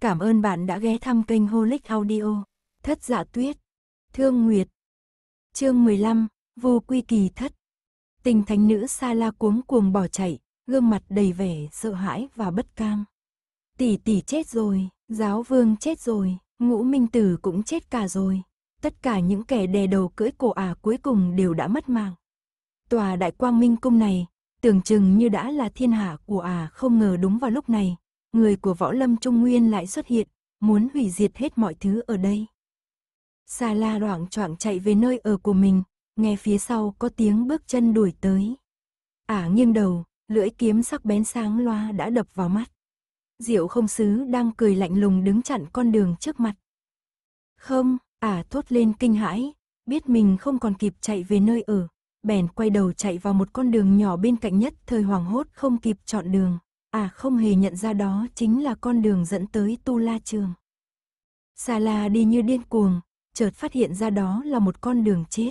Cảm ơn bạn đã ghé thăm kênh Holic Audio. Thất dạ tuyết. Thương Nguyệt. Chương 15, Vô Quy Kỳ Thất. Tình thánh nữ Sa La cuống cuồng bỏ chạy, gương mặt đầy vẻ sợ hãi và bất cam. Tỷ tỷ chết rồi, giáo vương chết rồi, ngũ minh tử cũng chết cả rồi. Tất cả những kẻ đè đầu cưỡi cổ ả à cuối cùng đều đã mất mạng. Tòa đại quang minh cung này, tưởng chừng như đã là thiên hạ của ả à không ngờ đúng vào lúc này, người của võ lâm Trung Nguyên lại xuất hiện, muốn hủy diệt hết mọi thứ ở đây. xa la đoạn choạng chạy về nơi ở của mình, nghe phía sau có tiếng bước chân đuổi tới. Ả à, nghiêng đầu, lưỡi kiếm sắc bén sáng loa đã đập vào mắt. Diệu không sứ đang cười lạnh lùng đứng chặn con đường trước mặt. Không, Ả à, thốt lên kinh hãi, biết mình không còn kịp chạy về nơi ở, bèn quay đầu chạy vào một con đường nhỏ bên cạnh nhất thời hoàng hốt không kịp chọn đường à không hề nhận ra đó chính là con đường dẫn tới Tu La Trường. Xà La đi như điên cuồng, chợt phát hiện ra đó là một con đường chết.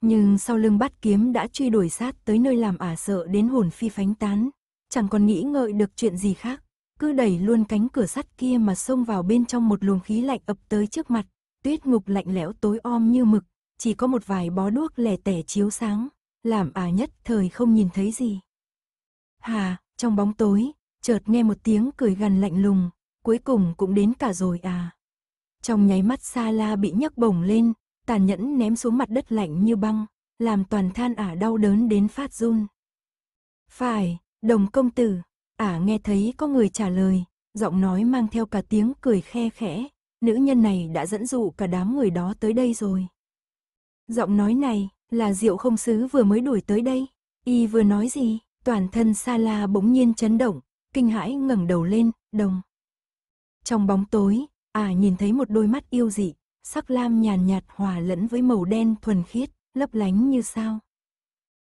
Nhưng sau lưng bắt kiếm đã truy đuổi sát tới nơi làm ả sợ đến hồn phi phánh tán, chẳng còn nghĩ ngợi được chuyện gì khác, cứ đẩy luôn cánh cửa sắt kia mà xông vào bên trong một luồng khí lạnh ập tới trước mặt, tuyết ngục lạnh lẽo tối om như mực, chỉ có một vài bó đuốc lẻ tẻ chiếu sáng, làm ả nhất thời không nhìn thấy gì. Hà, trong bóng tối, chợt nghe một tiếng cười gần lạnh lùng, cuối cùng cũng đến cả rồi à. Trong nháy mắt Sa La bị nhấc bổng lên, tàn nhẫn ném xuống mặt đất lạnh như băng, làm toàn than ả đau đớn đến phát run. Phải, đồng công tử, ả nghe thấy có người trả lời, giọng nói mang theo cả tiếng cười khe khẽ, nữ nhân này đã dẫn dụ cả đám người đó tới đây rồi. Giọng nói này là Diệu Không Sứ vừa mới đuổi tới đây, y vừa nói gì? Toàn thân Sa La bỗng nhiên chấn động, kinh hãi ngẩng đầu lên, đồng. Trong bóng tối, à nhìn thấy một đôi mắt yêu dị, sắc lam nhàn nhạt hòa lẫn với màu đen thuần khiết, lấp lánh như sao.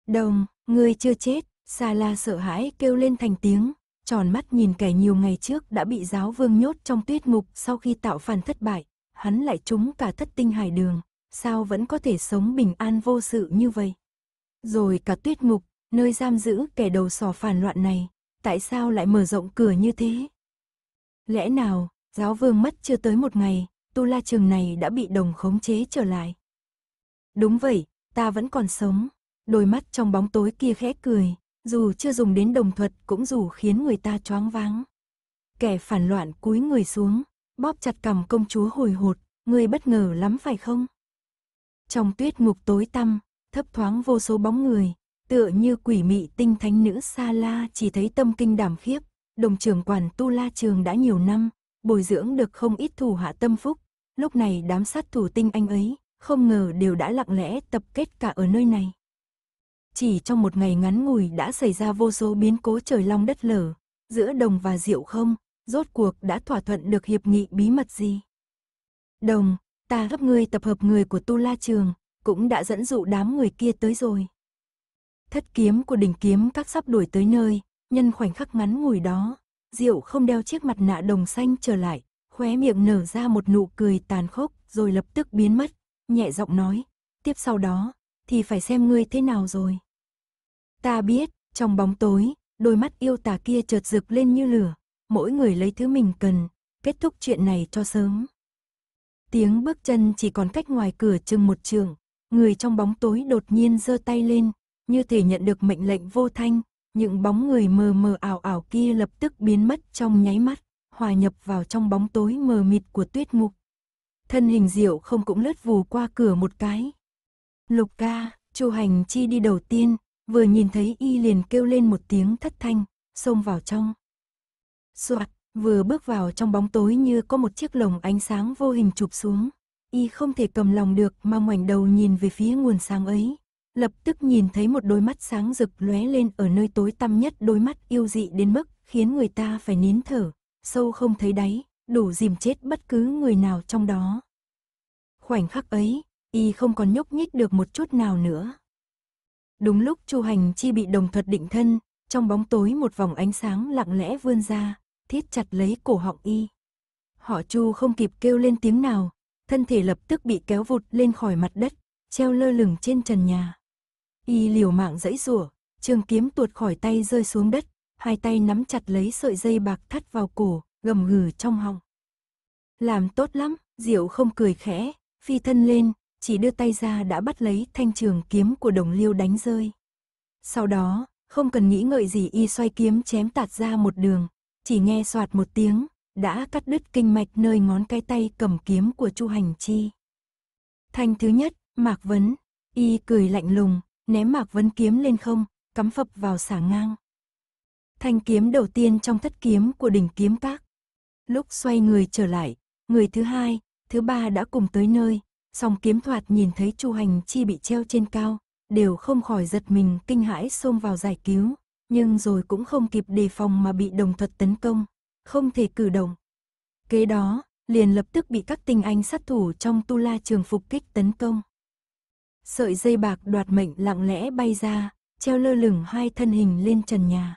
Đồng, ngươi chưa chết, Sa La sợ hãi kêu lên thành tiếng, tròn mắt nhìn kẻ nhiều ngày trước đã bị giáo vương nhốt trong tuyết ngục sau khi tạo phản thất bại, hắn lại trúng cả thất tinh hải đường, sao vẫn có thể sống bình an vô sự như vậy. Rồi cả tuyết ngục Nơi giam giữ kẻ đầu sỏ phản loạn này, tại sao lại mở rộng cửa như thế? Lẽ nào, giáo vương mất chưa tới một ngày, tu la trường này đã bị đồng khống chế trở lại? Đúng vậy, ta vẫn còn sống. Đôi mắt trong bóng tối kia khẽ cười, dù chưa dùng đến đồng thuật cũng dù khiến người ta choáng váng. Kẻ phản loạn cúi người xuống, bóp chặt cầm công chúa hồi hột, người bất ngờ lắm phải không? Trong tuyết ngục tối tăm, thấp thoáng vô số bóng người, Tựa như quỷ mị tinh thánh nữ Sa La chỉ thấy tâm kinh đàm khiếp, đồng trưởng quản Tu La Trường đã nhiều năm, bồi dưỡng được không ít thủ hạ tâm phúc, lúc này đám sát thủ tinh anh ấy, không ngờ đều đã lặng lẽ tập kết cả ở nơi này. Chỉ trong một ngày ngắn ngủi đã xảy ra vô số biến cố trời long đất lở, giữa đồng và diệu không, rốt cuộc đã thỏa thuận được hiệp nghị bí mật gì. Đồng, ta gấp ngươi tập hợp người của Tu La Trường, cũng đã dẫn dụ đám người kia tới rồi. Thất kiếm của đỉnh kiếm các sắp đuổi tới nơi, nhân khoảnh khắc ngắn ngủi đó, Diệu không đeo chiếc mặt nạ đồng xanh trở lại, khóe miệng nở ra một nụ cười tàn khốc rồi lập tức biến mất, nhẹ giọng nói, tiếp sau đó, thì phải xem ngươi thế nào rồi. Ta biết, trong bóng tối, đôi mắt yêu tà kia chợt rực lên như lửa, mỗi người lấy thứ mình cần, kết thúc chuyện này cho sớm. Tiếng bước chân chỉ còn cách ngoài cửa chừng một trường, người trong bóng tối đột nhiên giơ tay lên, như thể nhận được mệnh lệnh vô thanh, những bóng người mờ mờ ảo ảo kia lập tức biến mất trong nháy mắt, hòa nhập vào trong bóng tối mờ mịt của tuyết ngục. Thân hình diệu không cũng lướt vù qua cửa một cái. Lục ca, chu hành chi đi đầu tiên, vừa nhìn thấy y liền kêu lên một tiếng thất thanh, xông vào trong. Soạt, vừa bước vào trong bóng tối như có một chiếc lồng ánh sáng vô hình chụp xuống. Y không thể cầm lòng được mà ngoảnh đầu nhìn về phía nguồn sáng ấy, lập tức nhìn thấy một đôi mắt sáng rực lóe lên ở nơi tối tăm nhất đôi mắt yêu dị đến mức khiến người ta phải nín thở, sâu không thấy đáy, đủ dìm chết bất cứ người nào trong đó. Khoảnh khắc ấy, y không còn nhúc nhích được một chút nào nữa. Đúng lúc Chu Hành Chi bị đồng thuật định thân, trong bóng tối một vòng ánh sáng lặng lẽ vươn ra, thiết chặt lấy cổ họng y. Họ Chu không kịp kêu lên tiếng nào, thân thể lập tức bị kéo vụt lên khỏi mặt đất, treo lơ lửng trên trần nhà. Y liều mạng dãy rủa, trường kiếm tuột khỏi tay rơi xuống đất, hai tay nắm chặt lấy sợi dây bạc thắt vào cổ, gầm gừ trong họng. Làm tốt lắm, Diệu không cười khẽ, phi thân lên, chỉ đưa tay ra đã bắt lấy thanh trường kiếm của đồng liêu đánh rơi. Sau đó, không cần nghĩ ngợi gì y xoay kiếm chém tạt ra một đường, chỉ nghe soạt một tiếng, đã cắt đứt kinh mạch nơi ngón cái tay cầm kiếm của Chu Hành Chi. Thanh thứ nhất, Mạc Vấn, y cười lạnh lùng, ném Mạc Vấn kiếm lên không, cắm phập vào xả ngang. Thanh kiếm đầu tiên trong thất kiếm của đỉnh kiếm các. Lúc xoay người trở lại, người thứ hai, thứ ba đã cùng tới nơi, song kiếm thoạt nhìn thấy Chu Hành Chi bị treo trên cao, đều không khỏi giật mình kinh hãi xông vào giải cứu, nhưng rồi cũng không kịp đề phòng mà bị đồng thuật tấn công, không thể cử động. Kế đó, liền lập tức bị các tinh anh sát thủ trong tu la trường phục kích tấn công. Sợi dây bạc đoạt mệnh lặng lẽ bay ra, treo lơ lửng hai thân hình lên trần nhà.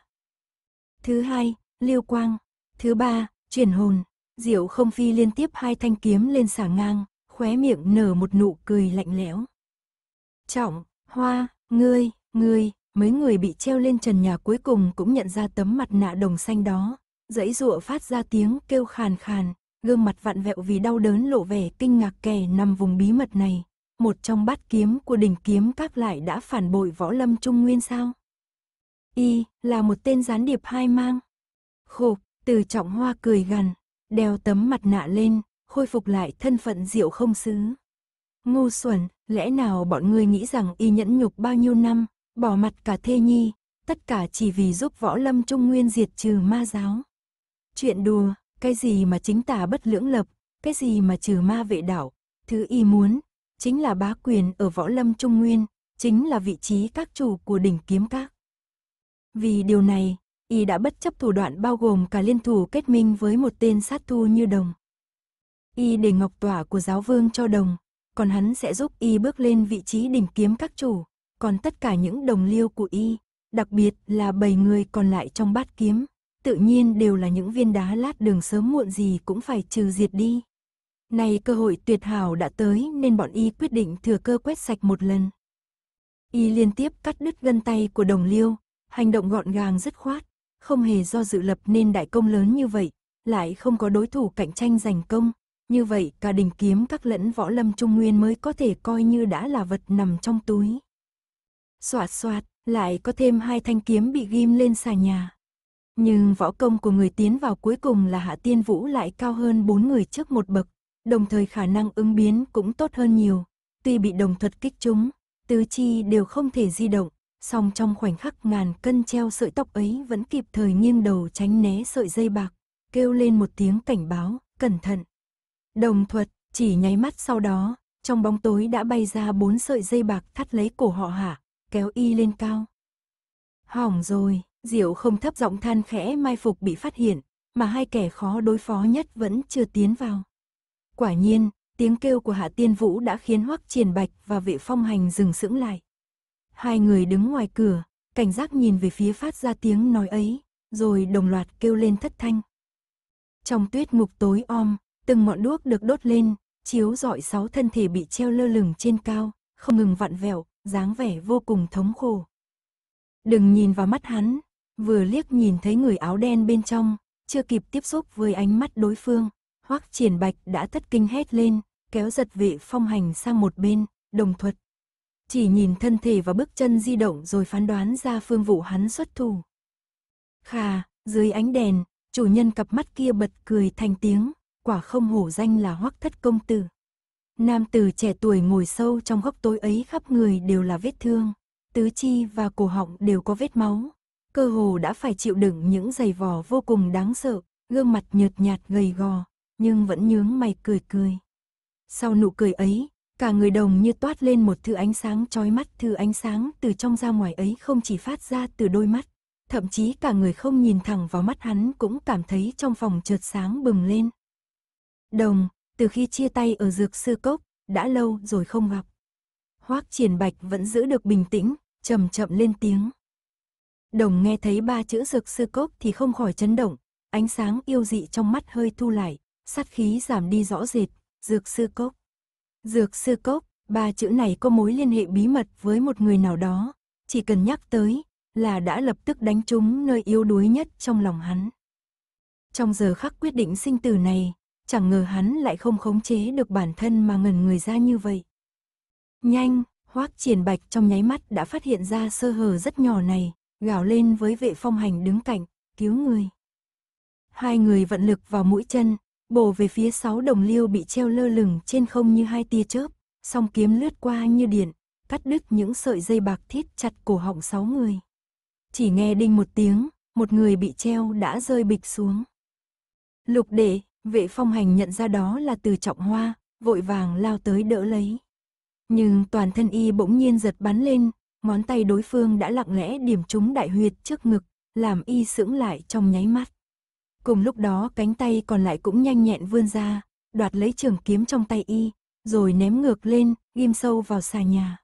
Thứ hai, liêu quang. Thứ ba, chuyển hồn. Diệu không phi liên tiếp hai thanh kiếm lên xả ngang, khóe miệng nở một nụ cười lạnh lẽo. Trọng, hoa, ngươi, ngươi, mấy người bị treo lên trần nhà cuối cùng cũng nhận ra tấm mặt nạ đồng xanh đó. Dãy rụa phát ra tiếng kêu khàn khàn, gương mặt vặn vẹo vì đau đớn lộ vẻ kinh ngạc kẻ nằm vùng bí mật này, một trong bát kiếm của đỉnh kiếm các lại đã phản bội võ lâm trung nguyên sao? Y là một tên gián điệp hai mang. Khục, từ trọng hoa cười gằn, đeo tấm mặt nạ lên, khôi phục lại thân phận diệu không xứ. Ngu xuẩn, lẽ nào bọn ngươi nghĩ rằng y nhẫn nhục bao nhiêu năm, bỏ mặt cả thê nhi, tất cả chỉ vì giúp võ lâm trung nguyên diệt trừ ma giáo. Chuyện đùa, cái gì mà chính tà bất lưỡng lập, cái gì mà trừ ma vệ đảo, thứ y muốn, chính là bá quyền ở võ lâm Trung Nguyên, chính là vị trí các chủ của đỉnh kiếm các. Vì điều này, y đã bất chấp thủ đoạn bao gồm cả liên thủ kết minh với một tên sát thu như đồng. Y để ngọc tỏa của giáo vương cho đồng, còn hắn sẽ giúp y bước lên vị trí đỉnh kiếm các chủ, còn tất cả những đồng liêu của y, đặc biệt là bảy người còn lại trong bát kiếm, tự nhiên đều là những viên đá lát đường sớm muộn gì cũng phải trừ diệt đi. Này cơ hội tuyệt hảo đã tới nên bọn y quyết định thừa cơ quét sạch một lần. Y liên tiếp cắt đứt gân tay của đồng liêu, hành động gọn gàng dứt khoát, không hề do dự lập nên đại công lớn như vậy, lại không có đối thủ cạnh tranh giành công. Như vậy cả đình kiếm các lẫn võ lâm trung nguyên mới có thể coi như đã là vật nằm trong túi. Xoạt xoạt, lại có thêm hai thanh kiếm bị ghim lên xà nhà. Nhưng võ công của người tiến vào cuối cùng là Hạ Tiên Vũ lại cao hơn bốn người trước một bậc, đồng thời khả năng ứng biến cũng tốt hơn nhiều. Tuy bị đồng thuật kích chúng, tứ chi đều không thể di động, song trong khoảnh khắc ngàn cân treo sợi tóc ấy vẫn kịp thời nghiêng đầu tránh né sợi dây bạc, kêu lên một tiếng cảnh báo, cẩn thận. Đồng thuật, chỉ nháy mắt sau đó, trong bóng tối đã bay ra bốn sợi dây bạc thắt lấy cổ họ hạ, kéo y lên cao. Hỏng rồi, Diệu không thấp giọng than khẽ mai phục bị phát hiện, mà hai kẻ khó đối phó nhất vẫn chưa tiến vào. Quả nhiên, tiếng kêu của Hạ Tiên Vũ đã khiến Hoắc Triển Bạch và Vệ Phong Hành dừng sững lại. Hai người đứng ngoài cửa, cảnh giác nhìn về phía phát ra tiếng nói ấy, rồi đồng loạt kêu lên thất thanh. Trong tuyết ngục tối om, từng mọn đuốc được đốt lên, chiếu rọi sáu thân thể bị treo lơ lửng trên cao, không ngừng vặn vẹo, dáng vẻ vô cùng thống khổ. Đừng nhìn vào mắt hắn, vừa liếc nhìn thấy người áo đen bên trong, chưa kịp tiếp xúc với ánh mắt đối phương, Hoắc Triển Bạch đã thất kinh hét lên, kéo giật vệ phong hành sang một bên, đồng thuật. Chỉ nhìn thân thể và bước chân di động rồi phán đoán ra phương vụ hắn xuất thủ. Khà, dưới ánh đèn, chủ nhân cặp mắt kia bật cười thành tiếng, quả không hổ danh là Hoắc Thất công tử. Nam tử trẻ tuổi ngồi sâu trong góc tối ấy khắp người đều là vết thương, tứ chi và cổ họng đều có vết máu, cơ hồ đã phải chịu đựng những giày vò vô cùng đáng sợ, gương mặt nhợt nhạt gầy gò, nhưng vẫn nhướng mày cười cười. Sau nụ cười ấy, cả người đồng như toát lên một thứ ánh sáng chói mắt, thứ ánh sáng từ trong ra ngoài ấy không chỉ phát ra từ đôi mắt, thậm chí cả người không nhìn thẳng vào mắt hắn cũng cảm thấy trong phòng chợt sáng bừng lên. Đồng, từ khi chia tay ở dược sư cốc, đã lâu rồi không gặp. Hoác triển bạch vẫn giữ được bình tĩnh, chậm chậm lên tiếng. Đồng nghe thấy ba chữ dược sư cốc thì không khỏi chấn động, ánh sáng yêu dị trong mắt hơi thu lại, sát khí giảm đi rõ rệt, dược sư cốc. Dược sư cốc, ba chữ này có mối liên hệ bí mật với một người nào đó, chỉ cần nhắc tới là đã lập tức đánh trúng nơi yếu đuối nhất trong lòng hắn. Trong giờ khắc quyết định sinh tử này, chẳng ngờ hắn lại không khống chế được bản thân mà ngẩn người ra như vậy. Nhanh, hoác triển bạch trong nháy mắt đã phát hiện ra sơ hở rất nhỏ này, gào lên với vệ phong hành đứng cạnh, cứu người. Hai người vận lực vào mũi chân, bổ về phía sáu đồng liêu bị treo lơ lửng trên không như hai tia chớp, song kiếm lướt qua như điện, cắt đứt những sợi dây bạc thít chặt cổ họng sáu người. Chỉ nghe đinh một tiếng, một người bị treo đã rơi bịch xuống. Lục đệ, vệ phong hành nhận ra đó là từ trọng hoa, vội vàng lao tới đỡ lấy. Nhưng toàn thân y bỗng nhiên giật bắn lên, ngón tay đối phương đã lặng lẽ điểm trúng đại huyệt trước ngực, làm y sững lại trong nháy mắt. Cùng lúc đó cánh tay còn lại cũng nhanh nhẹn vươn ra, đoạt lấy trường kiếm trong tay y, rồi ném ngược lên, ghim sâu vào xà nhà.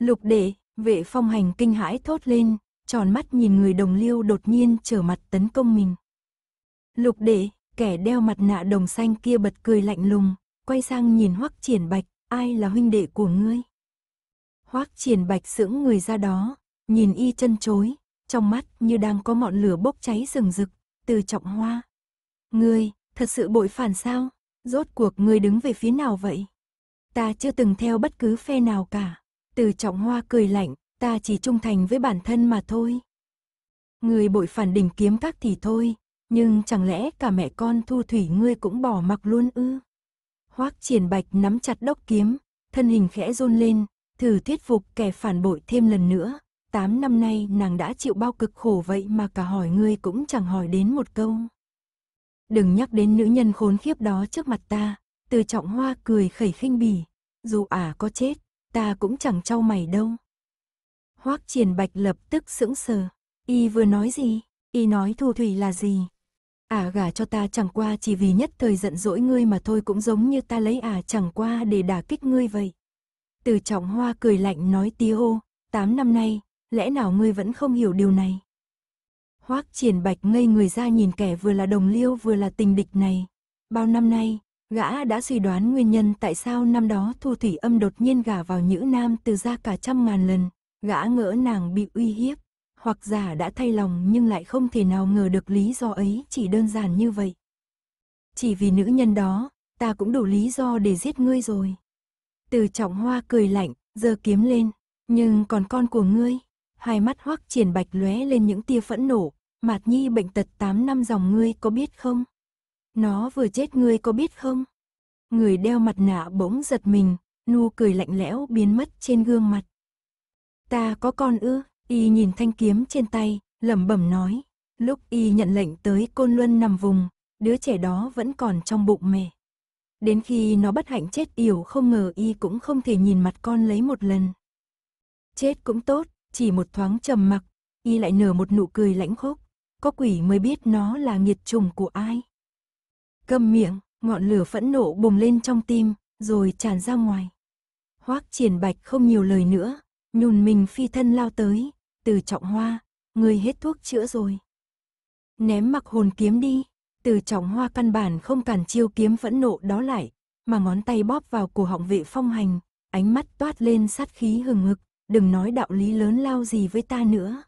Lục đệ, vệ phong hành kinh hãi thốt lên, tròn mắt nhìn người đồng liêu đột nhiên trở mặt tấn công mình. Lục đệ, kẻ đeo mặt nạ đồng xanh kia bật cười lạnh lùng, quay sang nhìn hoắc triển bạch, ai là huynh đệ của ngươi? hoắc triển bạch sững người ra đó, nhìn y chân chối, trong mắt như đang có ngọn lửa bốc cháy rừng rực, từ trọng hoa. Ngươi, thật sự bội phản sao? Rốt cuộc ngươi đứng về phía nào vậy? Ta chưa từng theo bất cứ phe nào cả. Từ trọng hoa cười lạnh, ta chỉ trung thành với bản thân mà thôi. Ngươi bội phản đỉnh kiếm các thì thôi, nhưng chẳng lẽ cả mẹ con thu thủy ngươi cũng bỏ mặc luôn ư? Hoác triển bạch nắm chặt đốc kiếm, thân hình khẽ run lên, thử thuyết phục kẻ phản bội thêm lần nữa. 8 năm nay nàng đã chịu bao cực khổ vậy mà cả hỏi ngươi cũng chẳng hỏi đến một câu. Đừng nhắc đến nữ nhân khốn khiếp đó trước mặt ta, từ trọng hoa cười khẩy khinh bỉ, dù ả à có chết, ta cũng chẳng trao mày đâu. Hoác triển bạch lập tức sững sờ, y vừa nói gì, y nói thu thủy là gì. Ả à gả cho ta chẳng qua chỉ vì nhất thời giận dỗi ngươi mà thôi cũng giống như ta lấy ả à chẳng qua để đả kích ngươi vậy. Từ trọng hoa cười lạnh nói tí hô, 8 năm nay, lẽ nào ngươi vẫn không hiểu điều này? Hoác triển bạch ngây người ra nhìn kẻ vừa là đồng liêu vừa là tình địch này. Bao năm nay, gã đã suy đoán nguyên nhân tại sao năm đó Thu Thủy Âm đột nhiên gả vào Nhữ Nam từ ra cả trăm ngàn lần, gã ngỡ nàng bị uy hiếp, hoặc giả đã thay lòng nhưng lại không thể nào ngờ được lý do ấy chỉ đơn giản như vậy. Chỉ vì nữ nhân đó, ta cũng đủ lý do để giết ngươi rồi. Từ trọng hoa cười lạnh, giơ kiếm lên, nhưng còn con của ngươi, hai mắt hoắc triển bạch lóe lên những tia phẫn nổ, Mạt Nhi bệnh tật 8 năm dòng ngươi có biết không? Nó vừa chết ngươi có biết không? Người đeo mặt nạ bỗng giật mình, nu cười lạnh lẽo biến mất trên gương mặt. Ta có con ư, y nhìn thanh kiếm trên tay, lẩm bẩm nói. Lúc y nhận lệnh tới côn luân nằm vùng, đứa trẻ đó vẫn còn trong bụng mẹ. Đến khi nó bất hạnh chết yểu không ngờ y cũng không thể nhìn mặt con lấy một lần. Chết cũng tốt, chỉ một thoáng trầm mặc, y lại nở một nụ cười lãnh khốc, có quỷ mới biết nó là nghiệt trùng của ai. Câm miệng, ngọn lửa phẫn nộ bùng lên trong tim, rồi tràn ra ngoài. Hoác triển bạch không nhiều lời nữa, nhùn mình phi thân lao tới, từ trọng hoa, người hết thuốc chữa rồi. Ném mặc hồn kiếm đi, từ trọng hoa căn bản không cản chiêu kiếm phẫn nộ đó lại, mà ngón tay bóp vào cổ họng vệ phong hành, ánh mắt toát lên sát khí hừng hực, đừng nói đạo lý lớn lao gì với ta nữa.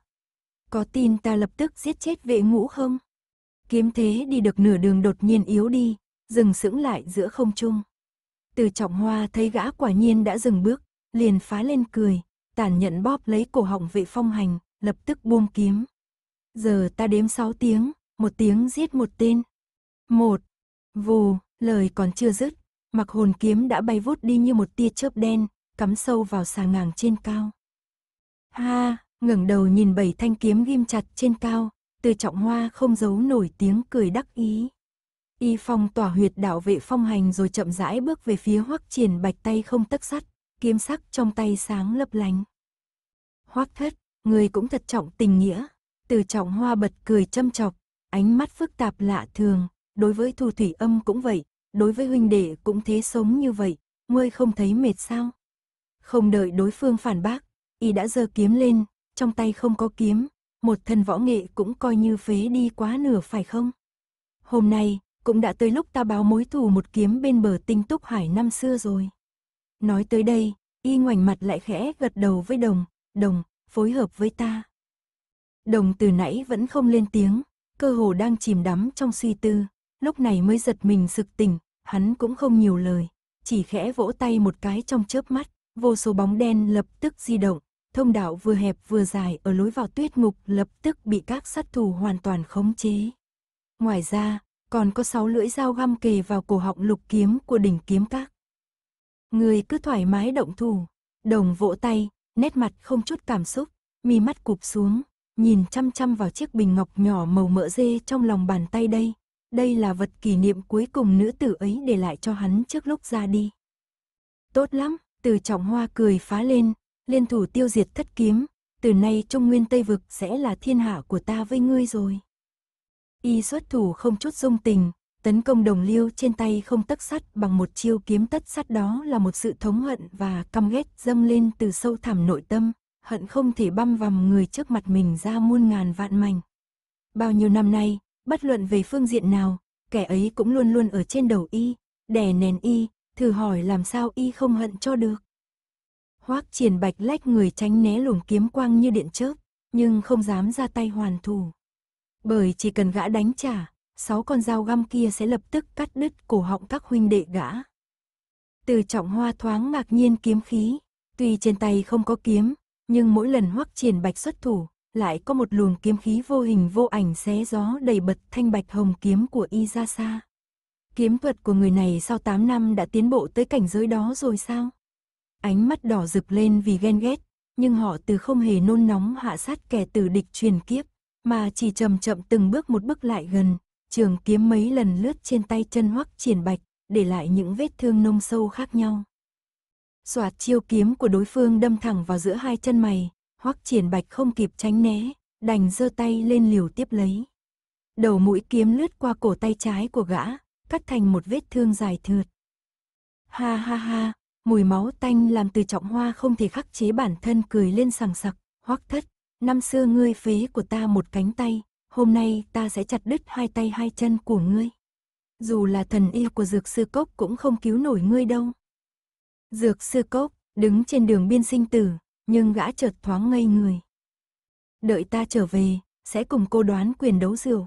Có tin ta lập tức giết chết vệ ngũ không? Kiếm thế đi được nửa đường đột nhiên yếu đi, dừng sững lại giữa không trung. Từ trọng hoa thấy gã quả nhiên đã dừng bước, liền phá lên cười, tàn nhận bóp lấy cổ họng vệ phong hành, lập tức buông kiếm. Giờ ta đếm sáu tiếng, một tiếng giết một tên. Một, vù, lời còn chưa dứt, mặc hồn kiếm đã bay vút đi như một tia chớp đen, cắm sâu vào xà ngang trên cao. Ha, ngẩng đầu nhìn bảy thanh kiếm ghim chặt trên cao, từ trọng hoa không giấu nổi tiếng cười đắc ý. Y phong tỏa huyệt đạo vệ phong hành rồi chậm rãi bước về phía hoắc triển bạch tay không tấc sắt, kiếm sắc trong tay sáng lấp lánh. Hoắc thất, người cũng thật trọng tình nghĩa. Từ trọng hoa bật cười châm chọc, ánh mắt phức tạp lạ thường, đối với thu thủy âm cũng vậy, đối với huynh đệ cũng thế sống như vậy, ngươi không thấy mệt sao? Không đợi đối phương phản bác, y đã giơ kiếm lên, trong tay không có kiếm, một thân võ nghệ cũng coi như phế đi quá nửa phải không? Hôm nay, cũng đã tới lúc ta báo mối thù một kiếm bên bờ tinh túc hải năm xưa rồi. Nói tới đây, y ngoảnh mặt lại khẽ gật đầu với đồng, đồng, phối hợp với ta. Đồng từ nãy vẫn không lên tiếng, cơ hồ đang chìm đắm trong suy tư, lúc này mới giật mình sực tỉnh, hắn cũng không nhiều lời, chỉ khẽ vỗ tay một cái trong chớp mắt vô số bóng đen lập tức di động, thông đạo vừa hẹp vừa dài ở lối vào tuyết ngục lập tức bị các sát thủ hoàn toàn khống chế. Ngoài ra, còn có sáu lưỡi dao găm kề vào cổ họng lục kiếm của đỉnh kiếm các. Người cứ thoải mái động thủ, đồng vỗ tay, nét mặt không chút cảm xúc, mi mắt cụp xuống, nhìn chăm chăm vào chiếc bình ngọc nhỏ màu mỡ dê trong lòng bàn tay đây. Đây là vật kỷ niệm cuối cùng nữ tử ấy để lại cho hắn trước lúc ra đi. Tốt lắm, từ trọng hoa cười phá lên, liên thủ tiêu diệt thất kiếm, từ nay trung nguyên Tây Vực sẽ là thiên hạ của ta với ngươi rồi. Y xuất thủ không chút dung tình, tấn công đồng liêu trên tay không tất sắt bằng một chiêu kiếm tất sắt đó là một sự thống hận và căm ghét dâng lên từ sâu thẳm nội tâm, hận không thể băm vằm người trước mặt mình ra muôn ngàn vạn mảnh. Bao nhiêu năm nay, bất luận về phương diện nào, kẻ ấy cũng luôn luôn ở trên đầu y, đè nền y, thử hỏi làm sao y không hận cho được. Hoác triển bạch lách người tránh né luồng kiếm quang như điện chớp, nhưng không dám ra tay hoàn thủ. Bởi chỉ cần gã đánh trả, sáu con dao găm kia sẽ lập tức cắt đứt cổ họng các huynh đệ gã. Từ trọng hoa thoáng ngạc nhiên kiếm khí, tuy trên tay không có kiếm, nhưng mỗi lần hoắc triển bạch xuất thủ, lại có một luồng kiếm khí vô hình vô ảnh xé gió đầy bật thanh bạch hồng kiếm của y ra xa. Kiếm thuật của người này sau 8 năm đã tiến bộ tới cảnh giới đó rồi sao? Ánh mắt đỏ rực lên vì ghen ghét, nhưng họ từ không hề nôn nóng hạ sát kẻ tử địch truyền kiếp, mà chỉ chậm chậm từng bước một bước lại gần, trường kiếm mấy lần lướt trên tay chân hoắc triển bạch, để lại những vết thương nông sâu khác nhau. Soạt chiêu kiếm của đối phương đâm thẳng vào giữa hai chân mày, hoắc triển bạch không kịp tránh né, đành giơ tay lên liều tiếp lấy. Đầu mũi kiếm lướt qua cổ tay trái của gã, cắt thành một vết thương dài thượt. Ha ha ha, mùi máu tanh làm từ trọng hoa không thể khắc chế bản thân cười lên sằng sặc, hoắc thất, năm xưa ngươi phế của ta một cánh tay, hôm nay ta sẽ chặt đứt hai tay hai chân của ngươi. Dù là thần y của dược sư cốc cũng không cứu nổi ngươi đâu. Dược sư cốc, đứng trên đường biên sinh tử, nhưng gã chợt thoáng ngây người. Đợi ta trở về, sẽ cùng cô đoán quyền đấu rượu.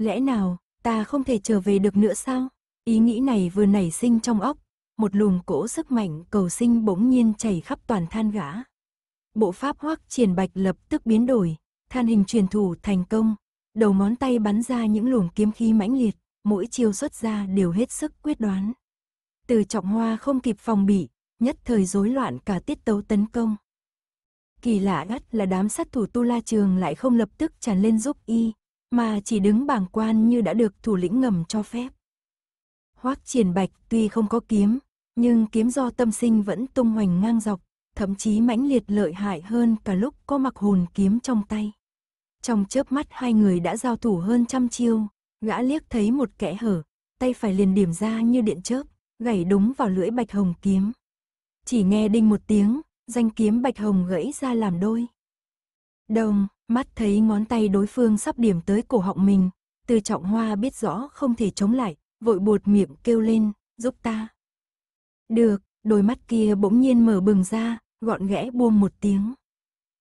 Lẽ nào, ta không thể trở về được nữa sao? Ý nghĩ này vừa nảy sinh trong óc, một luồng cỗ sức mạnh cầu sinh bỗng nhiên chảy khắp toàn than gã. Bộ pháp hoắc triển bạch lập tức biến đổi, than hình truyền thủ thành công, đầu món tay bắn ra những luồng kiếm khí mãnh liệt, mỗi chiêu xuất ra đều hết sức quyết đoán. Từ trọng hoa không kịp phòng bị, nhất thời rối loạn cả tiết tấu tấn công. Kỳ lạ nhất là đám sát thủ Tu La Trường lại không lập tức tràn lên giúp y, mà chỉ đứng bảng quan như đã được thủ lĩnh ngầm cho phép. Hoác triển bạch tuy không có kiếm, nhưng kiếm do tâm sinh vẫn tung hoành ngang dọc, thậm chí mãnh liệt lợi hại hơn cả lúc có mặc hồn kiếm trong tay. Trong chớp mắt hai người đã giao thủ hơn trăm chiêu, gã liếc thấy một kẽ hở, tay phải liền điểm ra như điện chớp, gảy đúng vào lưỡi bạch hồng kiếm. Chỉ nghe đinh một tiếng, danh kiếm bạch hồng gãy ra làm đôi. Đồng, mắt thấy ngón tay đối phương sắp điểm tới cổ họng mình, từ trọng hoa biết rõ không thể chống lại, vội buột miệng kêu lên, giúp ta. Được, đôi mắt kia bỗng nhiên mở bừng ra, gọn ghẽ buông một tiếng.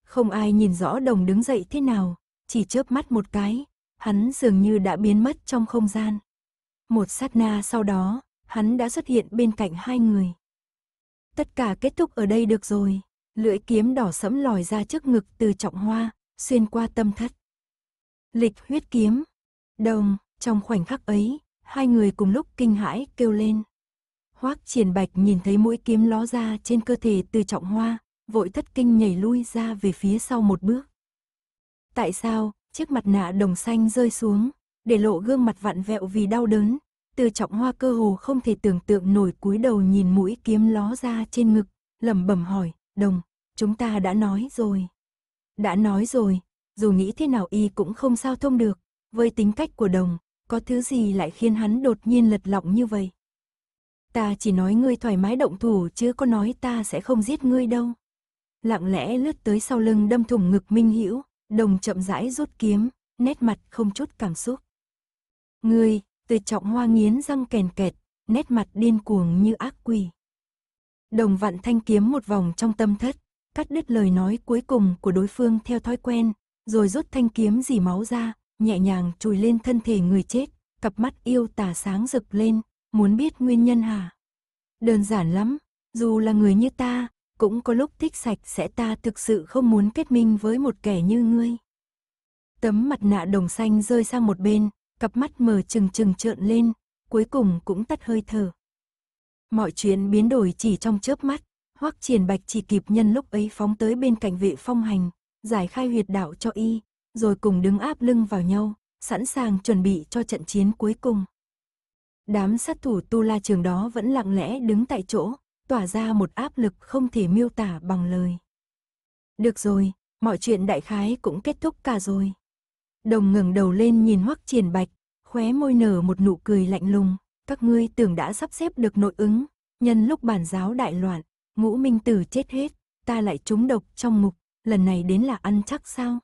Không ai nhìn rõ đồng đứng dậy thế nào, chỉ chớp mắt một cái, hắn dường như đã biến mất trong không gian. Một sát na sau đó, hắn đã xuất hiện bên cạnh hai người. Tất cả kết thúc ở đây được rồi lưỡi kiếm đỏ sẫm lòi ra trước ngực từ trọng hoa, xuyên qua tâm thất. Lịch huyết kiếm, đồng, trong khoảnh khắc ấy, hai người cùng lúc kinh hãi kêu lên. Hoác triển bạch nhìn thấy mũi kiếm ló ra trên cơ thể từ trọng hoa, vội thất kinh nhảy lui ra về phía sau một bước. Tại sao, chiếc mặt nạ đồng xanh rơi xuống, để lộ gương mặt vặn vẹo vì đau đớn, từ trọng hoa cơ hồ không thể tưởng tượng nổi cúi đầu nhìn mũi kiếm ló ra trên ngực, lẩm bẩm hỏi, đồng, chúng ta đã nói rồi. Đã nói rồi, dù nghĩ thế nào y cũng không sao thông được, với tính cách của đồng, có thứ gì lại khiến hắn đột nhiên lật lọng như vậy. Ta chỉ nói ngươi thoải mái động thủ chứ có nói ta sẽ không giết ngươi đâu. Lặng lẽ lướt tới sau lưng đâm thủng ngực Minh Hữu đồng chậm rãi rút kiếm, nét mặt không chút cảm xúc. Ngươi, từ trọng hoa nghiến răng kèn kẹt, nét mặt điên cuồng như ác quỷ. Đồng vặn thanh kiếm một vòng trong tâm thất, cắt đứt lời nói cuối cùng của đối phương theo thói quen, rồi rút thanh kiếm dì máu ra, nhẹ nhàng chùi lên thân thể người chết, cặp mắt yêu tà sáng rực lên, muốn biết nguyên nhân hả? Đơn giản lắm, dù là người như ta, cũng có lúc thích sạch sẽ ta thực sự không muốn kết minh với một kẻ như ngươi. Tấm mặt nạ đồng xanh rơi sang một bên, cặp mắt mờ trừng trừng trợn lên, cuối cùng cũng tắt hơi thở. Mọi chuyện biến đổi chỉ trong chớp mắt, Hoắc Triển Bạch chỉ kịp nhân lúc ấy phóng tới bên cạnh vệ phong hành, giải khai huyệt đạo cho y, rồi cùng đứng áp lưng vào nhau, sẵn sàng chuẩn bị cho trận chiến cuối cùng. Đám sát thủ tu la trường đó vẫn lặng lẽ đứng tại chỗ, tỏa ra một áp lực không thể miêu tả bằng lời. Được rồi, mọi chuyện đại khái cũng kết thúc cả rồi. Đồng ngẩng đầu lên nhìn Hoắc Triển Bạch, khóe môi nở một nụ cười lạnh lùng, các ngươi tưởng đã sắp xếp được nội ứng, nhân lúc bản giáo đại loạn, ngũ minh tử chết hết, ta lại trúng độc trong mục. lần này đến là ăn chắc sao?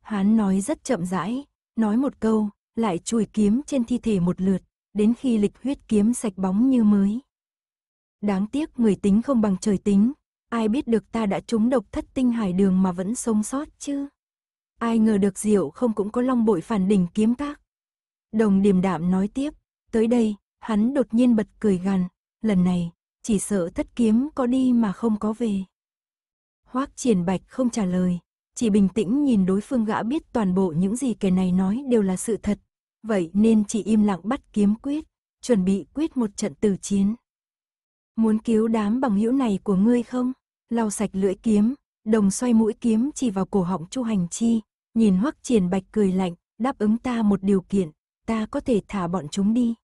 Hán nói rất chậm rãi, nói một câu, lại chùi kiếm trên thi thể một lượt, đến khi lịch huyết kiếm sạch bóng như mới. Đáng tiếc người tính không bằng trời tính, ai biết được ta đã trúng độc thất tinh hải đường mà vẫn sống sót chứ? Ai ngờ được diệu không cũng có long bội phản đỉnh kiếm các. Đồng điềm đạm nói tiếp, tới đây, hắn đột nhiên bật cười gằn, lần này, chỉ sợ thất kiếm có đi mà không có về. Hoác triển bạch không trả lời, chỉ bình tĩnh nhìn đối phương gã biết toàn bộ những gì kẻ này nói đều là sự thật, vậy nên chỉ im lặng bắt kiếm quyết, chuẩn bị quyết một trận tử chiến. Muốn cứu đám bằng hữu này của ngươi không? Lau sạch lưỡi kiếm, đồng xoay mũi kiếm chỉ vào cổ họng Chu Hành Chi, nhìn Hoắc Triển Bạch cười lạnh, đáp ứng ta một điều kiện, ta có thể thả bọn chúng đi.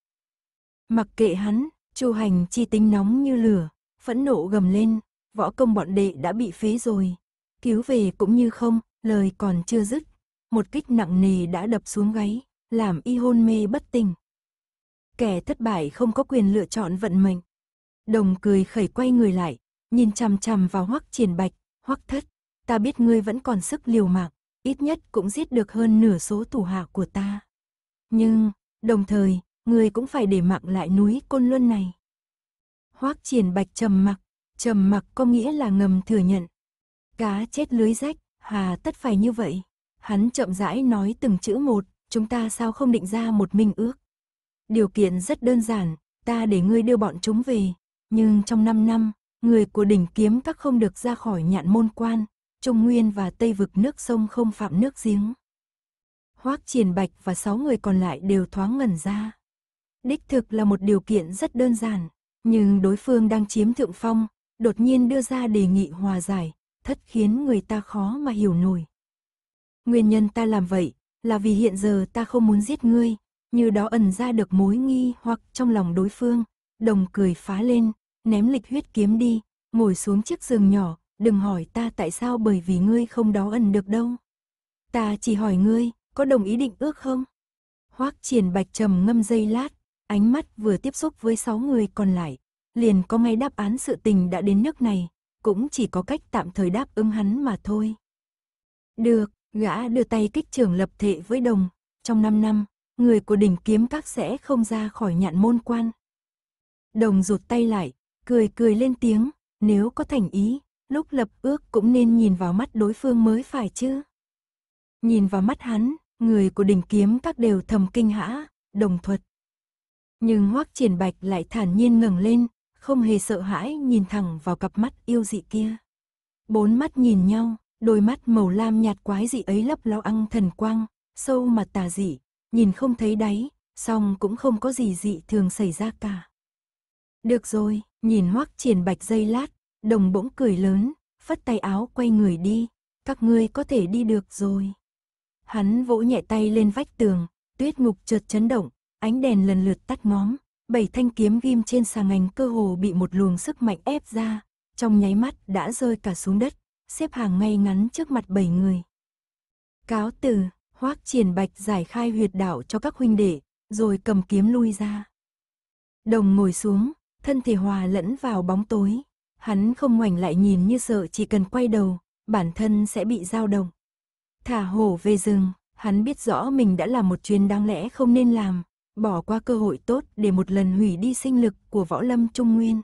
Mặc kệ hắn, Chu hành chi tính nóng như lửa, phẫn nộ gầm lên, võ công bọn đệ đã bị phế rồi. Cứu về cũng như không, lời còn chưa dứt. Một kích nặng nề đã đập xuống gáy, làm y hôn mê bất tỉnh. Kẻ thất bại không có quyền lựa chọn vận mệnh. Đồng cười khẩy quay người lại, nhìn chằm chằm vào hoắc triển bạch, hoắc thất. Ta biết ngươi vẫn còn sức liều mạng, ít nhất cũng giết được hơn nửa số thủ hạ của ta. Nhưng, đồng thời, người cũng phải để mặc lại núi Côn Luân này. Hoác triển bạch trầm mặc, trầm mặc có nghĩa là ngầm thừa nhận. Cá chết lưới rách, hà tất phải như vậy. Hắn chậm rãi nói từng chữ một, chúng ta sao không định ra một minh ước. Điều kiện rất đơn giản, ta để ngươi đưa bọn chúng về, nhưng trong 5 năm, người của đỉnh kiếm các không được ra khỏi nhạn môn quan, Trung Nguyên và Tây vực nước sông không phạm nước giếng. Hoác Triển Bạch và sáu người còn lại đều thoáng ngẩn ra. Đích thực là một điều kiện rất đơn giản, nhưng đối phương đang chiếm thượng phong, đột nhiên đưa ra đề nghị hòa giải, thất khiến người ta khó mà hiểu nổi. Nguyên nhân ta làm vậy là vì hiện giờ ta không muốn giết ngươi, như đó ẩn ra được mối nghi hoặc trong lòng đối phương, đồng cười phá lên, ném lịch huyết kiếm đi, ngồi xuống chiếc giường nhỏ, đừng hỏi ta tại sao bởi vì ngươi không đó ẩn được đâu. Ta chỉ hỏi ngươi, có đồng ý định ước không? Hoắc triển bạch trầm ngâm dây lát, ánh mắt vừa tiếp xúc với sáu người còn lại, liền có ngay đáp án sự tình đã đến nước này, cũng chỉ có cách tạm thời đáp ứng hắn mà thôi. Được, gã đưa tay kích trưởng lập thệ với đồng, trong 5 năm, người của đỉnh kiếm các sẽ không ra khỏi nhạn môn quan. Đồng rụt tay lại, cười cười lên tiếng, nếu có thành ý, lúc lập ước cũng nên nhìn vào mắt đối phương mới phải chứ. Nhìn vào mắt hắn, người của đỉnh kiếm các đều thầm kinh hã, đồng thuật, nhưng Hoắc Triển Bạch lại thản nhiên ngẩng lên, không hề sợ hãi nhìn thẳng vào cặp mắt yêu dị kia. Bốn mắt nhìn nhau, đôi mắt màu lam nhạt quái dị ấy lấp ló ăn thần quang, sâu mà tà dị, nhìn không thấy đáy, song cũng không có gì dị thường xảy ra cả. Được rồi, nhìn Hoắc Triển Bạch dây lát, đồng bỗng cười lớn, phất tay áo quay người đi, các ngươi có thể đi được rồi. Hắn vỗ nhẹ tay lên vách tường, tuyết ngục chợt chấn động, ánh đèn lần lượt tắt ngóm, bảy thanh kiếm ghim trên sàng ngành cơ hồ bị một luồng sức mạnh ép ra, trong nháy mắt đã rơi cả xuống đất, xếp hàng ngay ngắn trước mặt bảy người. Cáo từ, Hoác Triển Bạch giải khai huyệt đảo cho các huynh đệ, rồi cầm kiếm lui ra. Đồng ngồi xuống, thân thể hòa lẫn vào bóng tối, hắn không ngoảnh lại nhìn như sợ chỉ cần quay đầu, bản thân sẽ bị dao động. Thả hổ về rừng, hắn biết rõ mình đã làm một chuyện đáng lẽ không nên làm, bỏ qua cơ hội tốt để một lần hủy đi sinh lực của võ lâm trung nguyên.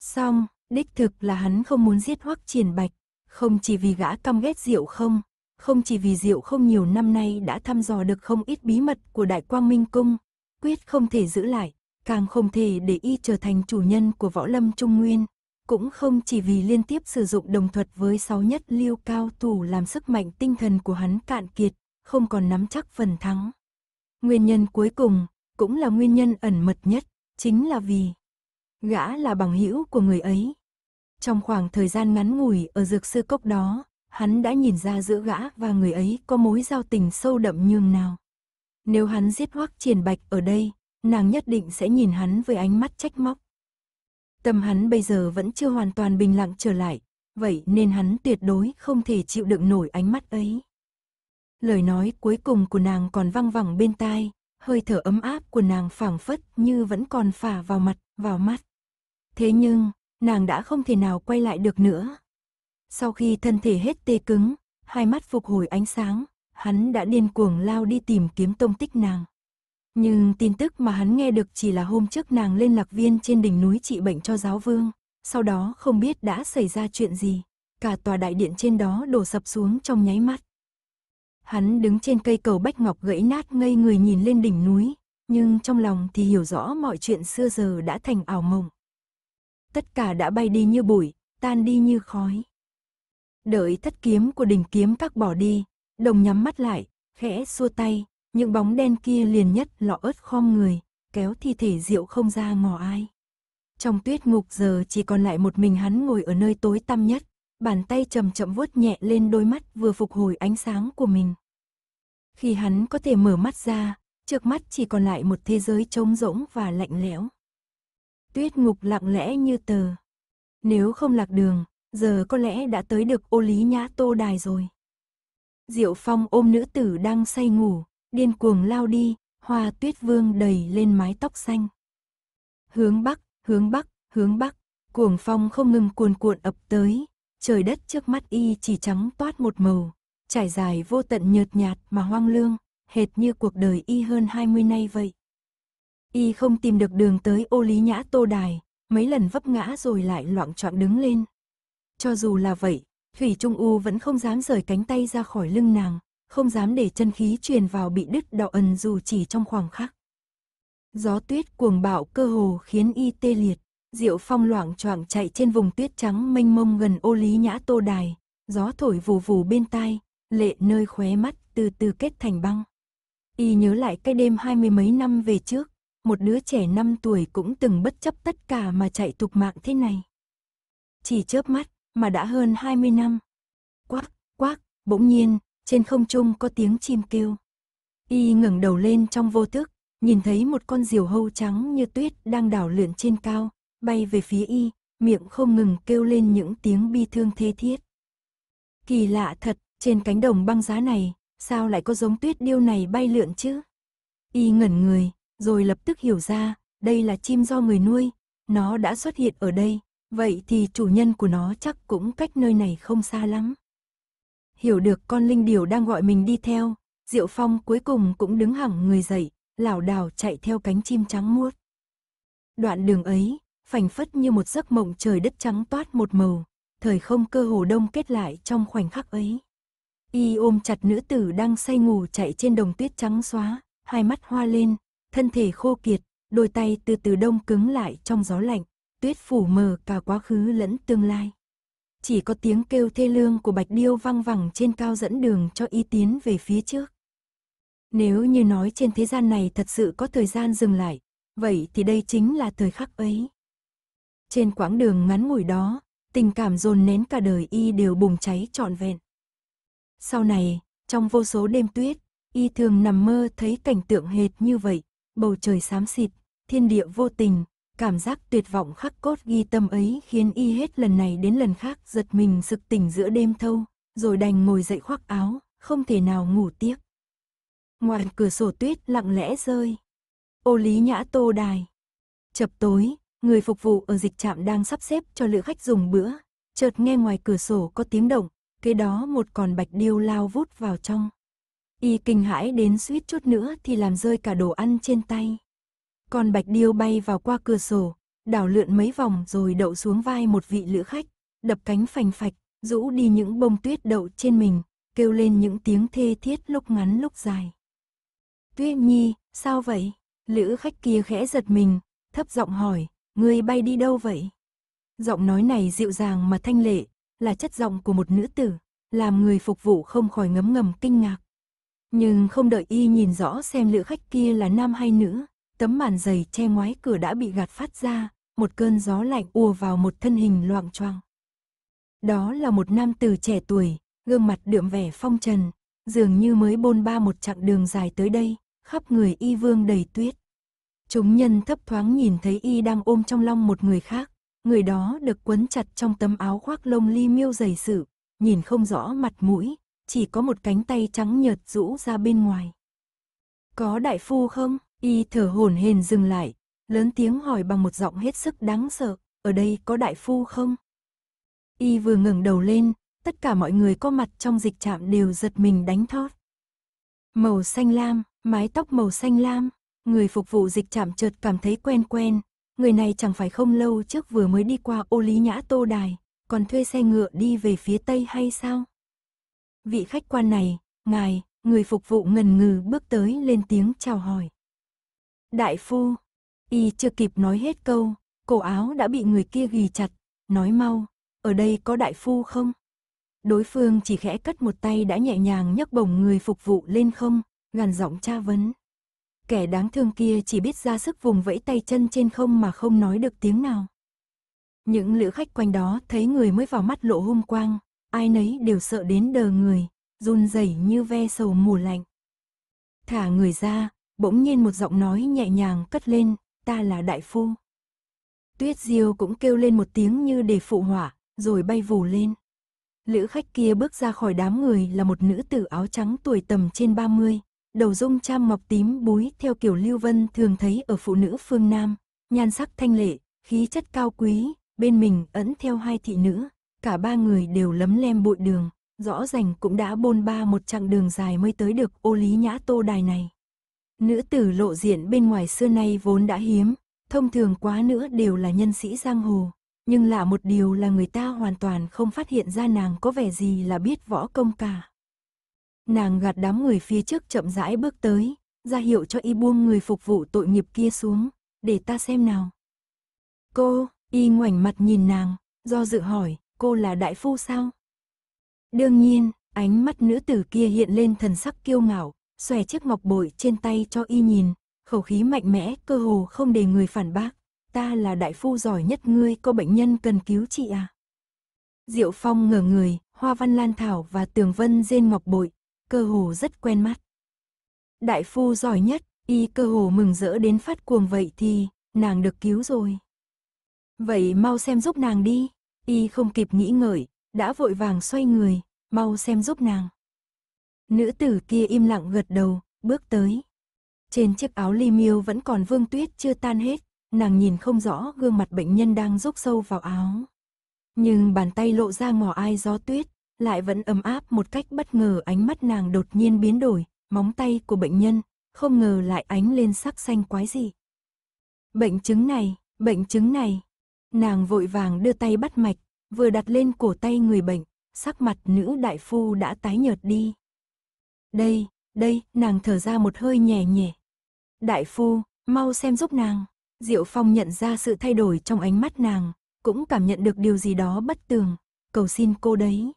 Song, đích thực là hắn không muốn giết hoắc triển bạch, không chỉ vì gã căm ghét diệu không, không chỉ vì diệu không nhiều năm nay đã thăm dò được không ít bí mật của Đại Quang Minh Cung, quyết không thể giữ lại, càng không thể để y trở thành chủ nhân của võ lâm trung nguyên. Cũng không chỉ vì liên tiếp sử dụng đồng thuật với sáu nhất liêu cao thủ làm sức mạnh tinh thần của hắn cạn kiệt, không còn nắm chắc phần thắng. Nguyên nhân cuối cùng, cũng là nguyên nhân ẩn mật nhất, chính là vì gã là bằng hữu của người ấy. Trong khoảng thời gian ngắn ngủi ở dược sư cốc đó, hắn đã nhìn ra giữa gã và người ấy có mối giao tình sâu đậm nhường nào. Nếu hắn giết hoắc triển bạch ở đây, nàng nhất định sẽ nhìn hắn với ánh mắt trách móc. Tâm hắn bây giờ vẫn chưa hoàn toàn bình lặng trở lại, vậy nên hắn tuyệt đối không thể chịu đựng nổi ánh mắt ấy lời nói cuối cùng của nàng còn văng vẳng bên tai, hơi thở ấm áp của nàng phảng phất như vẫn còn phả vào mặt, vào mắt. Thế nhưng, nàng đã không thể nào quay lại được nữa. Sau khi thân thể hết tê cứng, hai mắt phục hồi ánh sáng, hắn đã điên cuồng lao đi tìm kiếm tông tích nàng. Nhưng tin tức mà hắn nghe được chỉ là hôm trước nàng lên lạc viên trên đỉnh núi trị bệnh cho giáo vương, sau đó không biết đã xảy ra chuyện gì, cả tòa đại điện trên đó đổ sập xuống trong nháy mắt. Hắn đứng trên cây cầu bách ngọc gãy nát ngây người nhìn lên đỉnh núi, nhưng trong lòng thì hiểu rõ mọi chuyện xưa giờ đã thành ảo mộng. Tất cả đã bay đi như bụi, tan đi như khói. Đợi thất kiếm của đỉnh kiếm các bỏ đi, đồng nhắm mắt lại, khẽ xua tay, những bóng đen kia liền nhất lọ ớt khom người, kéo thi thể rượu không ra ngò ai. Trong tuyết ngục giờ chỉ còn lại một mình hắn ngồi ở nơi tối tăm nhất, bàn tay chậm chậm vuốt nhẹ lên đôi mắt vừa phục hồi ánh sáng của mình. Khi hắn có thể mở mắt ra, trước mắt chỉ còn lại một thế giới trống rỗng và lạnh lẽo. Tuyết ngục lặng lẽ như tờ. Nếu không lạc đường, giờ có lẽ đã tới được ô lý nhã tô đài rồi. Diệu Phong ôm nữ tử đang say ngủ, điên cuồng lao đi, hoa tuyết vương đầy lên mái tóc xanh. Hướng bắc, hướng bắc, hướng bắc, cuồng phong không ngừng cuồn cuộn ập tới, trời đất trước mắt y chỉ trắng toát một màu, trải dài vô tận nhợt nhạt mà hoang lương, hệt như cuộc đời y hơn 20 nay vậy. Y không tìm được đường tới ô lý nhã tô đài, mấy lần vấp ngã rồi lại loạn trọn đứng lên. Cho dù là vậy, Thủy Trung U vẫn không dám rời cánh tay ra khỏi lưng nàng, không dám để chân khí truyền vào bị đứt đạo ẩn dù chỉ trong khoảng khắc. Gió tuyết cuồng bạo cơ hồ khiến y tê liệt, Diệu Phong loảng choảng chạy trên vùng tuyết trắng mênh mông gần ô lý nhã tô đài, gió thổi vù vù bên tai, lệ nơi khóe mắt từ từ kết thành băng. Y nhớ lại cái đêm hai mươi mấy năm về trước, một đứa trẻ năm tuổi cũng từng bất chấp tất cả mà chạy tục mạng thế này. Chỉ chớp mắt mà đã hơn hai mươi năm. Quác, quác, bỗng nhiên, trên không trung có tiếng chim kêu. Y ngẩng đầu lên trong vô thức, nhìn thấy một con diều hâu trắng như tuyết đang đảo lượn trên cao, bay về phía y, miệng không ngừng kêu lên những tiếng bi thương thê thiết. Kỳ lạ thật, trên cánh đồng băng giá này, sao lại có giống tuyết điêu này bay lượn chứ? Y ngẩn người, rồi lập tức hiểu ra, đây là chim do người nuôi, nó đã xuất hiện ở đây, vậy thì chủ nhân của nó chắc cũng cách nơi này không xa lắm. Hiểu được con linh điểu đang gọi mình đi theo, Diệu Phong cuối cùng cũng đứng hẳn người dậy, lảo đảo chạy theo cánh chim trắng muốt. Đoạn đường ấy, phành phất như một giấc mộng trời đất trắng toát một màu, thời không cơ hồ đông kết lại trong khoảnh khắc ấy. Y ôm chặt nữ tử đang say ngủ chạy trên đồng tuyết trắng xóa, hai mắt hoa lên, thân thể khô kiệt, đôi tay từ từ đông cứng lại trong gió lạnh, tuyết phủ mờ cả quá khứ lẫn tương lai. Chỉ có tiếng kêu thê lương của Bạch Điêu vang vẳng trên cao dẫn đường cho y tiến về phía trước. Nếu như nói trên thế gian này thật sự có thời gian dừng lại, vậy thì đây chính là thời khắc ấy. Trên quãng đường ngắn ngủi đó, tình cảm dồn nén cả đời y đều bùng cháy trọn vẹn. Sau này, trong vô số đêm tuyết, y thường nằm mơ thấy cảnh tượng hệt như vậy, bầu trời xám xịt, thiên địa vô tình, cảm giác tuyệt vọng khắc cốt ghi tâm ấy khiến y hết lần này đến lần khác giật mình sực tỉnh giữa đêm thâu, rồi đành ngồi dậy khoác áo, không thể nào ngủ tiếp. Ngoài cửa sổ tuyết lặng lẽ rơi. Ô Lý Nhã Tô Đài. Chập tối, người phục vụ ở dịch trạm đang sắp xếp cho lữ khách dùng bữa, chợt nghe ngoài cửa sổ có tiếng động, kế đó một con bạch điêu lao vút vào trong. Y kinh hãi đến suýt chút nữa thì làm rơi cả đồ ăn trên tay. Con bạch điêu bay vào qua cửa sổ, đảo lượn mấy vòng rồi đậu xuống vai một vị lữ khách, đập cánh phành phạch, rũ đi những bông tuyết đậu trên mình, kêu lên những tiếng thê thiết lúc ngắn lúc dài. Tuyết Nhi, sao vậy? Lữ khách kia khẽ giật mình, thấp giọng hỏi, ngươi bay đi đâu vậy? Giọng nói này dịu dàng mà thanh lệ, là chất giọng của một nữ tử, làm người phục vụ không khỏi ngấm ngầm kinh ngạc. Nhưng không đợi y nhìn rõ xem lữ khách kia là nam hay nữ, tấm màn dày che ngoái cửa đã bị gạt phát ra, một cơn gió lạnh ùa vào một thân hình loạng choang. Đó là một nam tử trẻ tuổi, gương mặt đượm vẻ phong trần, dường như mới bôn ba một chặng đường dài tới đây, khắp người y vương đầy tuyết. Chúng nhân thấp thoáng nhìn thấy y đang ôm trong lòng một người khác, người đó được quấn chặt trong tấm áo khoác lông li miêu dày sự, nhìn không rõ mặt mũi, chỉ có một cánh tay trắng nhợt rũ ra bên ngoài. Có đại phu không? Y thở hổn hển dừng lại, lớn tiếng hỏi bằng một giọng hết sức đáng sợ, ở đây có đại phu không? Y vừa ngẩng đầu lên, tất cả mọi người có mặt trong dịch trạm đều giật mình đánh thót. Màu xanh lam, mái tóc màu xanh lam, người phục vụ dịch chạm chợt cảm thấy quen quen, người này chẳng phải không lâu trước vừa mới đi qua ô lý nhã tô đài, còn thuê xe ngựa đi về phía tây hay sao? Vị khách quan này, ngài, người phục vụ ngần ngừ bước tới lên tiếng chào hỏi. Đại phu, y chưa kịp nói hết câu, cổ áo đã bị người kia ghi chặt, nói mau, ở đây có đại phu không? Đối phương chỉ khẽ cất một tay đã nhẹ nhàng nhấc bổng người phục vụ lên không, gần giọng tra vấn kẻ đáng thương kia chỉ biết ra sức vùng vẫy tay chân trên không mà không nói được tiếng nào. Những lữ khách quanh đó thấy người mới vào mắt lộ hung quang, ai nấy đều sợ đến đờ người, run rẩy như ve sầu mùa lạnh. Thả người ra, bỗng nhiên một giọng nói nhẹ nhàng cất lên, ta là đại phu. Tuyết diêu cũng kêu lên một tiếng như để phụ hỏa, rồi bay vù lên. Lữ khách kia bước ra khỏi đám người là một nữ tử áo trắng tuổi tầm trên 30, đầu dung cham mọc tím búi theo kiểu Lưu Vân thường thấy ở phụ nữ phương Nam, nhan sắc thanh lệ, khí chất cao quý, bên mình ẩn theo hai thị nữ, cả ba người đều lấm lem bụi đường, rõ ràng cũng đã bôn ba một chặng đường dài mới tới được ô lý nhã tô đài này. Nữ tử lộ diện bên ngoài xưa nay vốn đã hiếm, thông thường quá nữa đều là nhân sĩ giang hồ, nhưng lạ một điều là người ta hoàn toàn không phát hiện ra nàng có vẻ gì là biết võ công cả. Nàng gạt đám người phía trước chậm rãi bước tới, ra hiệu cho y buông người phục vụ tội nghiệp kia xuống, để ta xem nào. Cô, y ngoảnh mặt nhìn nàng, do dự hỏi, cô là đại phu sao? Đương nhiên, ánh mắt nữ tử kia hiện lên thần sắc kiêu ngạo, xòe chiếc ngọc bội trên tay cho y nhìn, khẩu khí mạnh mẽ, cơ hồ không để người phản bác. Ta là đại phu giỏi nhất ngươi có bệnh nhân cần cứu trị à? Diệu Phong ngờ người, hoa văn lan thảo và tường vân rên ngọc bội, cơ hồ rất quen mắt. Đại phu giỏi nhất, y cơ hồ mừng rỡ đến phát cuồng vậy thì, nàng được cứu rồi. Vậy mau xem giúp nàng đi, y không kịp nghĩ ngợi, đã vội vàng xoay người, mau xem giúp nàng. Nữ tử kia im lặng gật đầu, bước tới. Trên chiếc áo ly miêu vẫn còn vương tuyết chưa tan hết, nàng nhìn không rõ gương mặt bệnh nhân đang rúc sâu vào áo. Nhưng bàn tay lộ ra ngỏ ai gió tuyết, lại vẫn ấm áp một cách bất ngờ ánh mắt nàng đột nhiên biến đổi, móng tay của bệnh nhân, không ngờ lại ánh lên sắc xanh quái gì Bệnh chứng này, bệnh chứng này. Nàng vội vàng đưa tay bắt mạch, vừa đặt lên cổ tay người bệnh, sắc mặt nữ đại phu đã tái nhợt đi. Đây, đây, nàng thở ra một hơi nhẹ nhẹ. Đại phu, mau xem giúp nàng. Diệu Phong nhận ra sự thay đổi trong ánh mắt nàng, cũng cảm nhận được điều gì đó bất tường, cầu xin cô đấy.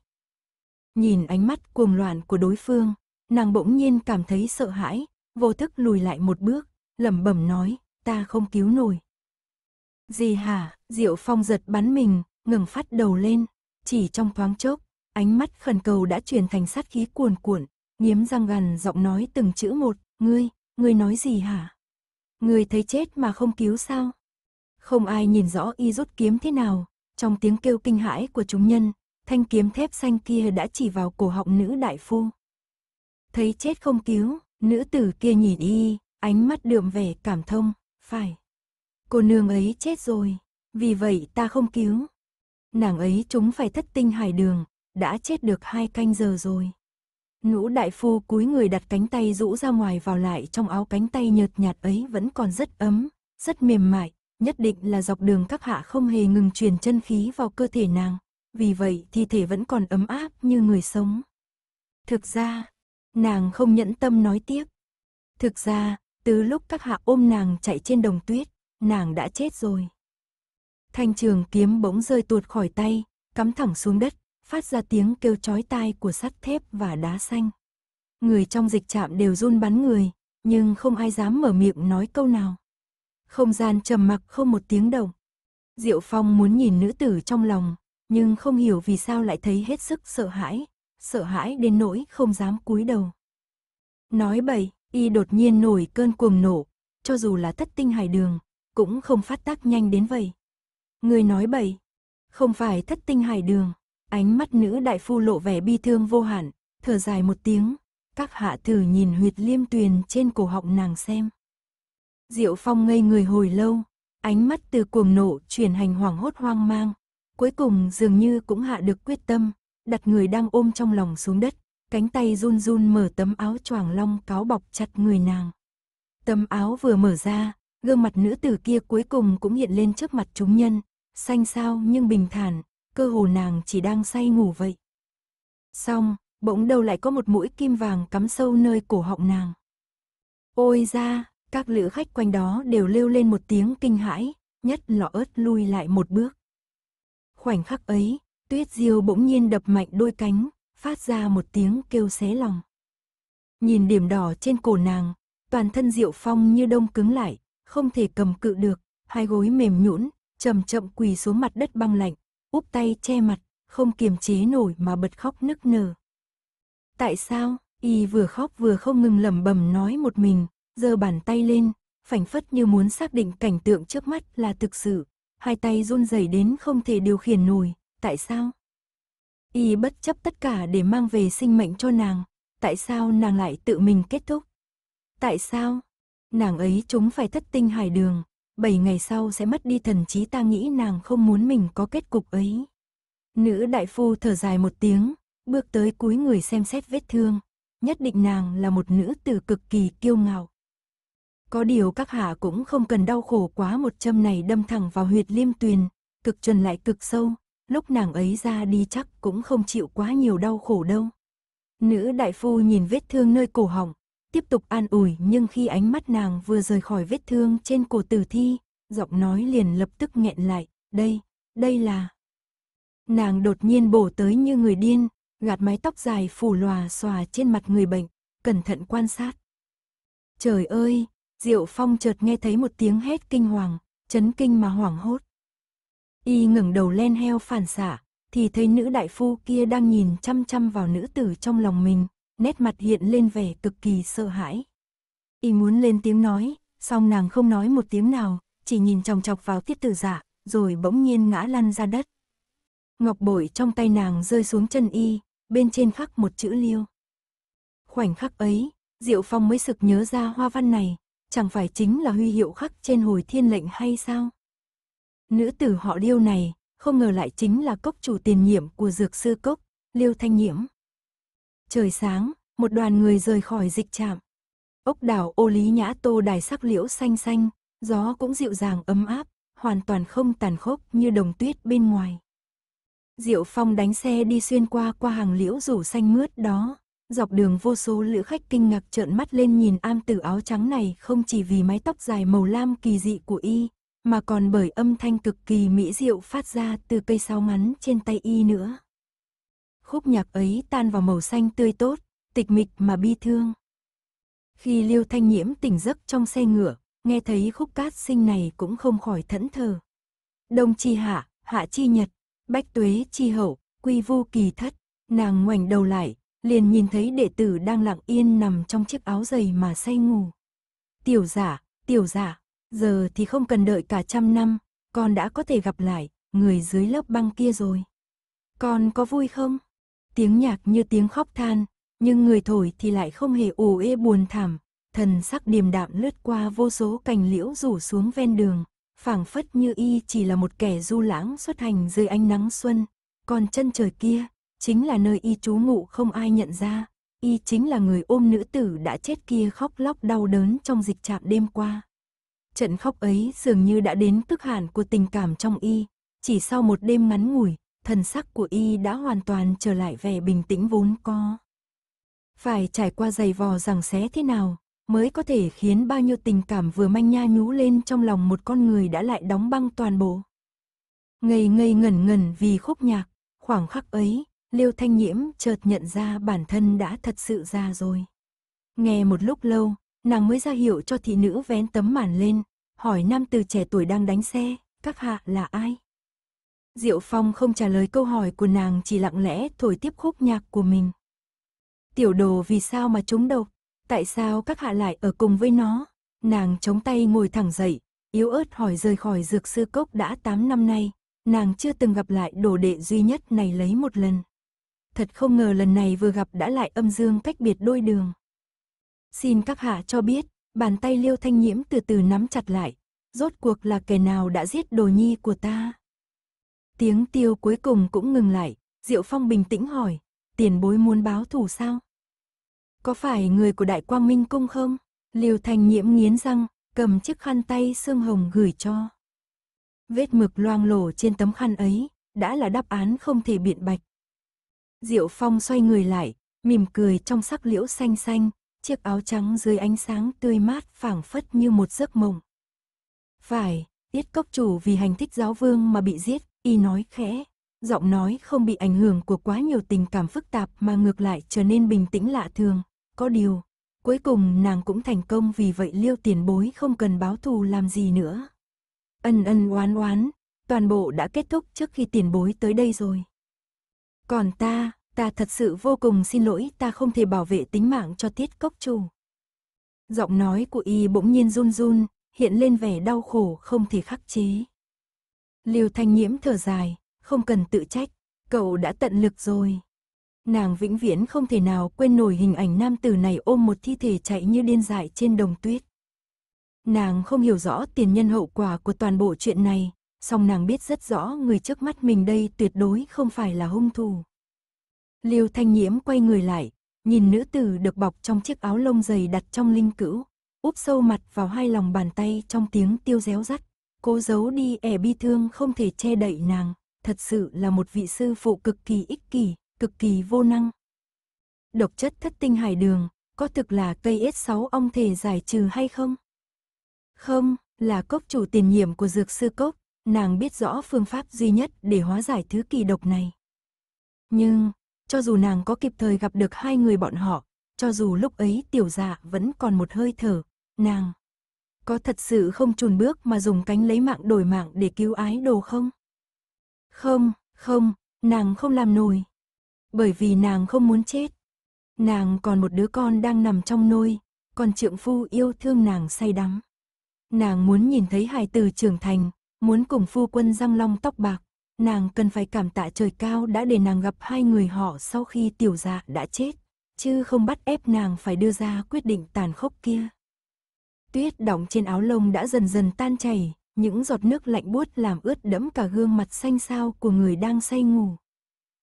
Nhìn ánh mắt cuồng loạn của đối phương, nàng bỗng nhiên cảm thấy sợ hãi, vô thức lùi lại một bước, lẩm bẩm nói, ta không cứu nổi. Gì hả, Diệu Phong giật bắn mình, ngừng phát đầu lên, chỉ trong thoáng chốc, ánh mắt khẩn cầu đã chuyển thành sát khí cuồn cuộn, nghiếm răng gằn giọng nói từng chữ một, ngươi, ngươi nói gì hả? Ngươi thấy chết mà không cứu sao? Không ai nhìn rõ y rút kiếm thế nào, trong tiếng kêu kinh hãi của chúng nhân, thanh kiếm thép xanh kia đã chỉ vào cổ họng nữ đại phu. Thấy chết không cứu, nữ tử kia nhìn y, ánh mắt đượm vẻ cảm thông, phải. Cô nương ấy chết rồi, vì vậy ta không cứu. Nàng ấy chúng phải thất tinh hải đường, đã chết được hai canh giờ rồi. Nữ đại phu cúi người đặt cánh tay rũ ra ngoài vào lại trong áo cánh tay nhợt nhạt ấy vẫn còn rất ấm, rất mềm mại, nhất định là dọc đường các hạ không hề ngừng truyền chân khí vào cơ thể nàng, vì vậy thi thể vẫn còn ấm áp như người sống. Thực ra, nàng không nhẫn tâm nói tiếp. Thực ra, từ lúc các hạ ôm nàng chạy trên đồng tuyết, nàng đã chết rồi. Thanh trường kiếm bỗng rơi tuột khỏi tay, cắm thẳng xuống đất, phát ra tiếng kêu chói tai của sắt thép và đá xanh. Người trong dịch trạm đều run bắn người, nhưng không ai dám mở miệng nói câu nào. Không gian trầm mặc không một tiếng động. Diệu Phong muốn nhìn nữ tử trong lòng, nhưng không hiểu vì sao lại thấy hết sức sợ hãi, sợ hãi đến nỗi không dám cúi đầu. Nói bậy, y đột nhiên nổi cơn cuồng nổ, cho dù là thất tinh hải đường, cũng không phát tác nhanh đến vậy. Người nói bậy, không phải thất tinh hải đường, ánh mắt nữ đại phu lộ vẻ bi thương vô hạn, thở dài một tiếng, các hạ thử nhìn huyệt liêm tuyền trên cổ họng nàng xem. Diệu Phong ngây người hồi lâu, ánh mắt từ cuồng nổ chuyển hành hoảng hốt hoang mang, Cuối cùng dường như cũng hạ được quyết tâm, đặt người đang ôm trong lòng xuống đất, cánh tay run run mở tấm áo choàng long cáo bọc chặt người nàng. Tấm áo vừa mở ra, gương mặt nữ tử kia cuối cùng cũng hiện lên trước mặt chúng nhân, xanh xao nhưng bình thản, cơ hồ nàng chỉ đang say ngủ vậy. Xong, bỗng đầu lại có một mũi kim vàng cắm sâu nơi cổ họng nàng. Ôi ra, các lữ khách quanh đó đều lêu lên một tiếng kinh hãi, nhất lọ ớt lui lại một bước khoảnh khắc ấy, tuyết diêu bỗng nhiên đập mạnh đôi cánh, phát ra một tiếng kêu xé lòng. Nhìn điểm đỏ trên cổ nàng, toàn thân Diệu Phong như đông cứng lại, không thể cầm cự được, hai gối mềm nhũn, chậm chậm quỳ xuống mặt đất băng lạnh, úp tay che mặt, không kiềm chế nổi mà bật khóc nức nở. Tại sao? Y vừa khóc vừa không ngừng lẩm bẩm nói một mình, giơ bàn tay lên, phảnh phất như muốn xác định cảnh tượng trước mắt là thực sự, hai tay run rẩy đến không thể điều khiển nổi, tại sao? Y bất chấp tất cả để mang về sinh mệnh cho nàng, tại sao nàng lại tự mình kết thúc? Tại sao? Nàng ấy chúng phải thất tinh hải đường, Bảy ngày sau sẽ mất đi thần trí ta nghĩ nàng không muốn mình có kết cục ấy. Nữ đại phu thở dài một tiếng, bước tới cuối người xem xét vết thương, nhất định nàng là một nữ tử cực kỳ kiêu ngạo. Có điều các hạ cũng không cần đau khổ quá một châm này đâm thẳng vào huyệt liêm tuyền, cực chuẩn lại cực sâu, lúc nàng ấy ra đi chắc cũng không chịu quá nhiều đau khổ đâu. Nữ đại phu nhìn vết thương nơi cổ họng, tiếp tục an ủi nhưng khi ánh mắt nàng vừa rời khỏi vết thương trên cổ tử thi, giọng nói liền lập tức nghẹn lại, đây, đây là... Nàng đột nhiên bổ tới như người điên, gạt mái tóc dài phủ lòa xòa trên mặt người bệnh, cẩn thận quan sát. Trời ơi, Diệu Phong chợt nghe thấy một tiếng hét kinh hoàng, chấn kinh mà hoảng hốt. Y ngẩng đầu len heo phản xạ, thì thấy nữ đại phu kia đang nhìn chăm chăm vào nữ tử trong lòng mình, nét mặt hiện lên vẻ cực kỳ sợ hãi. Y muốn lên tiếng nói, song nàng không nói một tiếng nào, chỉ nhìn chòng chọc vào tiết tử giả, dạ, rồi bỗng nhiên ngã lăn ra đất. Ngọc bội trong tay nàng rơi xuống chân y, bên trên khắc một chữ liêu. Khoảnh khắc ấy, Diệu Phong mới sực nhớ ra hoa văn này, chẳng phải chính là huy hiệu khắc trên hồi thiên lệnh hay sao? Nữ tử họ Liêu này, không ngờ lại chính là cốc chủ tiền nhiệm của dược sư cốc, Liêu Thanh Nhiễm. Trời sáng, một đoàn người rời khỏi dịch trạm. Ốc đảo ô lý nhã tô đài sắc liễu xanh xanh, gió cũng dịu dàng ấm áp, hoàn toàn không tàn khốc như đồng tuyết bên ngoài. Diệu Phong đánh xe đi xuyên qua qua hàng liễu rủ xanh mướt đó. Dọc đường vô số lữ khách kinh ngạc trợn mắt lên nhìn am tử áo trắng này không chỉ vì mái tóc dài màu lam kỳ dị của y, mà còn bởi âm thanh cực kỳ mỹ diệu phát ra từ cây sáo ngắn trên tay y nữa. Khúc nhạc ấy tan vào màu xanh tươi tốt, tịch mịch mà bi thương. Khi Liêu Thanh Nhiễm tỉnh giấc trong xe ngựa, nghe thấy khúc cát sinh này cũng không khỏi thẫn thờ. Đông chi hạ, hạ chi nhật, bách tuế chi hậu, quy vu kỳ thất, nàng ngoảnh đầu lại, liền nhìn thấy đệ tử đang lặng yên nằm trong chiếc áo dày mà say ngủ. Tiểu giả, tiểu giả, giờ thì không cần đợi cả trăm năm, con đã có thể gặp lại, người dưới lớp băng kia rồi. Con có vui không? Tiếng nhạc như tiếng khóc than, nhưng người thổi thì lại không hề ủ ê buồn thảm, thần sắc điềm đạm lướt qua vô số cành liễu rủ xuống ven đường, phảng phất như y chỉ là một kẻ du lãng xuất hành dưới ánh nắng xuân, còn chân trời kia, chính là nơi y trú ngụ không ai nhận ra, y chính là người ôm nữ tử đã chết kia khóc lóc đau đớn trong dịch trạm đêm qua. Trận khóc ấy dường như đã đến tức hạn của tình cảm trong y, chỉ sau một đêm ngắn ngủi, thần sắc của y đã hoàn toàn trở lại vẻ bình tĩnh vốn có. Phải trải qua giày vò rằng xé thế nào, mới có thể khiến bao nhiêu tình cảm vừa manh nha nhú lên trong lòng một con người đã lại đóng băng toàn bộ. Ngây ngây ngẩn ngẩn vì khúc nhạc, khoảng khắc ấy, Liêu Thanh Nhiễm chợt nhận ra bản thân đã thật sự già rồi. Nghe một lúc lâu, nàng mới ra hiệu cho thị nữ vén tấm màn lên, hỏi nam từ trẻ tuổi đang đánh xe, các hạ là ai? Diệu Phong không trả lời câu hỏi của nàng chỉ lặng lẽ thổi tiếp khúc nhạc của mình. Tiểu đồ vì sao mà chống độc, tại sao các hạ lại ở cùng với nó? Nàng chống tay ngồi thẳng dậy, yếu ớt hỏi rời khỏi dược sư cốc đã 8 năm nay, nàng chưa từng gặp lại đồ đệ duy nhất này lấy một lần thật không ngờ lần này vừa gặp đã lại âm dương cách biệt đôi đường. Xin các hạ cho biết, bàn tay Liêu Thanh Nhiễm từ từ nắm chặt lại, rốt cuộc là kẻ nào đã giết đồ nhi của ta? Tiếng tiêu cuối cùng cũng ngừng lại, Diệu Phong bình tĩnh hỏi, tiền bối muốn báo thù sao? Có phải người của Đại Quang Minh Cung không? Liêu Thanh Nhiễm nghiến răng, cầm chiếc khăn tay sương hồng gửi cho. Vết mực loang lổ trên tấm khăn ấy, đã là đáp án không thể biện bạch, Diệu Phong xoay người lại, mỉm cười trong sắc liễu xanh xanh, chiếc áo trắng dưới ánh sáng tươi mát phảng phất như một giấc mộng. Phải, tiết cốc chủ vì hành thích giáo vương mà bị giết, y nói khẽ. Giọng nói không bị ảnh hưởng của quá nhiều tình cảm phức tạp mà ngược lại trở nên bình tĩnh lạ thường. Có điều, cuối cùng nàng cũng thành công vì vậy liêu tiền bối không cần báo thù làm gì nữa. Ân ân oán oán, toàn bộ đã kết thúc trước khi tiền bối tới đây rồi. Còn ta, ta thật sự vô cùng xin lỗi ta không thể bảo vệ tính mạng cho tiết cốc chủ. Giọng nói của y bỗng nhiên run run, hiện lên vẻ đau khổ không thể khắc chế. Liều thanh nhiễm thở dài, không cần tự trách, cậu đã tận lực rồi. Nàng vĩnh viễn không thể nào quên nổi hình ảnh nam tử này ôm một thi thể chạy như điên dại trên đồng tuyết. Nàng không hiểu rõ tiền nhân hậu quả của toàn bộ chuyện này, song nàng biết rất rõ người trước mắt mình đây tuyệt đối không phải là hung thủ. Liêu Thanh Nhiễm quay người lại, nhìn nữ tử được bọc trong chiếc áo lông dày đặt trong linh cữu, úp sâu mặt vào hai lòng bàn tay trong tiếng tiêu réo rắt, cố giấu đi ẻ e bi thương không thể che đậy nàng, thật sự là một vị sư phụ cực kỳ ích kỷ, cực kỳ vô năng. Độc chất thất tinh hải đường, có thực là cây ết sáu ong thể giải trừ hay không? Không, là cốc chủ tiền nhiệm của dược sư cốc, nàng biết rõ phương pháp duy nhất để hóa giải thứ kỳ độc này. Nhưng, cho dù nàng có kịp thời gặp được hai người bọn họ, cho dù lúc ấy tiểu dạ vẫn còn một hơi thở, nàng có thật sự không chùn bước mà dùng cánh lấy mạng đổi mạng để cứu ái đồ không? Không, không, nàng không làm nổi. Bởi vì nàng không muốn chết. Nàng còn một đứa con đang nằm trong nôi, còn trượng phu yêu thương nàng say đắm. Nàng muốn nhìn thấy hài tử trưởng thành, Muốn cùng phu quân răng long tóc bạc, nàng cần phải cảm tạ trời cao đã để nàng gặp hai người họ sau khi tiểu dạ đã chết, chứ không bắt ép nàng phải đưa ra quyết định tàn khốc kia. Tuyết đóng trên áo lông đã dần dần tan chảy, những giọt nước lạnh buốt làm ướt đẫm cả gương mặt xanh xao của người đang say ngủ.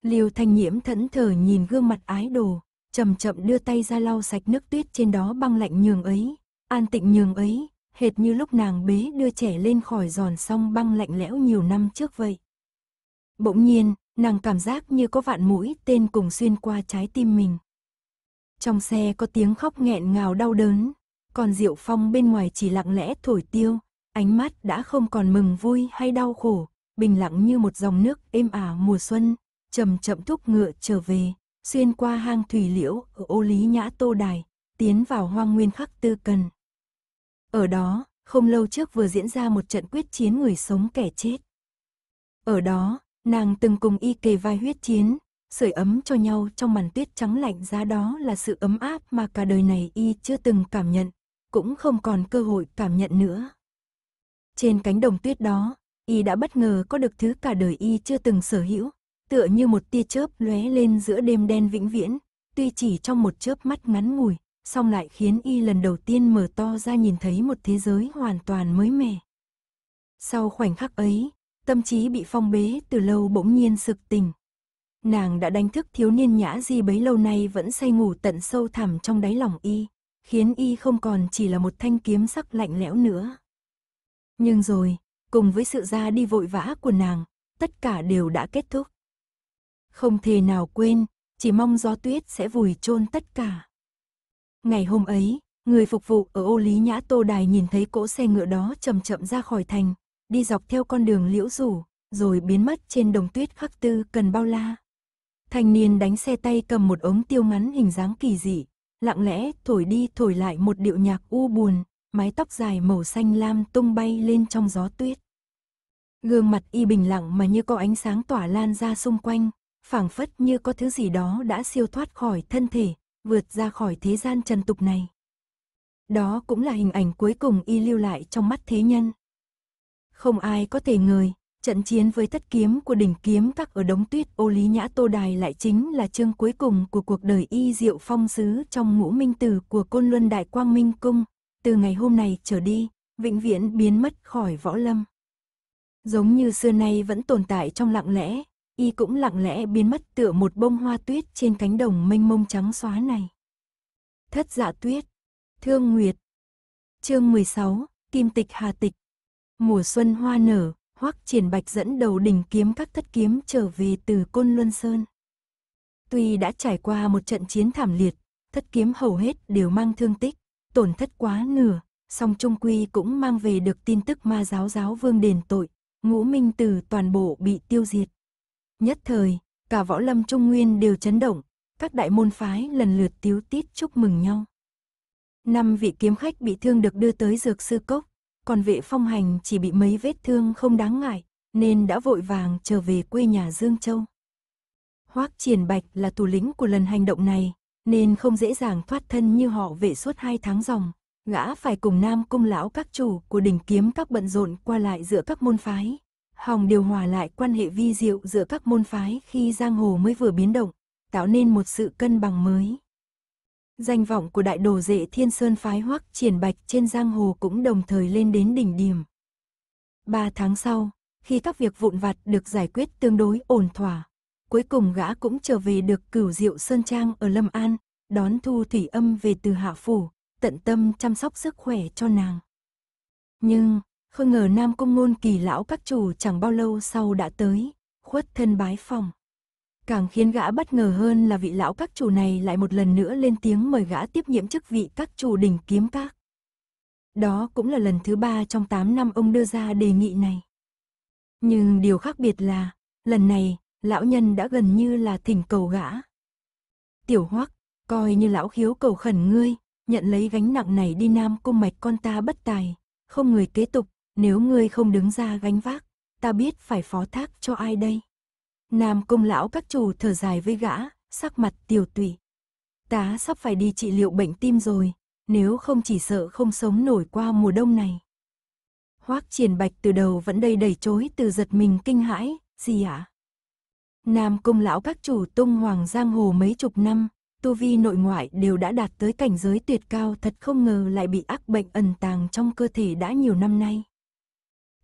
liều Thanh Nhiễm thẫn thờ nhìn gương mặt ái đồ, chậm chậm đưa tay ra lau sạch nước tuyết trên đó băng lạnh nhường ấy, an tịnh nhường ấy, hệt như lúc nàng bế đưa trẻ lên khỏi giòn sông băng lạnh lẽo nhiều năm trước vậy. Bỗng nhiên, nàng cảm giác như có vạn mũi tên cùng xuyên qua trái tim mình. Trong xe có tiếng khóc nghẹn ngào đau đớn, còn Diệu Phong bên ngoài chỉ lặng lẽ thổi tiêu, ánh mắt đã không còn mừng vui hay đau khổ, bình lặng như một dòng nước êm ả mùa xuân, chậm chậm thúc ngựa trở về, xuyên qua hang thủy liễu ở ô lý nhã tô đài, tiến vào hoang nguyên khắc tư cần. Ở đó, không lâu trước vừa diễn ra một trận quyết chiến người sống kẻ chết. Ở đó, nàng từng cùng y kề vai huyết chiến, sưởi ấm cho nhau trong màn tuyết trắng lạnh giá đó là sự ấm áp mà cả đời này y chưa từng cảm nhận, cũng không còn cơ hội cảm nhận nữa. Trên cánh đồng tuyết đó, y đã bất ngờ có được thứ cả đời y chưa từng sở hữu, tựa như một tia chớp lóe lên giữa đêm đen vĩnh viễn, tuy chỉ trong một chớp mắt ngắn ngủi, song lại khiến y lần đầu tiên mở to ra nhìn thấy một thế giới hoàn toàn mới mẻ. Sau khoảnh khắc ấy, tâm trí bị phong bế từ lâu bỗng nhiên sực tỉnh. Nàng đã đánh thức thiếu niên nhã di bấy lâu nay vẫn say ngủ tận sâu thẳm trong đáy lòng y, khiến y không còn chỉ là một thanh kiếm sắc lạnh lẽo nữa. Nhưng rồi, cùng với sự ra đi vội vã của nàng, tất cả đều đã kết thúc. Không thể nào quên, chỉ mong gió tuyết sẽ vùi chôn tất cả. Ngày hôm ấy, người phục vụ ở ô Lý Nhã Tô Đài nhìn thấy cỗ xe ngựa đó chậm chậm ra khỏi thành, đi dọc theo con đường liễu rủ, rồi biến mất trên đồng tuyết khắc tư cần bao la. Thanh niên đánh xe tay cầm một ống tiêu ngắn hình dáng kỳ dị, lặng lẽ thổi đi thổi lại một điệu nhạc u buồn, mái tóc dài màu xanh lam tung bay lên trong gió tuyết. Gương mặt y bình lặng mà như có ánh sáng tỏa lan ra xung quanh, phảng phất như có thứ gì đó đã siêu thoát khỏi thân thể, vượt ra khỏi thế gian trần tục này. Đó cũng là hình ảnh cuối cùng y lưu lại trong mắt thế nhân. Không ai có thể ngờ, trận chiến với thất kiếm của đỉnh kiếm các ở đống tuyết ô lý nhã tô đài lại chính là chương cuối cùng của cuộc đời y diệu phong sứ trong ngũ minh tử của côn luân đại quang minh cung. Từ ngày hôm này trở đi, vĩnh viễn biến mất khỏi võ lâm. Giống như xưa nay vẫn tồn tại trong lặng lẽ, y cũng lặng lẽ biến mất tựa một bông hoa tuyết trên cánh đồng mênh mông trắng xóa này. Thất dạ tuyết, thương nguyệt. Chương 16, Kim tịch Hà tịch. Mùa xuân hoa nở, Hoắc Triển Bạch dẫn đầu đỉnh kiếm các thất kiếm trở về từ Côn Luân Sơn. Tuy đã trải qua một trận chiến thảm liệt, thất kiếm hầu hết đều mang thương tích, tổn thất quá nửa, song trung quy cũng mang về được tin tức ma giáo giáo vương đền tội, ngũ minh tử toàn bộ bị tiêu diệt, Nhất thời, cả võ lâm trung nguyên đều chấn động, các đại môn phái lần lượt tiếu tít chúc mừng nhau. Năm vị kiếm khách bị thương được đưa tới dược sư cốc, còn vệ phong hành chỉ bị mấy vết thương không đáng ngại, nên đã vội vàng trở về quê nhà Dương Châu. Hoác Triển Bạch là tù lính của lần hành động này, nên không dễ dàng thoát thân như họ vệ suốt hai tháng dòng. Gã phải cùng nam cung lão các chủ của đỉnh kiếm các bận rộn qua lại giữa các môn phái, hòng điều hòa lại quan hệ vi diệu giữa các môn phái khi giang hồ mới vừa biến động, tạo nên một sự cân bằng mới. Danh vọng của đại đồ dệ thiên sơn phái hoắc triển bạch trên giang hồ cũng đồng thời lên đến đỉnh điểm. Ba tháng sau, khi các việc vụn vặt được giải quyết tương đối ổn thỏa, cuối cùng gã cũng trở về được cửu diệu Sơn Trang ở Lâm An, đón thu thủy âm về từ hạ phủ, tận tâm chăm sóc sức khỏe cho nàng. Nhưng, không ngờ Nam Công Ngôn kỳ lão các chủ chẳng bao lâu sau đã tới, khuất thân bái phòng. Càng khiến gã bất ngờ hơn là vị lão các chủ này lại một lần nữa lên tiếng mời gã tiếp nhiệm chức vị các chủ đỉnh kiếm các. Đó cũng là lần thứ ba trong 8 năm ông đưa ra đề nghị này. Nhưng điều khác biệt là, lần này, lão nhân đã gần như là thỉnh cầu gã. Tiểu hoắc, coi như lão khiếu cầu khẩn ngươi, nhận lấy gánh nặng này đi nam cung mạch con ta bất tài, không người kế tục, nếu ngươi không đứng ra gánh vác, ta biết phải phó thác cho ai đây. Nam công lão các chủ thở dài với gã, sắc mặt tiều tụy. Tá sắp phải đi trị liệu bệnh tim rồi, nếu không chỉ sợ không sống nổi qua mùa đông này. Hoác triển bạch từ đầu vẫn đầy đầy chối từ giật mình kinh hãi, gì ạ? À? Nam công lão các chủ tung hoàng giang hồ mấy chục năm, tu vi nội ngoại đều đã đạt tới cảnh giới tuyệt cao thật không ngờ lại bị ác bệnh ẩn tàng trong cơ thể đã nhiều năm nay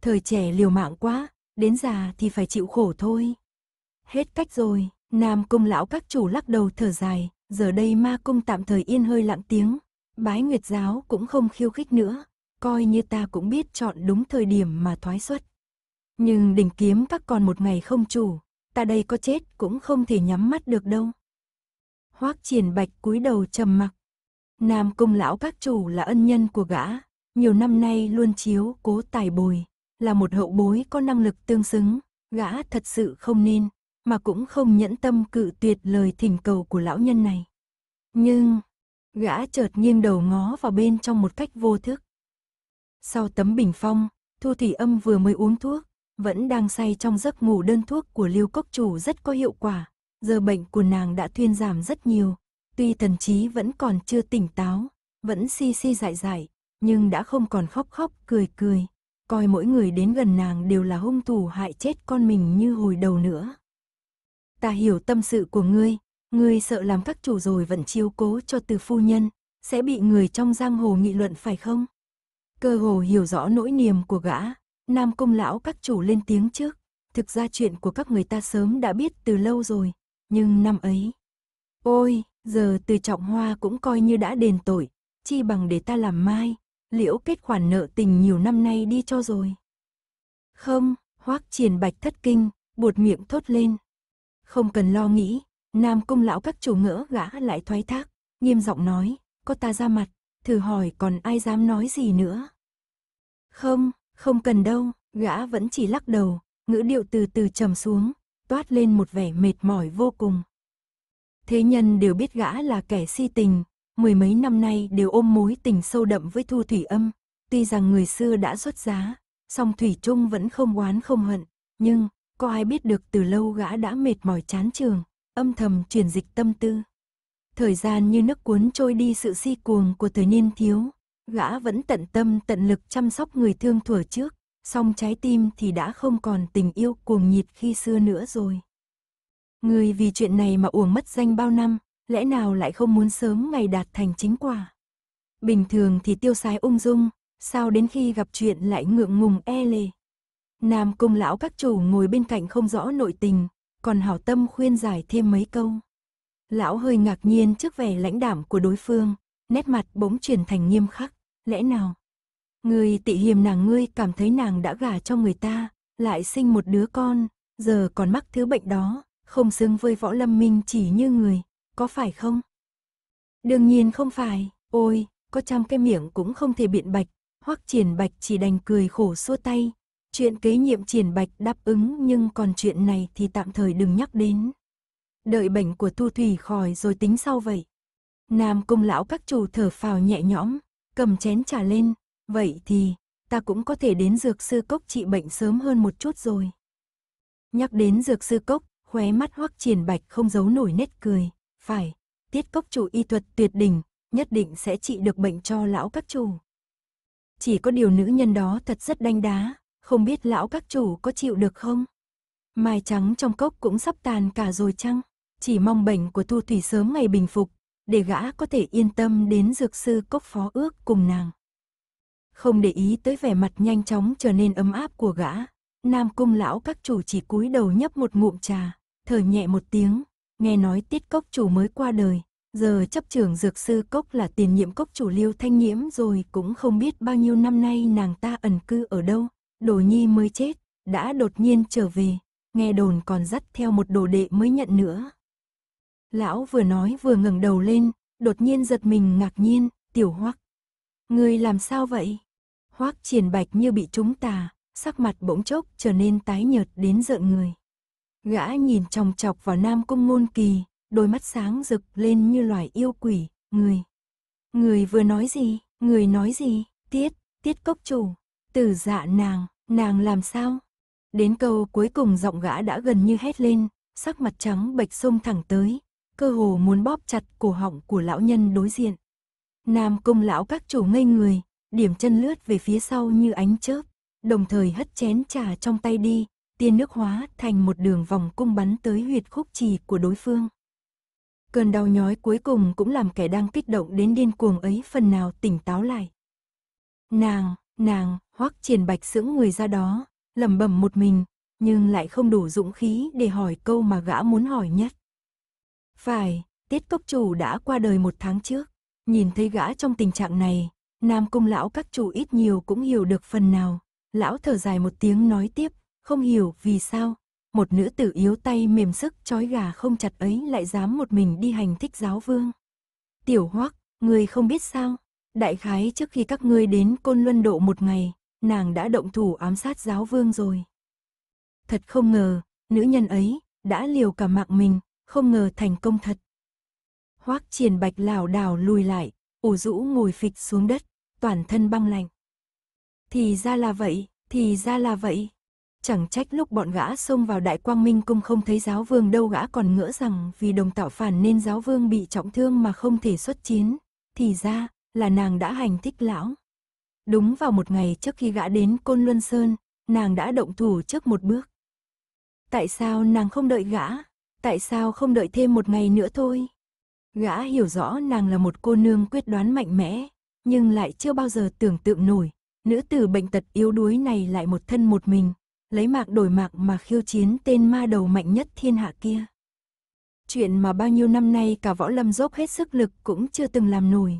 thời trẻ liều mạng quá, đến già thì phải chịu khổ thôi. Hết cách rồi, Nam Cung lão các chủ lắc đầu thở dài, giờ đây ma cung tạm thời yên hơi lặng tiếng, bái nguyệt giáo cũng không khiêu khích nữa, coi như ta cũng biết chọn đúng thời điểm mà thoái xuất. Nhưng đỉnh kiếm các còn một ngày không chủ, ta đây có chết cũng không thể nhắm mắt được đâu. Hoác triển bạch cúi đầu trầm mặc. Nam cung lão các chủ là ân nhân của gã, nhiều năm nay luôn chiếu cố tài bồi, là một hậu bối có năng lực tương xứng, gã thật sự không nên, mà cũng không nhẫn tâm cự tuyệt lời thỉnh cầu của lão nhân này. Nhưng, gã chợt nghiêng đầu ngó vào bên trong một cách vô thức. Sau tấm bình phong, Thu Thủy Âm vừa mới uống thuốc, vẫn đang say trong giấc ngủ đơn thuốc của Liêu Cốc Chủ rất có hiệu quả. Giờ bệnh của nàng đã thuyên giảm rất nhiều, tuy thần trí vẫn còn chưa tỉnh táo, vẫn si si dại dại, nhưng đã không còn khóc khóc cười cười, coi mỗi người đến gần nàng đều là hung thủ hại chết con mình như hồi đầu nữa. Ta hiểu tâm sự của ngươi, ngươi sợ làm các chủ rồi vẫn chiếu cố cho từ phu nhân, sẽ bị người trong giang hồ nghị luận phải không? Cơ hồ hiểu rõ nỗi niềm của gã, nam công lão các chủ lên tiếng trước, thực ra chuyện của các người ta sớm đã biết từ lâu rồi, nhưng năm ấy. Ôi, giờ từ trọng hoa cũng coi như đã đền tội, chi bằng để ta làm mai, liễu kết khoản nợ tình nhiều năm nay đi cho rồi. Không, hoắc triển bạch thất kinh, buột miệng thốt lên. Không cần lo nghĩ, nam cung lão các chủ ngỡ gã lại thoái thác, nghiêm giọng nói, có ta ra mặt, thử hỏi còn ai dám nói gì nữa. Không, không cần đâu, gã vẫn chỉ lắc đầu, ngữ điệu từ từ trầm xuống, toát lên một vẻ mệt mỏi vô cùng. Thế nhân đều biết gã là kẻ si tình, mười mấy năm nay đều ôm mối tình sâu đậm với Thu Thủy Âm, tuy rằng người xưa đã xuất giá, song Thủy Trung vẫn không oán không hận, nhưng có ai biết được từ lâu gã đã mệt mỏi chán trường, âm thầm truyền dịch tâm tư. Thời gian như nước cuốn trôi đi sự si cuồng của thời niên thiếu, gã vẫn tận tâm tận lực chăm sóc người thương thuở trước, song trái tim thì đã không còn tình yêu cuồng nhiệt khi xưa nữa rồi. Người vì chuyện này mà uổng mất danh bao năm, lẽ nào lại không muốn sớm ngày đạt thành chính quả. Bình thường thì tiêu sái ung dung, sao đến khi gặp chuyện lại ngượng ngùng e lề. Nam cung lão các chủ ngồi bên cạnh không rõ nội tình, còn hảo tâm khuyên giải thêm mấy câu. Lão hơi ngạc nhiên trước vẻ lãnh đảm của đối phương, nét mặt bỗng chuyển thành nghiêm khắc, lẽ nào? Người tị hiềm nàng ngươi cảm thấy nàng đã gả cho người ta, lại sinh một đứa con, giờ còn mắc thứ bệnh đó, không xứng với võ lâm minh chỉ như người có phải không? Đương nhiên không phải, ôi, có trăm cái miệng cũng không thể biện bạch, hoắc triển bạch chỉ đành cười khổ xua tay. Chuyện kế nhiệm triển bạch đáp ứng nhưng còn chuyện này thì tạm thời đừng nhắc đến. Đợi bệnh của tu thủy khỏi rồi tính sau vậy. Nam công lão các chủ thở phào nhẹ nhõm, cầm chén trà lên, vậy thì, ta cũng có thể đến dược sư cốc trị bệnh sớm hơn một chút rồi. Nhắc đến dược sư cốc, khóe mắt hoắc triển bạch không giấu nổi nét cười phải, tiết cốc chủ y thuật tuyệt đỉnh, nhất định sẽ trị được bệnh cho lão các chủ. Chỉ có điều nữ nhân đó thật rất đanh đá, không biết lão các chủ có chịu được không? Mai trắng trong cốc cũng sắp tàn cả rồi chăng? Chỉ mong bệnh của tu thủy sớm ngày bình phục, để gã có thể yên tâm đến dược sư cốc phó ước cùng nàng. Không để ý tới vẻ mặt nhanh chóng trở nên ấm áp của gã, nam cung lão các chủ chỉ cúi đầu nhấp một ngụm trà, thở nhẹ một tiếng, nghe nói tiết cốc chủ mới qua đời, giờ chấp trưởng dược sư cốc là tiền nhiệm cốc chủ liêu thanh nhiễm rồi cũng không biết bao nhiêu năm nay nàng ta ẩn cư ở đâu, đồ nhi mới chết, đã đột nhiên trở về, nghe đồn còn dắt theo một đồ đệ mới nhận nữa. Lão vừa nói vừa ngẩng đầu lên, đột nhiên giật mình ngạc nhiên, tiểu hoắc. Người làm sao vậy? Hoắc triển bạch như bị trúng tà, sắc mặt bỗng chốc trở nên tái nhợt đến rợn người. Gã nhìn chòng chọc vào nam cung ngôn kỳ, đôi mắt sáng rực lên như loài yêu quỷ, người. Người vừa nói gì, người nói gì, tiết, tiết cốc chủ, tử dạ nàng, nàng làm sao? Đến câu cuối cùng giọng gã đã gần như hét lên, sắc mặt trắng bệch sông thẳng tới, cơ hồ muốn bóp chặt cổ họng của lão nhân đối diện. Nam cung lão các chủ ngây người, điểm chân lướt về phía sau như ánh chớp, đồng thời hất chén trà trong tay đi, tiên nước hóa thành một đường vòng cung bắn tới huyệt khúc trì của đối phương. Cơn đau nhói cuối cùng cũng làm kẻ đang kích động đến điên cuồng ấy phần nào tỉnh táo lại. Nàng, nàng, hoắc triển bạch sững người ra đó, lẩm bẩm một mình, nhưng lại không đủ dũng khí để hỏi câu mà gã muốn hỏi nhất. Phải, tiết cốc chủ đã qua đời một tháng trước, nhìn thấy gã trong tình trạng này, nam cung lão các chủ ít nhiều cũng hiểu được phần nào. Lão thở dài một tiếng nói tiếp không hiểu vì sao, một nữ tử yếu tay mềm sức trói gà không chặt ấy lại dám một mình đi hành thích giáo vương. Tiểu hoắc, người không biết sao, đại khái trước khi các ngươi đến côn luân độ một ngày, nàng đã động thủ ám sát giáo vương rồi. Thật không ngờ, nữ nhân ấy, đã liều cả mạng mình, không ngờ thành công thật. Hoắc triển bạch lảo đảo lùi lại, ủ rũ ngồi phịch xuống đất, toàn thân băng lạnh. Thì ra là vậy, thì ra là vậy. Chẳng trách lúc bọn gã xông vào đại quang minh cung không thấy giáo vương đâu gã còn ngỡ rằng vì đồng tạo phản nên giáo vương bị trọng thương mà không thể xuất chiến. Thì ra, là nàng đã hành thích lão. Đúng vào một ngày trước khi gã đến Côn Luân Sơn, nàng đã động thủ trước một bước. Tại sao nàng không đợi gã? Tại sao không đợi thêm một ngày nữa thôi? Gã hiểu rõ nàng là một cô nương quyết đoán mạnh mẽ, nhưng lại chưa bao giờ tưởng tượng nổi, nữ tử bệnh tật yếu đuối này lại một thân một mình, lấy mạc đổi mạc mà khiêu chiến tên ma đầu mạnh nhất thiên hạ kia. Chuyện mà bao nhiêu năm nay cả võ lâm dốc hết sức lực cũng chưa từng làm nổi.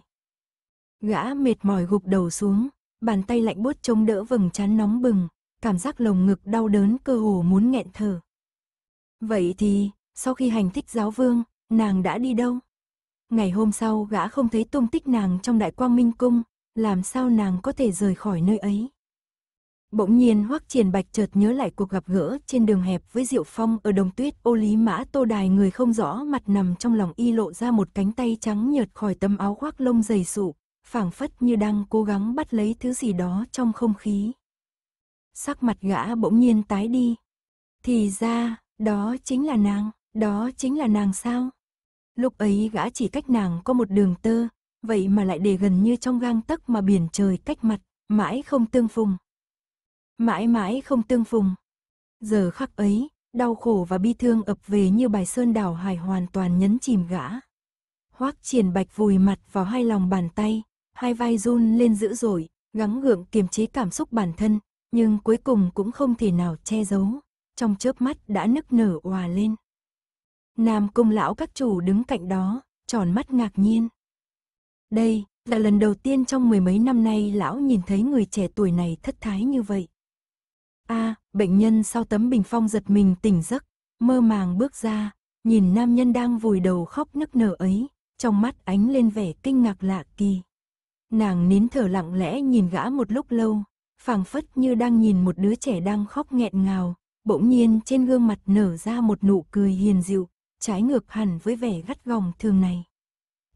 Gã mệt mỏi gục đầu xuống, bàn tay lạnh buốt chống đỡ vầng trán nóng bừng, cảm giác lồng ngực đau đớn cơ hồ muốn nghẹn thở. Vậy thì, sau khi hành thích giáo vương, nàng đã đi đâu? Ngày hôm sau gã không thấy tung tích nàng trong đại quang minh cung, làm sao nàng có thể rời khỏi nơi ấy? Bỗng nhiên Hoắc Triển Bạch chợt nhớ lại cuộc gặp gỡ trên đường hẹp với Diệu Phong ở Đồng Tuyết, ô lý mã tô đài người không rõ mặt nằm trong lòng y lộ ra một cánh tay trắng nhợt khỏi tấm áo khoác lông dày sụ, phảng phất như đang cố gắng bắt lấy thứ gì đó trong không khí. Sắc mặt gã bỗng nhiên tái đi. Thì ra, đó chính là nàng, đó chính là nàng sao? Lúc ấy gã chỉ cách nàng có một đường tơ, vậy mà lại để gần như trong gang tấc mà biển trời cách mặt, mãi không tương phùng mãi mãi không tương phùng. Giờ khắc ấy, đau khổ và bi thương ập về như bài sơn đảo hải hoàn toàn nhấn chìm gã. Hoắc triển bạch vùi mặt vào hai lòng bàn tay, hai vai run lên dữ dội, gắng gượng kiềm chế cảm xúc bản thân, nhưng cuối cùng cũng không thể nào che giấu, trong chớp mắt đã nức nở òa lên. Nam công lão các chủ đứng cạnh đó, tròn mắt ngạc nhiên. Đây là lần đầu tiên trong mười mấy năm nay lão nhìn thấy người trẻ tuổi này thất thái như vậy a à, bệnh nhân sau tấm bình phong giật mình tỉnh giấc, mơ màng bước ra, nhìn nam nhân đang vùi đầu khóc nức nở ấy, trong mắt ánh lên vẻ kinh ngạc lạ kỳ. Nàng nín thở lặng lẽ nhìn gã một lúc lâu, phảng phất như đang nhìn một đứa trẻ đang khóc nghẹn ngào, bỗng nhiên trên gương mặt nở ra một nụ cười hiền dịu, trái ngược hẳn với vẻ gắt gỏng thường này.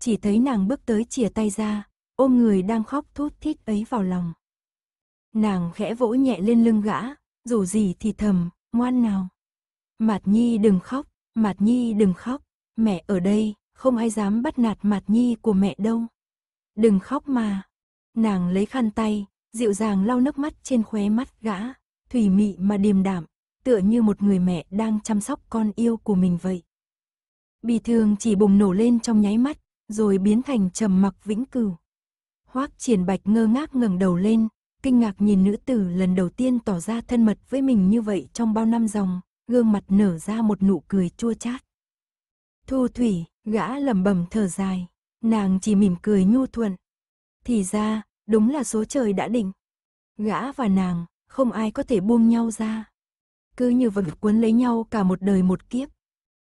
Chỉ thấy nàng bước tới chìa tay ra, ôm người đang khóc thút thít ấy vào lòng. Nàng khẽ vỗ nhẹ lên lưng gã, dù gì thì thầm, ngoan nào. Mạt Nhi đừng khóc, Mạt Nhi đừng khóc, mẹ ở đây, không ai dám bắt nạt Mạt Nhi của mẹ đâu. Đừng khóc mà. Nàng lấy khăn tay, dịu dàng lau nước mắt trên khóe mắt gã, thủy mị mà điềm đạm, tựa như một người mẹ đang chăm sóc con yêu của mình vậy. Bì thương chỉ bùng nổ lên trong nháy mắt, rồi biến thành trầm mặc vĩnh cửu. Hoác triển bạch ngơ ngác ngẩng đầu lên, kinh ngạc nhìn nữ tử lần đầu tiên tỏ ra thân mật với mình như vậy trong bao năm dòng, gương mặt nở ra một nụ cười chua chát. Thu thủy, gã lẩm bẩm thở dài, nàng chỉ mỉm cười nhu thuận. Thì ra, đúng là số trời đã định. Gã và nàng, không ai có thể buông nhau ra. Cứ như vật cuốn lấy nhau cả một đời một kiếp.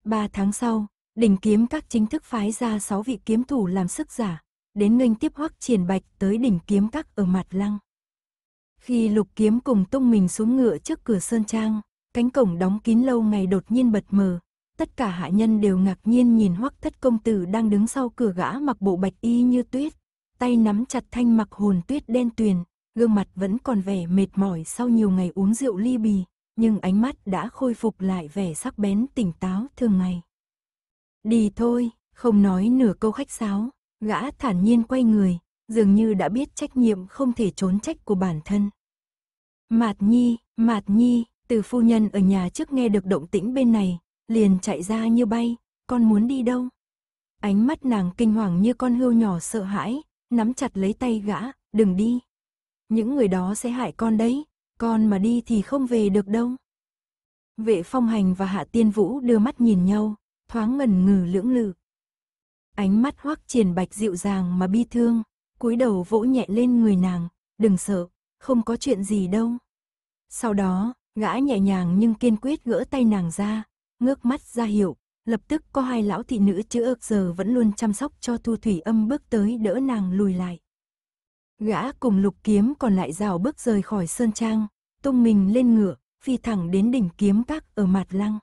Ba tháng sau, đỉnh kiếm các chính thức phái ra sáu vị kiếm thủ làm sức giả, đến nghênh tiếp hoắc triển bạch tới đỉnh kiếm các ở mặt lăng. Khi lục kiếm cùng tung mình xuống ngựa trước cửa Sơn Trang, cánh cổng đóng kín lâu ngày đột nhiên bật mờ. Tất cả hạ nhân đều ngạc nhiên nhìn hoắc thất công tử đang đứng sau cửa gã mặc bộ bạch y như tuyết. Tay nắm chặt thanh mặc hồn tuyết đen tuyền, gương mặt vẫn còn vẻ mệt mỏi sau nhiều ngày uống rượu ly bì, nhưng ánh mắt đã khôi phục lại vẻ sắc bén tỉnh táo thường ngày. Đi thôi, không nói nửa câu khách sáo, gã thản nhiên quay người, dường như đã biết trách nhiệm không thể trốn trách của bản thân. Mạt Nhi, Mạt Nhi, từ phu nhân ở nhà trước nghe được động tĩnh bên này, liền chạy ra như bay, con muốn đi đâu? Ánh mắt nàng kinh hoàng như con hươu nhỏ sợ hãi, nắm chặt lấy tay gã, đừng đi. Những người đó sẽ hại con đấy, con mà đi thì không về được đâu. Vệ phong hành và hạ tiên vũ đưa mắt nhìn nhau, thoáng ngần ngừ lưỡng lự. Ánh mắt hoắc triển bạch dịu dàng mà bi thương, cúi đầu vỗ nhẹ lên người nàng, đừng sợ, không có chuyện gì đâu. Sau đó, gã nhẹ nhàng nhưng kiên quyết gỡ tay nàng ra, ngước mắt ra hiệu, lập tức có hai lão thị nữ chữ ước giờ vẫn luôn chăm sóc cho thu thủy âm bước tới đỡ nàng lùi lại. Gã cùng lục kiếm còn lại rào bước rời khỏi sơn trang, tung mình lên ngựa, phi thẳng đến đỉnh kiếm các ở mặt lăng.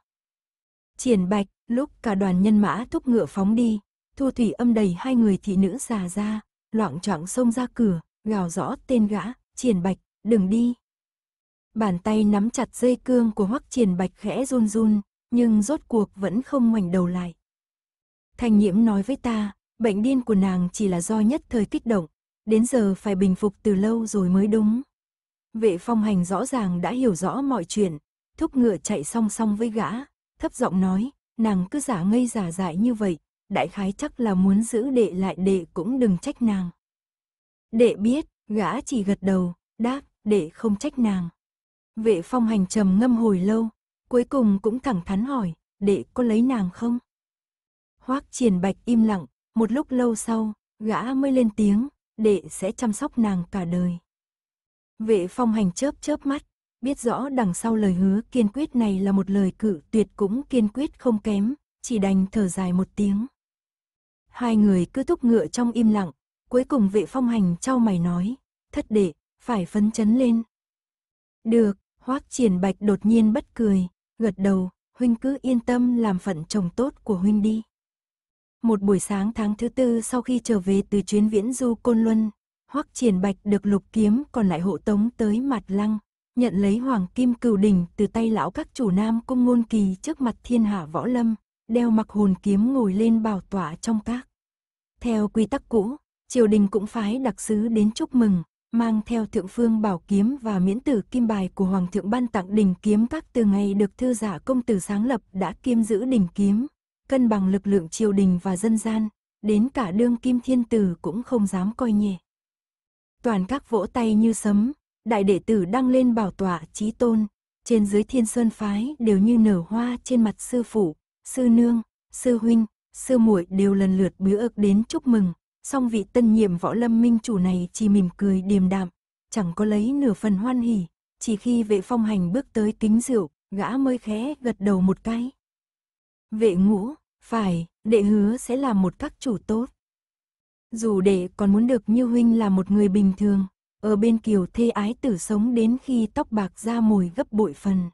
Triển bạch, lúc cả đoàn nhân mã thúc ngựa phóng đi, thu thủy âm đầy hai người thị nữ già ra, loạng choạng xông ra cửa, gào rõ tên gã, triển bạch, đừng đi. Bàn tay nắm chặt dây cương của hoắc triển bạch khẽ run run, nhưng rốt cuộc vẫn không ngoảnh đầu lại. Thanh nhiễm nói với ta, bệnh điên của nàng chỉ là do nhất thời kích động, đến giờ phải bình phục từ lâu rồi mới đúng. Vệ phong hành rõ ràng đã hiểu rõ mọi chuyện, thúc ngựa chạy song song với gã, thấp giọng nói, nàng cứ giả ngây giả dại như vậy, đại khái chắc là muốn giữ đệ lại đệ cũng đừng trách nàng. Đệ biết, gã chỉ gật đầu, đáp, đệ không trách nàng. Vệ phong hành trầm ngâm hồi lâu, cuối cùng cũng thẳng thắn hỏi, đệ có lấy nàng không? Hoác triển bạch im lặng, một lúc lâu sau, gã mới lên tiếng, đệ sẽ chăm sóc nàng cả đời. Vệ phong hành chớp chớp mắt, biết rõ đằng sau lời hứa kiên quyết này là một lời cự tuyệt cũng kiên quyết không kém, chỉ đành thở dài một tiếng. Hai người cứ thúc ngựa trong im lặng, cuối cùng vệ phong hành trao mày nói, thất đệ, phải phấn chấn lên. Được, hoắc triển bạch đột nhiên bất cười, gật đầu, huynh cứ yên tâm làm phận chồng tốt của huynh đi. Một buổi sáng tháng thứ tư sau khi trở về từ chuyến viễn du Côn Luân, hoắc triển bạch được lục kiếm còn lại hộ tống tới mặt lăng, nhận lấy hoàng kim cửu đỉnh từ tay lão các chủ nam cung ngôn kỳ trước mặt thiên hạ võ lâm, đeo mặc hồn kiếm ngồi lên bảo tọa trong các. Theo quy tắc cũ, triều đình cũng phái đặc sứ đến chúc mừng, mang theo thượng phương bảo kiếm và miễn tử kim bài của Hoàng thượng ban tặng đỉnh kiếm các từ ngày được thư giả công tử sáng lập đã kiêm giữ đỉnh kiếm, cân bằng lực lượng triều đình và dân gian, đến cả đương kim thiên tử cũng không dám coi nhẹ. Toàn các vỗ tay như sấm, đại đệ tử đăng lên bảo tọa trí tôn, trên dưới thiên sơn phái đều như nở hoa trên mặt sư phụ, sư nương, sư huynh, sư muội đều lần lượt bứa ực đến chúc mừng, song vị tân nhiệm võ lâm minh chủ này chỉ mỉm cười điềm đạm, chẳng có lấy nửa phần hoan hỉ, chỉ khi vệ phong hành bước tới kính rượu, gã mới khẽ gật đầu một cái. Vệ ngũ, phải, đệ hứa sẽ là một các chủ tốt. Dù đệ còn muốn được như huynh là một người bình thường, ở bên kiều thê ái tử sống đến khi tóc bạc ra mùi gấp bội phần.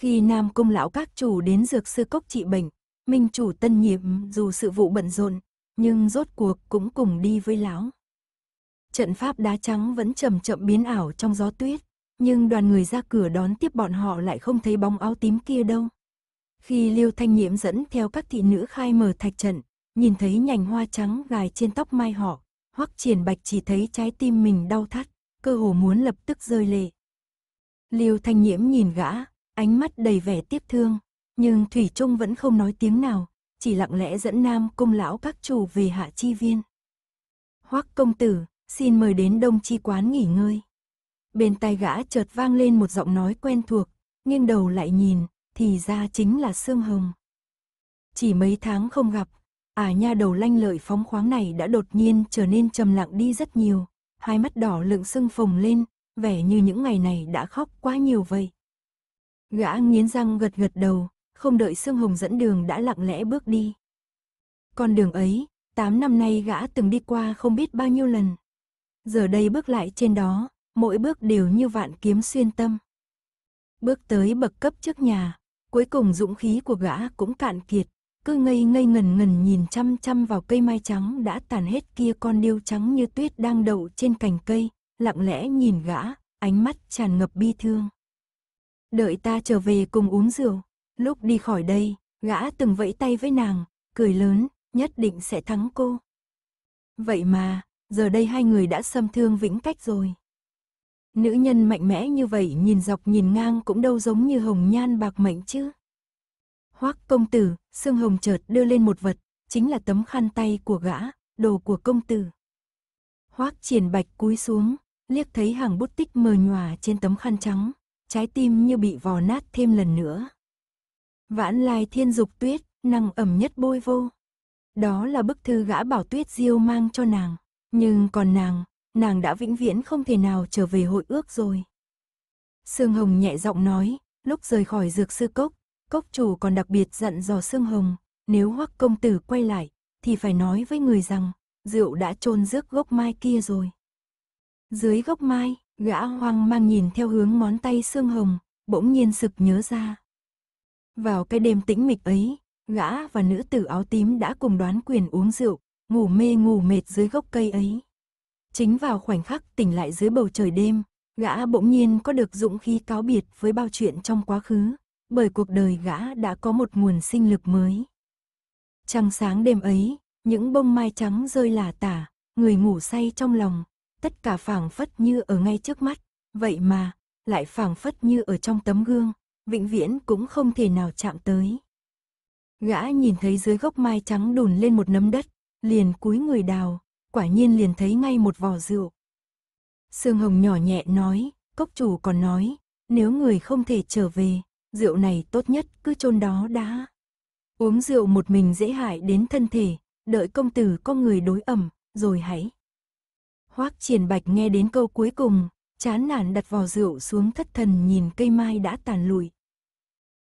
Khi Nam Cung lão các chủ đến dược sư cốc trị bệnh, Minh chủ tân nhiệm dù sự vụ bận rộn, nhưng rốt cuộc cũng cùng đi với lão. Trận pháp đá trắng vẫn chậm chậm biến ảo trong gió tuyết, nhưng đoàn người ra cửa đón tiếp bọn họ lại không thấy bóng áo tím kia đâu. Khi Liêu Thanh Nhiễm dẫn theo các thị nữ khai mở thạch trận, nhìn thấy nhành hoa trắng gài trên tóc mai họ, Hoắc Triển Bạch chỉ thấy trái tim mình đau thắt, cơ hồ muốn lập tức rơi lệ. Liêu Thanh Nhiễm nhìn gã, ánh mắt đầy vẻ tiếc thương. Nhưng Thủy Trung vẫn không nói tiếng nào, chỉ lặng lẽ dẫn nam Cung lão các chủ về hạ chi viên. Hoắc công tử, xin mời đến đông chi quán nghỉ ngơi. Bên tai gã chợt vang lên một giọng nói quen thuộc, nghiêng đầu lại nhìn, thì ra chính là Sương Hồng. Chỉ mấy tháng không gặp, à nha đầu lanh lợi phóng khoáng này đã đột nhiên trở nên trầm lặng đi rất nhiều, hai mắt đỏ lựng sưng phồng lên, vẻ như những ngày này đã khóc quá nhiều vậy. Gã nghiến răng gật gật đầu, không đợi Sương Hồng dẫn đường đã lặng lẽ bước đi. Con đường ấy, 8 năm nay gã từng đi qua không biết bao nhiêu lần. Giờ đây bước lại trên đó, mỗi bước đều như vạn kiếm xuyên tâm. Bước tới bậc cấp trước nhà, cuối cùng dũng khí của gã cũng cạn kiệt, cứ ngây ngây ngần ngần nhìn chăm chăm vào cây mai trắng đã tàn hết kia con điêu trắng như tuyết đang đậu trên cành cây, lặng lẽ nhìn gã, ánh mắt tràn ngập bi thương đợi ta trở về cùng uống rượu. Lúc đi khỏi đây, gã từng vẫy tay với nàng, cười lớn, nhất định sẽ thắng cô. Vậy mà, giờ đây hai người đã xâm thương vĩnh cách rồi. Nữ nhân mạnh mẽ như vậy nhìn dọc nhìn ngang cũng đâu giống như hồng nhan bạc mệnh chứ. Hoắc công tử, xương Hồng chợt đưa lên một vật, chính là tấm khăn tay của gã, đồ của công tử. Hoắc triển bạch cúi xuống, liếc thấy hàng bút tích mờ nhòa trên tấm khăn trắng, trái tim như bị vò nát thêm lần nữa. Vãn lai thiên dục tuyết, năng ẩm nhất bôi vô. Đó là bức thư gã bảo tuyết diêu mang cho nàng, nhưng còn nàng, nàng đã vĩnh viễn không thể nào trở về hội ước rồi. Sương Hồng nhẹ giọng nói, lúc rời khỏi dược sư cốc, cốc chủ còn đặc biệt dặn dò Sương Hồng, nếu hoắc công tử quay lại, thì phải nói với người rằng, rượu đã trôn rước gốc mai kia rồi. Dưới gốc mai, Gã hoang mang nhìn theo hướng món tay xương hồng, bỗng nhiên sực nhớ ra. Vào cái đêm tĩnh mịch ấy, gã và nữ tử áo tím đã cùng đoán quyền uống rượu, ngủ mê ngủ mệt dưới gốc cây ấy. Chính vào khoảnh khắc tỉnh lại dưới bầu trời đêm, gã bỗng nhiên có được dũng khí cáo biệt với bao chuyện trong quá khứ, bởi cuộc đời gã đã có một nguồn sinh lực mới. Trăng sáng đêm ấy, những bông mai trắng rơi lả tả, người ngủ say trong lòng, tất cả phảng phất như ở ngay trước mắt, vậy mà, lại phảng phất như ở trong tấm gương, vĩnh viễn cũng không thể nào chạm tới. Gã nhìn thấy dưới gốc mai trắng đùn lên một nấm đất, liền cúi người đào, quả nhiên liền thấy ngay một vò rượu. Sương Hồng nhỏ nhẹ nói, cốc chủ còn nói, nếu người không thể trở về, rượu này tốt nhất cứ chôn đó đã. Uống rượu một mình dễ hại đến thân thể, đợi công tử có người đối ẩm, rồi hãy. Hoác triển bạch nghe đến câu cuối cùng, chán nản đặt vò rượu xuống thất thần nhìn cây mai đã tàn lụi.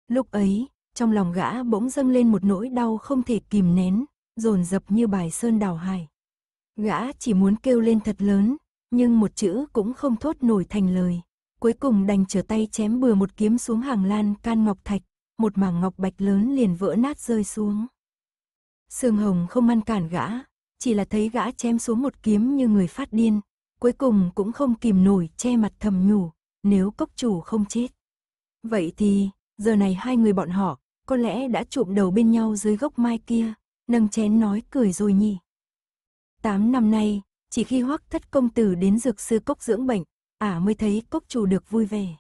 Lúc ấy, trong lòng gã bỗng dâng lên một nỗi đau không thể kìm nén, dồn dập như bài sơn đào hải. Gã chỉ muốn kêu lên thật lớn, nhưng một chữ cũng không thốt nổi thành lời. Cuối cùng đành trở tay chém bừa một kiếm xuống hàng lan can ngọc thạch, một mảng ngọc bạch lớn liền vỡ nát rơi xuống. Sương hồng không ngăn cản gã, chỉ là thấy gã chém xuống một kiếm như người phát điên, cuối cùng cũng không kìm nổi che mặt thầm nhủ, nếu cốc chủ không chết. Vậy thì, giờ này hai người bọn họ, có lẽ đã chụm đầu bên nhau dưới gốc mai kia, nâng chén nói cười rồi nhỉ. Tám năm nay, chỉ khi hoắc thất công tử đến dược sư cốc dưỡng bệnh, ả mới thấy cốc chủ được vui vẻ.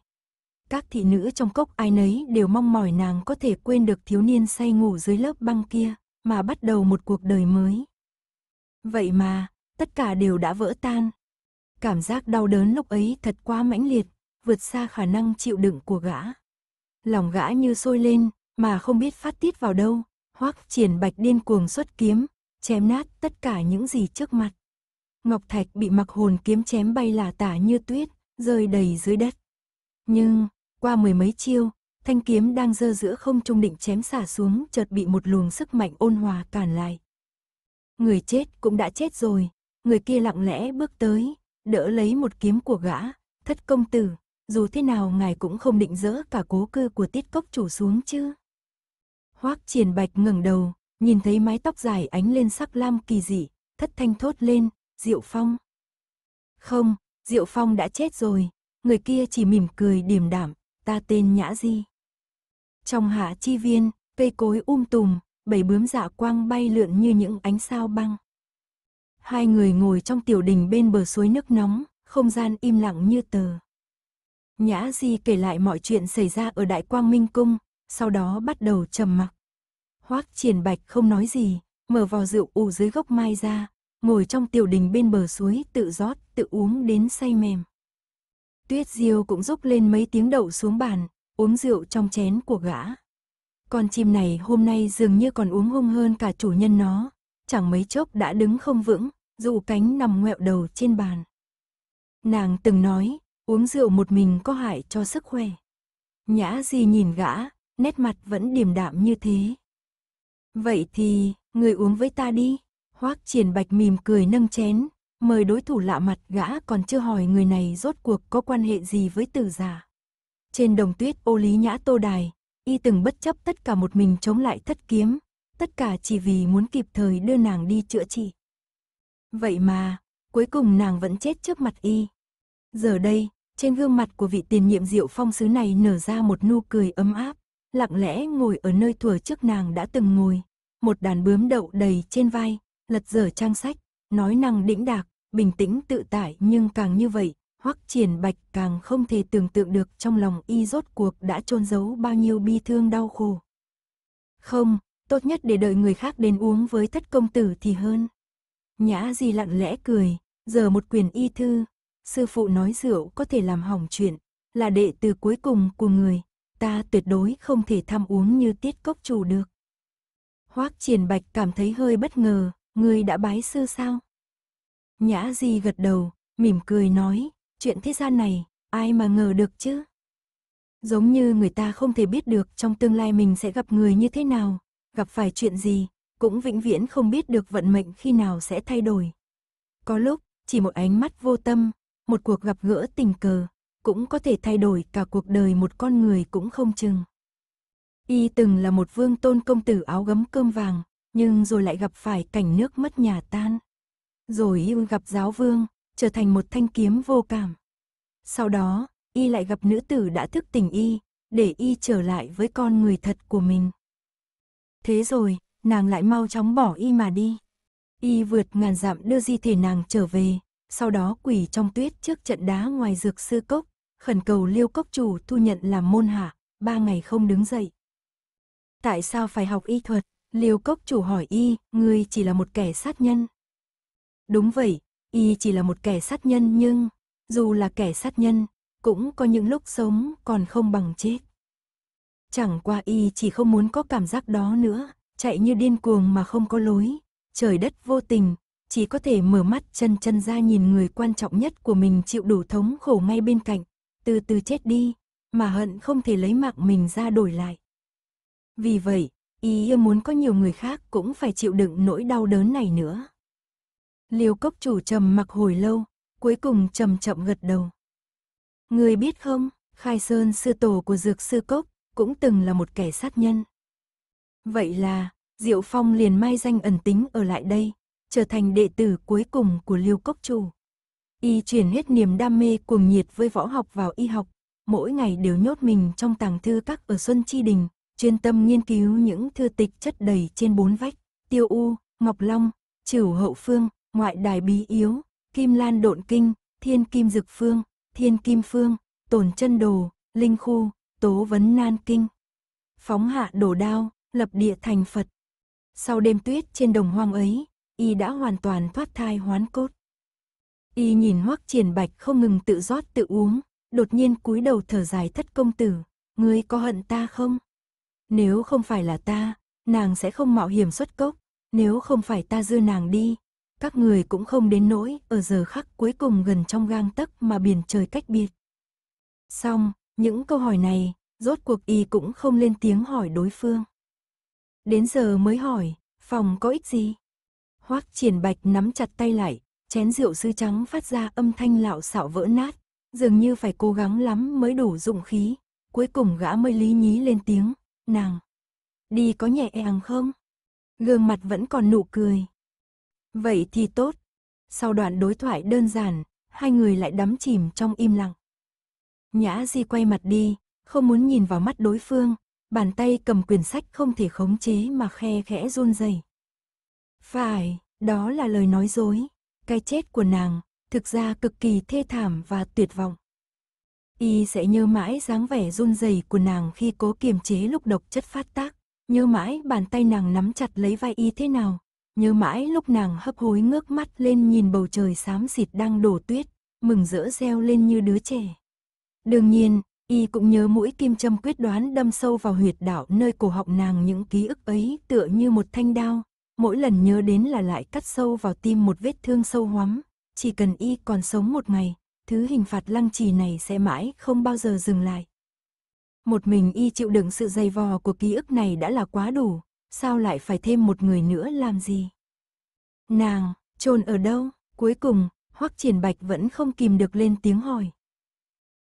Các thị nữ trong cốc ai nấy đều mong mỏi nàng có thể quên được thiếu niên say ngủ dưới lớp băng kia, mà bắt đầu một cuộc đời mới. Vậy mà, tất cả đều đã vỡ tan. Cảm giác đau đớn lúc ấy thật quá mãnh liệt, vượt xa khả năng chịu đựng của gã. Lòng gã như sôi lên, mà không biết phát tiết vào đâu, hoặc triển bạch điên cuồng xuất kiếm, chém nát tất cả những gì trước mặt. Ngọc Thạch bị mặc hồn kiếm chém bay lả tả như tuyết, rơi đầy dưới đất. Nhưng, qua mười mấy chiêu, thanh kiếm đang dơ giữa không trung định chém xả xuống chợt bị một luồng sức mạnh ôn hòa cản lại người chết cũng đã chết rồi. Người kia lặng lẽ bước tới, đỡ lấy một kiếm của gã, thất công tử, dù thế nào ngài cũng không định dỡ cả cố cư của tiết cốc chủ xuống chứ. Hoác triển bạch ngẩng đầu, nhìn thấy mái tóc dài ánh lên sắc lam kỳ dị, thất thanh thốt lên, Diệu Phong. Không, Diệu Phong đã chết rồi, người kia chỉ mỉm cười điềm đạm, ta tên Nhã Di. Trong hạ chi viên, cây cối um tùm, bầy bướm dạ quang bay lượn như những ánh sao băng. Hai người ngồi trong tiểu đình bên bờ suối nước nóng, không gian im lặng như tờ. Nhã Di kể lại mọi chuyện xảy ra ở Đại Quang Minh Cung, sau đó bắt đầu trầm mặc. Hoác triển bạch không nói gì, mở vò rượu ủ dưới gốc mai ra, ngồi trong tiểu đình bên bờ suối tự rót, tự uống đến say mềm. Tuyết Diêu cũng rúc lên mấy tiếng đậu xuống bàn, uống rượu trong chén của gã. Con chim này hôm nay dường như còn uống hung hơn cả chủ nhân nó, chẳng mấy chốc đã đứng không vững, dụ cánh nằm ngoẹo đầu trên bàn. Nàng từng nói, uống rượu một mình có hại cho sức khỏe. Nhã di nhìn gã, nét mặt vẫn điềm đạm như thế. Vậy thì, người uống với ta đi. Hoác triển bạch mỉm cười nâng chén, mời đối thủ lạ mặt gã còn chưa hỏi người này rốt cuộc có quan hệ gì với tử giả. Trên đồng tuyết ô lý nhã tô đài, y từng bất chấp tất cả một mình chống lại thất kiếm, tất cả chỉ vì muốn kịp thời đưa nàng đi chữa trị. Vậy mà, cuối cùng nàng vẫn chết trước mặt y. Giờ đây, trên gương mặt của vị tiền nhiệm diệu phong sứ này nở ra một nụ cười ấm áp, lặng lẽ ngồi ở nơi thuở trước nàng đã từng ngồi, một đàn bướm đậu đầy trên vai, lật dở trang sách, nói năng đĩnh đạc, bình tĩnh tự tại nhưng càng như vậy, Hoắc Triển Bạch càng không thể tưởng tượng được trong lòng y rốt cuộc đã trôn giấu bao nhiêu bi thương đau khổ. Không, tốt nhất để đợi người khác đến uống với thất công tử thì hơn. Nhã Di lặng lẽ cười, giờ một quyền y thư, sư phụ nói rượu có thể làm hỏng chuyện, là đệ từ cuối cùng của người, ta tuyệt đối không thể tham uống như tiết cốc chủ được. Hoắc Triển Bạch cảm thấy hơi bất ngờ, người đã bái sư sao? Nhã Di gật đầu, mỉm cười nói, Chuyện thế gian này, ai mà ngờ được chứ? Giống như người ta không thể biết được trong tương lai mình sẽ gặp người như thế nào, gặp phải chuyện gì, cũng vĩnh viễn không biết được vận mệnh khi nào sẽ thay đổi. Có lúc, chỉ một ánh mắt vô tâm, một cuộc gặp gỡ tình cờ, cũng có thể thay đổi cả cuộc đời một con người cũng không chừng. Y từng là một vương tôn công tử áo gấm cơm vàng, nhưng rồi lại gặp phải cảnh nước mất nhà tan. Rồi y gặp giáo vương, trở thành một thanh kiếm vô cảm. Sau đó, y lại gặp nữ tử đã thức tỉnh y, để y trở lại với con người thật của mình. Thế rồi, nàng lại mau chóng bỏ y mà đi. Y vượt ngàn dặm đưa di thể nàng trở về, sau đó quỳ trong tuyết trước trận đá ngoài dược sư cốc, khẩn cầu liêu cốc chủ thu nhận làm môn hạ, ba ngày không đứng dậy. Tại sao phải học y thuật? Liêu cốc chủ hỏi y, ngươi chỉ là một kẻ sát nhân. Đúng vậy, Y chỉ là một kẻ sát nhân nhưng, dù là kẻ sát nhân, cũng có những lúc sống còn không bằng chết. Chẳng qua Y chỉ không muốn có cảm giác đó nữa, chạy như điên cuồng mà không có lối, trời đất vô tình, chỉ có thể mở mắt chân chân ra nhìn người quan trọng nhất của mình chịu đủ thống khổ ngay bên cạnh, từ từ chết đi, mà hận không thể lấy mạng mình ra đổi lại. Vì vậy, y muốn có nhiều người khác cũng phải chịu đựng nỗi đau đớn này nữa. Liêu cốc chủ trầm mặc hồi lâu, cuối cùng chậm chậm gật đầu. Người biết không, Khai Sơn sư tổ của dược sư cốc cũng từng là một kẻ sát nhân. Vậy là, Diệu Phong liền mai danh ẩn tính ở lại đây, trở thành đệ tử cuối cùng của Liêu Cốc Chủ. Y chuyển hết niềm đam mê cuồng nhiệt với võ học vào y học, mỗi ngày đều nhốt mình trong tàng thư các ở Xuân Chi Đình, chuyên tâm nghiên cứu những thư tịch chất đầy trên bốn vách, tiêu u, ngọc long, trửu hậu phương, ngoại đài bí yếu, kim lan độn kinh, thiên kim dực phương, thiên kim phương, tổn chân đồ, linh khu, tố vấn nan kinh. Phóng hạ đổ đao, lập địa thành Phật. Sau đêm tuyết trên đồng hoang ấy, y đã hoàn toàn thoát thai hoán cốt. Y nhìn hoắc triển bạch không ngừng tự rót tự uống, đột nhiên cúi đầu thở dài thất công tử, ngươi có hận ta không? Nếu không phải là ta, nàng sẽ không mạo hiểm xuất cốc, nếu không phải ta dư nàng đi, các người cũng không đến nỗi, ở giờ khắc cuối cùng gần trong gang tấc mà biển trời cách biệt. Xong, những câu hỏi này, rốt cuộc y cũng không lên tiếng hỏi đối phương. Đến giờ mới hỏi, phòng có ích gì? Hoắc triển bạch nắm chặt tay lại, chén rượu sư trắng phát ra âm thanh lạo xạo vỡ nát, dường như phải cố gắng lắm mới đủ dụng khí. Cuối cùng gã mới lý nhí lên tiếng, nàng. Đi có nhẹ àng không? Gương mặt vẫn còn nụ cười, Vậy thì tốt. Sau đoạn đối thoại đơn giản, hai người lại đắm chìm trong im lặng. Nhã Di quay mặt đi, không muốn nhìn vào mắt đối phương, bàn tay cầm quyển sách không thể khống chế mà khe khẽ run rẩy. Phải, đó là lời nói dối, cái chết của nàng thực ra cực kỳ thê thảm và tuyệt vọng. Y sẽ nhớ mãi dáng vẻ run rẩy của nàng khi cố kiềm chế lúc độc chất phát tác, nhớ mãi bàn tay nàng nắm chặt lấy vai y thế nào, Nhớ mãi lúc nàng hấp hối ngước mắt lên nhìn bầu trời xám xịt đang đổ tuyết, mừng rỡ reo lên như đứa trẻ. Đương nhiên, y cũng nhớ mũi kim châm quyết đoán đâm sâu vào huyệt đạo nơi cổ họng nàng những ký ức ấy tựa như một thanh đao, mỗi lần nhớ đến là lại cắt sâu vào tim một vết thương sâu hoắm, chỉ cần y còn sống một ngày, thứ hình phạt lăng trì này sẽ mãi không bao giờ dừng lại. Một mình y chịu đựng sự dày vò của ký ức này đã là quá đủ, sao lại phải thêm một người nữa làm gì? Nàng, trồn ở đâu? Cuối cùng, Hoắc Triển Bạch vẫn không kìm được lên tiếng hỏi.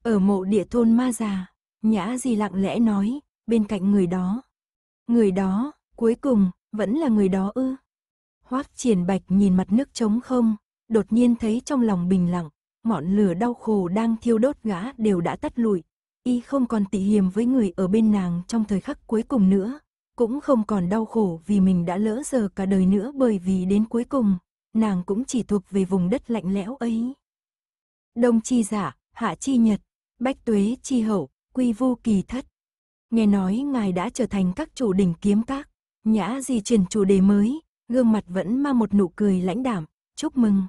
Ở mộ địa thôn ma già, nhã gì lặng lẽ nói, bên cạnh người đó. Người đó, cuối cùng, vẫn là người đó ư. Hoắc Triển Bạch nhìn mặt nước trống không, đột nhiên thấy trong lòng bình lặng, ngọn lửa đau khổ đang thiêu đốt gã đều đã tắt lụi. Y không còn tị hiềm với người ở bên nàng trong thời khắc cuối cùng nữa, cũng không còn đau khổ vì mình đã lỡ giờ cả đời nữa bởi vì đến cuối cùng, nàng cũng chỉ thuộc về vùng đất lạnh lẽo ấy. Đông chi giả, dạ, hạ chi nhật, bách tuế chi hậu, quy vu kỳ thất. Nghe nói ngài đã trở thành các chủ đỉnh kiếm các, nhã di chuyển chủ đề mới, gương mặt vẫn mang một nụ cười lãnh đảm, chúc mừng.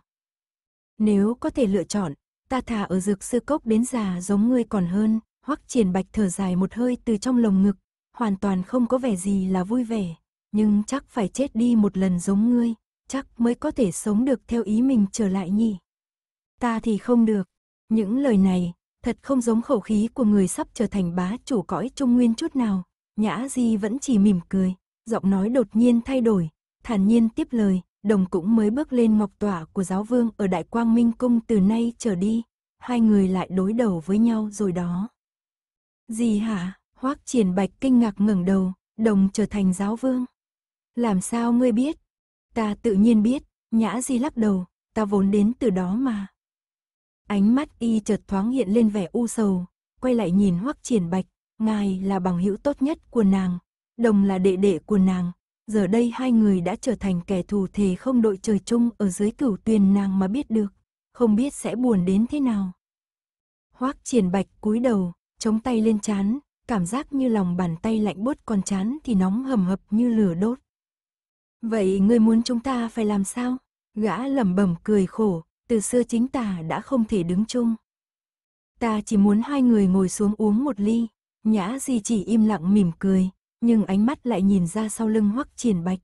Nếu có thể lựa chọn, ta thả ở dược sư cốc đến già giống ngươi còn hơn, hoặc triển bạch thở dài một hơi từ trong lồng ngực, hoàn toàn không có vẻ gì là vui vẻ, nhưng chắc phải chết đi một lần giống ngươi, chắc mới có thể sống được theo ý mình trở lại nhỉ. Ta thì không được, những lời này thật không giống khẩu khí của người sắp trở thành bá chủ cõi trung nguyên chút nào, Nhã Di vẫn chỉ mỉm cười, giọng nói đột nhiên thay đổi, thản nhiên tiếp lời, đồng cũng mới bước lên ngọc tỏa của giáo vương ở Đại Quang Minh Cung từ nay trở đi, hai người lại đối đầu với nhau rồi đó. Gì hả? Hoắc Triển Bạch kinh ngạc ngẩng đầu, đồng trở thành giáo vương. Làm sao ngươi biết? Ta tự nhiên biết, Nhã Di lắc đầu, ta vốn đến từ đó mà. Ánh mắt y chợt thoáng hiện lên vẻ u sầu, quay lại nhìn Hoắc Triển Bạch, ngài là bằng hữu tốt nhất của nàng, đồng là đệ đệ của nàng, giờ đây hai người đã trở thành kẻ thù thề không đội trời chung ở dưới cửu tuyền nàng mà biết được, không biết sẽ buồn đến thế nào. Hoắc Triển Bạch cúi đầu, chống tay lên chán, cảm giác như lòng bàn tay lạnh bớt còn chán thì nóng hầm hập như lửa đốt. Vậy ngươi muốn chúng ta phải làm sao? Gã lẩm bẩm cười khổ, từ xưa chính ta đã không thể đứng chung. Ta chỉ muốn hai người ngồi xuống uống một ly, nhã gì chỉ im lặng mỉm cười, nhưng ánh mắt lại nhìn ra sau lưng hoắc triển bạch.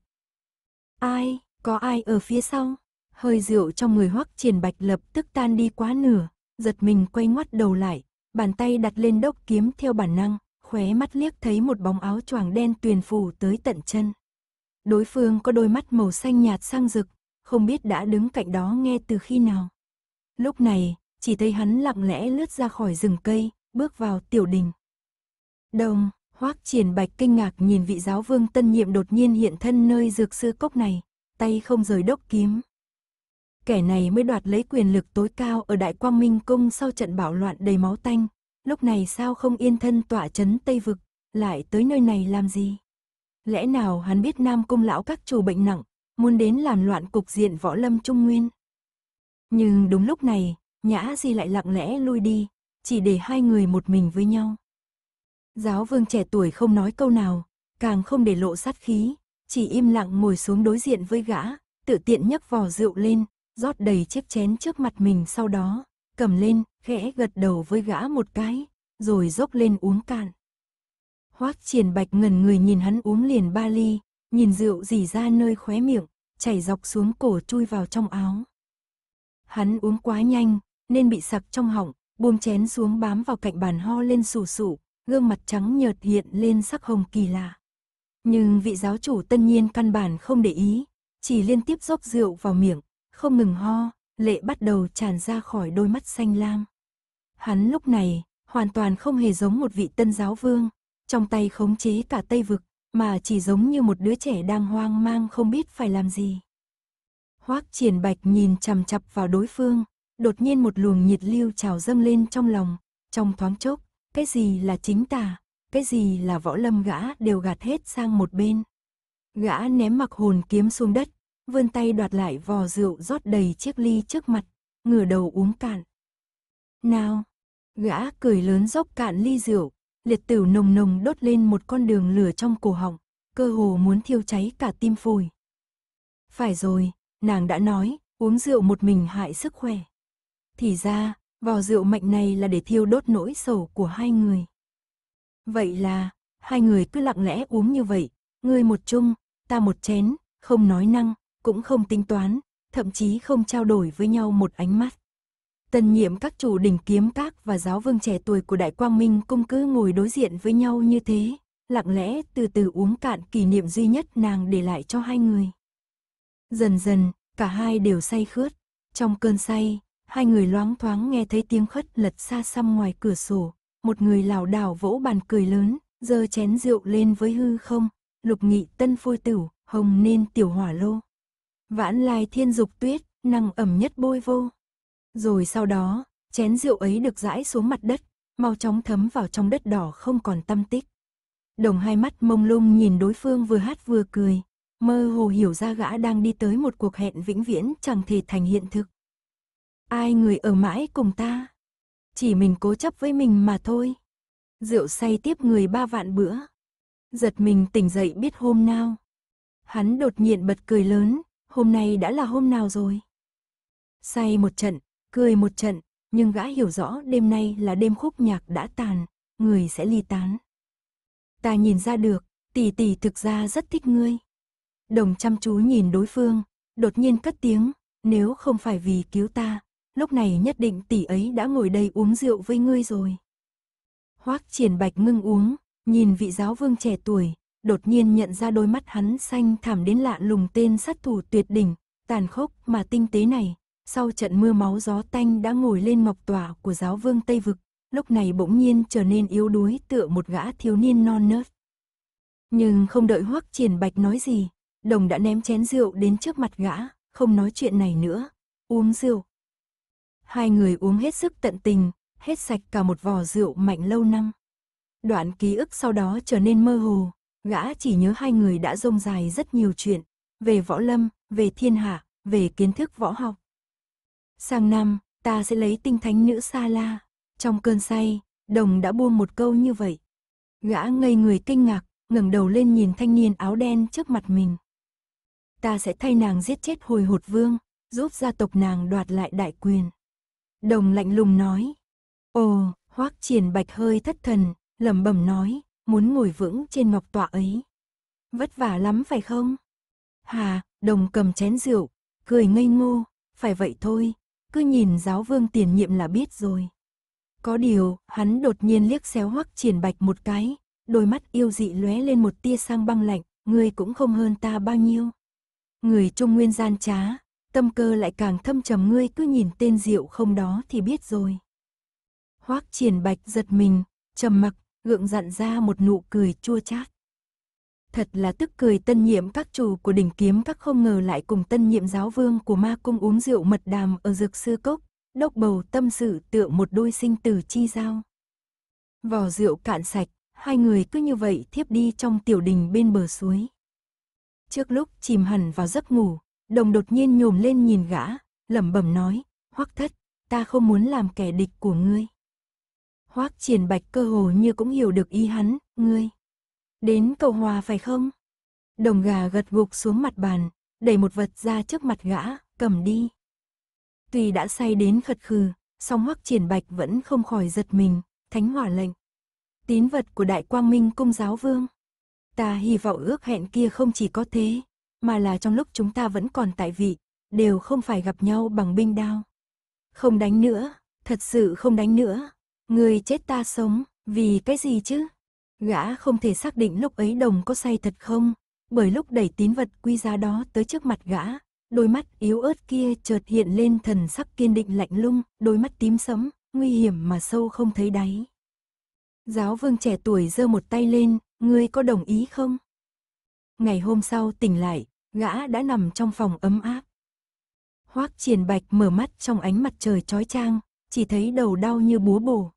Ai, có ai ở phía sau? Hơi rượu trong người hoắc triển bạch lập tức tan đi quá nửa, giật mình quay ngoắt đầu lại, bàn tay đặt lên đốc kiếm theo bản năng, khóe mắt liếc thấy một bóng áo choàng đen tuyền phủ tới tận chân. Đối phương có đôi mắt màu xanh nhạt sang rực, không biết đã đứng cạnh đó nghe từ khi nào. Lúc này, chỉ thấy hắn lặng lẽ lướt ra khỏi rừng cây, bước vào tiểu đình. đông hoắc triển bạch kinh ngạc nhìn vị giáo vương tân nhiệm đột nhiên hiện thân nơi dược sư cốc này, tay không rời đốc kiếm. Kẻ này mới đoạt lấy quyền lực tối cao ở Đại Quang Minh Cung sau trận bạo loạn đầy máu tanh, lúc này sao không yên thân tỏa chấn Tây Vực, lại tới nơi này làm gì? Lẽ nào hắn biết Nam Cung lão các chủ bệnh nặng, muốn đến làm loạn cục diện võ lâm trung nguyên? Nhưng đúng lúc này, Nhã Di lại lặng lẽ lui đi, chỉ để hai người một mình với nhau. Giáo vương trẻ tuổi không nói câu nào, càng không để lộ sát khí, chỉ im lặng ngồi xuống đối diện với gã, tự tiện nhấc vò rượu lên, rót đầy chiếc chén trước mặt mình sau đó, cầm lên, khẽ gật đầu với gã một cái, rồi dốc lên uống cạn. Hoác triển bạch ngần người nhìn hắn uống liền ba ly, nhìn rượu dì ra nơi khóe miệng, chảy dọc xuống cổ chui vào trong áo. Hắn uống quá nhanh, nên bị sặc trong họng, buông chén xuống bám vào cạnh bàn ho lên sù sụ, gương mặt trắng nhợt hiện lên sắc hồng kỳ lạ. Nhưng vị giáo chủ tân nhiên căn bản không để ý, chỉ liên tiếp dốc rượu vào miệng, không ngừng ho, lệ bắt đầu tràn ra khỏi đôi mắt xanh lam. Hắn lúc này, hoàn toàn không hề giống một vị tân giáo vương, trong tay khống chế cả Tây Vực, mà chỉ giống như một đứa trẻ đang hoang mang không biết phải làm gì. Hoác triển bạch nhìn chằm chặp vào đối phương, đột nhiên một luồng nhiệt lưu trào dâng lên trong lòng, trong thoáng chốc, cái gì là chính tà, cái gì là võ lâm gã đều gạt hết sang một bên. Gã ném mặc hồn kiếm xuống đất, vươn tay đoạt lại vò rượu rót đầy chiếc ly trước mặt, ngửa đầu uống cạn. Nào, gã cười lớn dốc cạn ly rượu, liệt tử nồng nồng đốt lên một con đường lửa trong cổ họng, cơ hồ muốn thiêu cháy cả tim phổi. Phải rồi, nàng đã nói, uống rượu một mình hại sức khỏe. Thì ra, vò rượu mạnh này là để thiêu đốt nỗi sầu của hai người. Vậy là, hai người cứ lặng lẽ uống như vậy, ngươi một chung, ta một chén, không nói năng, cũng không tính toán, thậm chí không trao đổi với nhau một ánh mắt. Tân nhiệm các chủ đỉnh kiếm các và giáo vương trẻ tuổi của Đại Quang Minh cung cứ ngồi đối diện với nhau như thế, lặng lẽ từ từ uống cạn kỷ niệm duy nhất nàng để lại cho hai người. Dần dần, cả hai đều say khướt. Trong cơn say, hai người loáng thoáng nghe thấy tiếng khất lật xa xăm ngoài cửa sổ. Một người lảo đảo vỗ bàn cười lớn, giơ chén rượu lên với hư không. Lục nghị tân phôi tửu, hồng nên tiểu hỏa lô. Vãn lai thiên dục tuyết, năng ẩm nhất bôi vô. Rồi sau đó, chén rượu ấy được rãi xuống mặt đất, mau chóng thấm vào trong đất đỏ không còn tâm tích. Đồng hai mắt mông lung nhìn đối phương vừa hát vừa cười, mơ hồ hiểu ra gã đang đi tới một cuộc hẹn vĩnh viễn chẳng thể thành hiện thực. Ai người ở mãi cùng ta? Chỉ mình cố chấp với mình mà thôi. Rượu say tiếp người ba vạn bữa. Giật mình tỉnh dậy biết hôm nào. Hắn đột nhiên bật cười lớn, hôm nay đã là hôm nào rồi? Say một trận, cười một trận, nhưng gã hiểu rõ đêm nay là đêm khúc nhạc đã tàn, người sẽ ly tán. Ta nhìn ra được, tỷ tỷ thực ra rất thích ngươi. Đồng chăm chú nhìn đối phương, đột nhiên cất tiếng, nếu không phải vì cứu ta, lúc này nhất định tỷ ấy đã ngồi đây uống rượu với ngươi rồi. Hoác triển bạch ngưng uống, nhìn vị giáo vương trẻ tuổi, đột nhiên nhận ra đôi mắt hắn xanh thảm đến lạ lùng tên sát thủ tuyệt đỉnh, tàn khốc mà tinh tế này. Sau trận mưa máu gió tanh đã ngồi lên ngọc tỏa của giáo vương Tây Vực, lúc này bỗng nhiên trở nên yếu đuối tựa một gã thiếu niên non nớt. Nhưng không đợi hoắc triển bạch nói gì, đồng đã ném chén rượu đến trước mặt gã, không nói chuyện này nữa, uống rượu. Hai người uống hết sức tận tình, hết sạch cả một vò rượu mạnh lâu năm. Đoạn ký ức sau đó trở nên mơ hồ, Gã chỉ nhớ hai người đã rông dài rất nhiều chuyện, về võ lâm, về thiên hạ, về kiến thức võ học. Sang năm, ta sẽ lấy tinh thánh nữ Sa La. Trong cơn say, đồng đã buông một câu như vậy. Gã ngây người kinh ngạc, ngẩng đầu lên nhìn thanh niên áo đen trước mặt mình. Ta sẽ thay nàng giết chết hồi hột vương, giúp gia tộc nàng đoạt lại đại quyền. Đồng lạnh lùng nói. Ồ, hoác triển bạch hơi thất thần, lẩm bẩm nói, muốn ngồi vững trên ngọc tọa ấy. Vất vả lắm phải không? Hà, đồng cầm chén rượu, cười ngây ngô, phải vậy thôi, cứ nhìn giáo vương tiền nhiệm là biết rồi. Có điều, hắn đột nhiên liếc xéo hoắc triển bạch một cái, đôi mắt yêu dị lóe lên một tia sang băng lạnh, ngươi cũng không hơn ta bao nhiêu. Người trung nguyên gian trá, tâm cơ lại càng thâm trầm ngươi cứ nhìn tên rượu không đó thì biết rồi. Hoắc triển bạch giật mình, trầm mặc gượng dặn ra một nụ cười chua chát. Thật là tức cười tân nhiệm các chủ của đỉnh kiếm các không ngờ lại cùng tân nhiệm giáo vương của ma cung uống rượu mật đàm ở dược sư cốc, đốc bầu tâm sự tựa một đôi sinh tử chi giao. Vò rượu cạn sạch, hai người cứ như vậy thiếp đi trong tiểu đình bên bờ suối. Trước lúc chìm hẳn vào giấc ngủ, đồng đột nhiên nhồm lên nhìn gã, lẩm bẩm nói, hoắc thất, ta không muốn làm kẻ địch của ngươi. Hoác triển bạch cơ hồ như cũng hiểu được ý hắn, ngươi. Đến cầu hòa phải không? Đồng gà gật gục xuống mặt bàn, đẩy một vật ra trước mặt gã, cầm đi. Tùy đã say đến khật khừ, song hoắc triển bạch vẫn không khỏi giật mình, thánh hỏa lệnh. Tín vật của đại quang minh cung giáo vương. Ta hy vọng ước hẹn kia không chỉ có thế, mà là trong lúc chúng ta vẫn còn tại vị, đều không phải gặp nhau bằng binh đao. Không đánh nữa, thật sự không đánh nữa, Người chết ta sống, vì cái gì chứ? Gã không thể xác định lúc ấy đồng có say thật không, bởi lúc đẩy tín vật quy giá đó tới trước mặt gã, đôi mắt yếu ớt kia chợt hiện lên thần sắc kiên định lạnh lung, đôi mắt tím sẫm, nguy hiểm mà sâu không thấy đáy. Giáo vương trẻ tuổi giơ một tay lên, ngươi có đồng ý không? Ngày hôm sau tỉnh lại, gã đã nằm trong phòng ấm áp. Hoác triển bạch mở mắt trong ánh mặt trời trói trang, chỉ thấy đầu đau như búa bổ,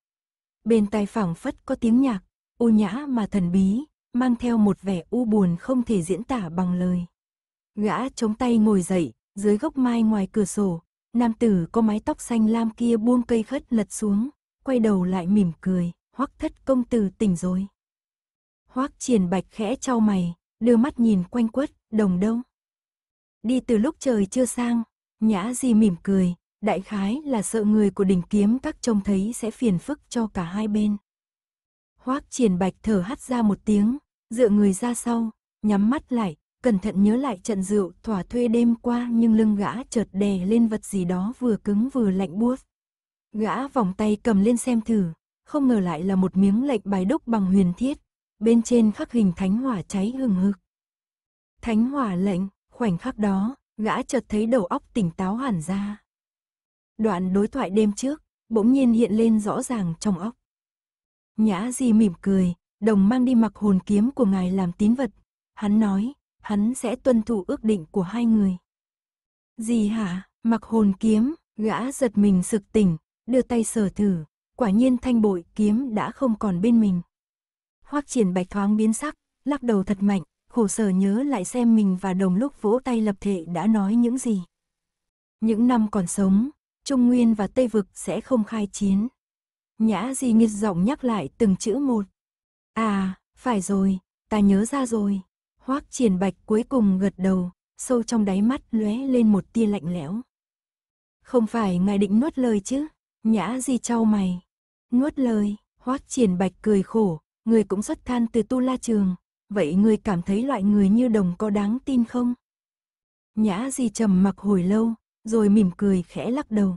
bên tai phảng phất có tiếng nhạc, u nhã mà thần bí, mang theo một vẻ u buồn không thể diễn tả bằng lời. Gã chống tay ngồi dậy, dưới gốc mai ngoài cửa sổ, nam tử có mái tóc xanh lam kia buông cây khất lật xuống, quay đầu lại mỉm cười, hoắc thất công tử tỉnh rồi. Hoắc triển bạch khẽ trao mày, đưa mắt nhìn quanh quất, đồng đông. Đi từ lúc trời chưa sang, nhã di mỉm cười, Đại khái là sợ người của đỉnh kiếm các trông thấy sẽ phiền phức cho cả hai bên. Hoác triển bạch thở hắt ra một tiếng, dựa người ra sau, nhắm mắt lại, cẩn thận nhớ lại trận rượu thỏa thuê đêm qua nhưng lưng gã chợt đè lên vật gì đó vừa cứng vừa lạnh buốt. Gã vòng tay cầm lên xem thử, không ngờ lại là một miếng lệnh bài đúc bằng huyền thiết, bên trên khắc hình thánh hỏa cháy hừng hực. Thánh hỏa lệnh, khoảnh khắc đó, gã chợt thấy đầu óc tỉnh táo hẳn ra. Đoạn đối thoại đêm trước, bỗng nhiên hiện lên rõ ràng trong óc. Nhã Di mỉm cười, đồng mang đi mặc hồn kiếm của ngài làm tín vật. Hắn nói, hắn sẽ tuân thủ ước định của hai người. Gì hả, mặc hồn kiếm, gã giật mình sực tỉnh, đưa tay sờ thử, quả nhiên thanh bội kiếm đã không còn bên mình. Hoắc triển bạch thoáng biến sắc, lắc đầu thật mạnh, khổ sở nhớ lại xem mình và đồng lúc vỗ tay lập thể đã nói những gì. Những năm còn sống, Trung Nguyên và Tây Vực sẽ không khai chiến. Nhã Di nghiệt giọng nhắc lại từng chữ một. À, phải rồi, ta nhớ ra rồi. Hoác triển bạch cuối cùng gật đầu, sâu trong đáy mắt lóe lên một tia lạnh lẽo. Không phải ngài định nuốt lời chứ? Nhã Di trao mày. Nuốt lời, Hoác triển bạch cười khổ, người cũng xuất than từ tu la trường. Vậy người cảm thấy loại người như đồng có đáng tin không? Nhã Di trầm mặc hồi lâu, rồi mỉm cười khẽ lắc đầu.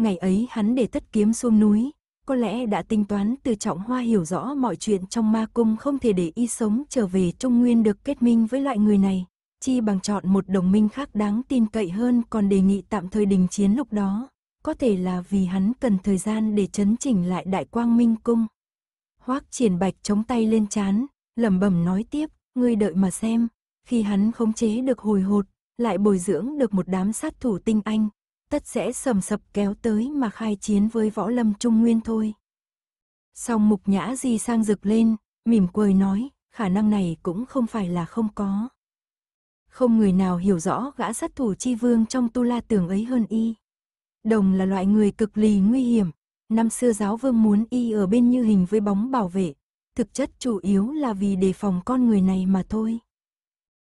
Ngày ấy hắn để tất kiếm xuống núi, có lẽ đã tính toán từ trọng hoa hiểu rõ mọi chuyện trong ma cung không thể để y sống trở về trung nguyên được kết minh với loại người này, chi bằng chọn một đồng minh khác đáng tin cậy hơn còn đề nghị tạm thời đình chiến lúc đó, có thể là vì hắn cần thời gian để chấn chỉnh lại đại quang minh cung. Hoác triển bạch chống tay lên chán, lẩm bẩm nói tiếp, ngươi đợi mà xem, khi hắn khống chế được hồi hột, lại bồi dưỡng được một đám sát thủ tinh anh, tất sẽ sầm sập kéo tới mà khai chiến với võ lâm trung nguyên thôi. song mục nhã di sang rực lên, mỉm cười nói, khả năng này cũng không phải là không có. Không người nào hiểu rõ gã sát thủ chi vương trong tu la tưởng ấy hơn y. Đồng là loại người cực lì nguy hiểm, năm xưa giáo vương muốn y ở bên như hình với bóng bảo vệ, thực chất chủ yếu là vì đề phòng con người này mà thôi.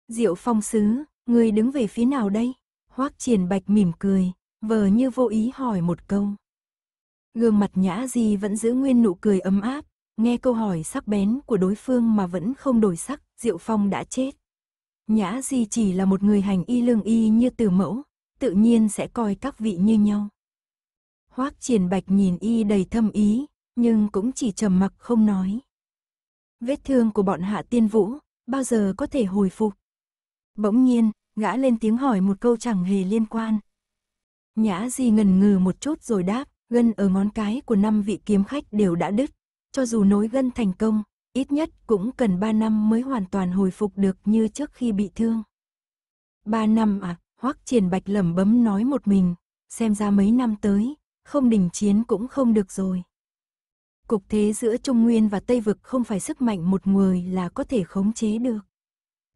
Diệu phong sứ, Người đứng về phía nào đây? Hoắc triển bạch mỉm cười, vờ như vô ý hỏi một câu. Gương mặt nhã di vẫn giữ nguyên nụ cười ấm áp, nghe câu hỏi sắc bén của đối phương mà vẫn không đổi sắc, Diệu Phong đã chết. Nhã di chỉ là một người hành y lương y như từ mẫu, tự nhiên sẽ coi các vị như nhau. Hoắc triển bạch nhìn y đầy thâm ý, nhưng cũng chỉ trầm mặc không nói. Vết thương của bọn hạ tiên vũ, bao giờ có thể hồi phục? Bỗng nhiên, gã lên tiếng hỏi một câu chẳng hề liên quan. Nhã Di ngần ngừ một chút rồi đáp, gân ở ngón cái của năm vị kiếm khách đều đã đứt. Cho dù nối gân thành công, ít nhất cũng cần 3 năm mới hoàn toàn hồi phục được như trước khi bị thương. 3 năm à, hoắc triển bạch lẩm bấm nói một mình, xem ra mấy năm tới, không đình chiến cũng không được rồi. Cục thế giữa Trung Nguyên và Tây Vực không phải sức mạnh một người là có thể khống chế được.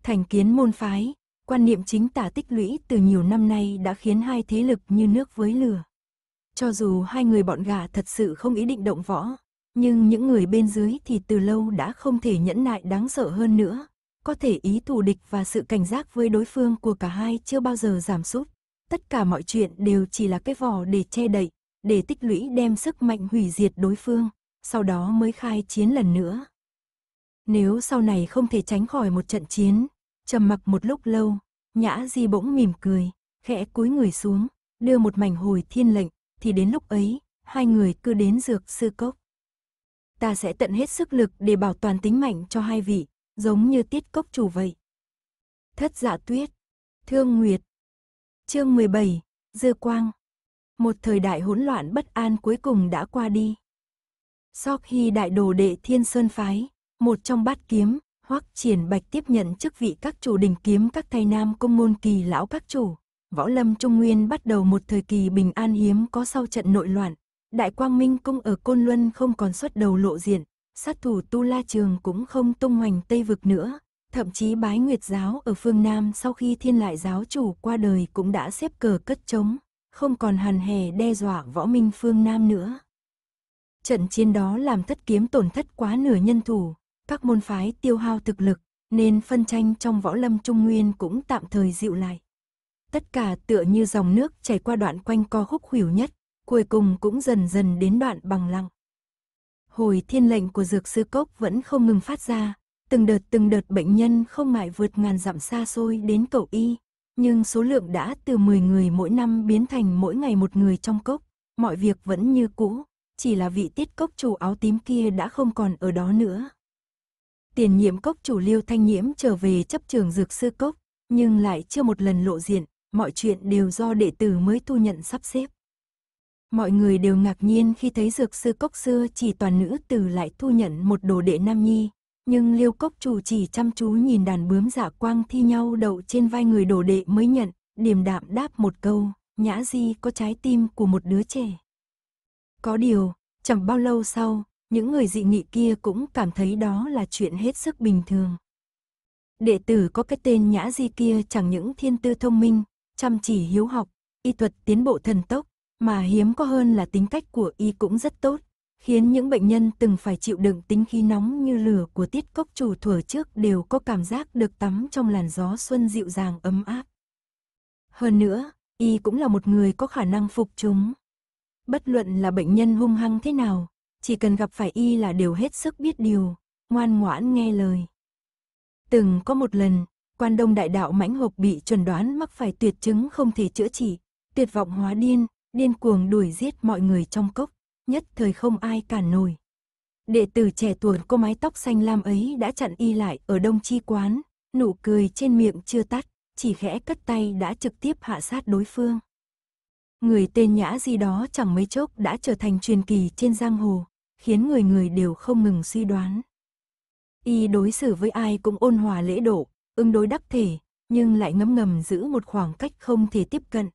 Thành kiến môn phái, quan niệm chính tả tích lũy từ nhiều năm nay đã khiến hai thế lực như nước với lửa. Cho dù hai người bọn gà thật sự không ý định động võ, nhưng những người bên dưới thì từ lâu đã không thể nhẫn nại đáng sợ hơn nữa. Có thể ý thù địch và sự cảnh giác với đối phương của cả hai chưa bao giờ giảm sút. Tất cả mọi chuyện đều chỉ là cái vỏ để che đậy, để tích lũy đem sức mạnh hủy diệt đối phương, sau đó mới khai chiến lần nữa. Nếu sau này không thể tránh khỏi một trận chiến, trầm mặc một lúc lâu, Nhã Di bỗng mỉm cười, khẽ cúi người xuống, đưa một mảnh hồi thiên lệnh, thì đến lúc ấy, hai người cứ đến dược sư cốc. Ta sẽ tận hết sức lực để bảo toàn tính mạnh cho hai vị, giống như tiết cốc chủ vậy. Thất dạ tuyết, thương nguyệt, chương 17, dư quang. Một thời đại hỗn loạn bất an cuối cùng đã qua đi. sau khi đại đồ đệ thiên sơn phái, một trong bát kiếm, Hoắc Triển Bạch tiếp nhận chức vị các chủ đình kiếm các thầy nam công môn kỳ lão các chủ. Võ Lâm Trung Nguyên bắt đầu một thời kỳ bình an hiếm có sau trận nội loạn. Đại Quang Minh cung ở Côn Luân không còn xuất đầu lộ diện, sát thủ Tu La Trường cũng không tung hoành Tây vực nữa. Thậm chí bái nguyệt giáo ở phương Nam sau khi thiên lại giáo chủ qua đời cũng đã xếp cờ cất trống, không còn hàn hề đe dọa võ minh phương Nam nữa. Trận chiến đó làm thất kiếm tổn thất quá nửa nhân thủ, các môn phái tiêu hao thực lực, nên phân tranh trong võ lâm trung nguyên cũng tạm thời dịu lại. Tất cả tựa như dòng nước chảy qua đoạn quanh co khúc khuỷu nhất, cuối cùng cũng dần dần đến đoạn bằng lặng Hồi thiên lệnh của dược sư cốc vẫn không ngừng phát ra, từng đợt từng đợt bệnh nhân không ngại vượt ngàn dặm xa xôi đến cầu y, nhưng số lượng đã từ 10 người mỗi năm biến thành mỗi ngày một người trong cốc, mọi việc vẫn như cũ, chỉ là vị tiết cốc chủ áo tím kia đã không còn ở đó nữa tiền nhiệm cốc chủ Liêu Thanh Nhiễm trở về chấp trường dược sư cốc, nhưng lại chưa một lần lộ diện, mọi chuyện đều do đệ tử mới tu nhận sắp xếp. Mọi người đều ngạc nhiên khi thấy dược sư cốc xưa chỉ toàn nữ tử lại thu nhận một đồ đệ nam nhi, nhưng Liêu cốc chủ chỉ chăm chú nhìn đàn bướm giả dạ quang thi nhau đậu trên vai người đồ đệ mới nhận, điềm đạm đáp một câu, nhã di có trái tim của một đứa trẻ. Có điều, chẳng bao lâu sau, những người dị nghị kia cũng cảm thấy đó là chuyện hết sức bình thường. Đệ tử có cái tên nhã di kia chẳng những thiên tư thông minh, chăm chỉ hiếu học, y thuật tiến bộ thần tốc, mà hiếm có hơn là tính cách của y cũng rất tốt, khiến những bệnh nhân từng phải chịu đựng tính khí nóng như lửa của tiết cốc chủ thuở trước đều có cảm giác được tắm trong làn gió xuân dịu dàng ấm áp. Hơn nữa, y cũng là một người có khả năng phục chúng. Bất luận là bệnh nhân hung hăng thế nào, chỉ cần gặp phải y là đều hết sức biết điều, ngoan ngoãn nghe lời. Từng có một lần, quan đông đại đạo mãnh hộp bị chuẩn đoán mắc phải tuyệt chứng không thể chữa trị, tuyệt vọng hóa điên, điên cuồng đuổi giết mọi người trong cốc, nhất thời không ai cản nổi. Đệ tử trẻ tuổi cô mái tóc xanh lam ấy đã chặn y lại ở đông chi quán, nụ cười trên miệng chưa tắt, chỉ khẽ cất tay đã trực tiếp hạ sát đối phương. Người tên nhã gì đó chẳng mấy chốc đã trở thành truyền kỳ trên giang hồ, khiến người người đều không ngừng suy đoán. Y đối xử với ai cũng ôn hòa lễ độ, ứng đối đắc thể, nhưng lại ngấm ngầm giữ một khoảng cách không thể tiếp cận.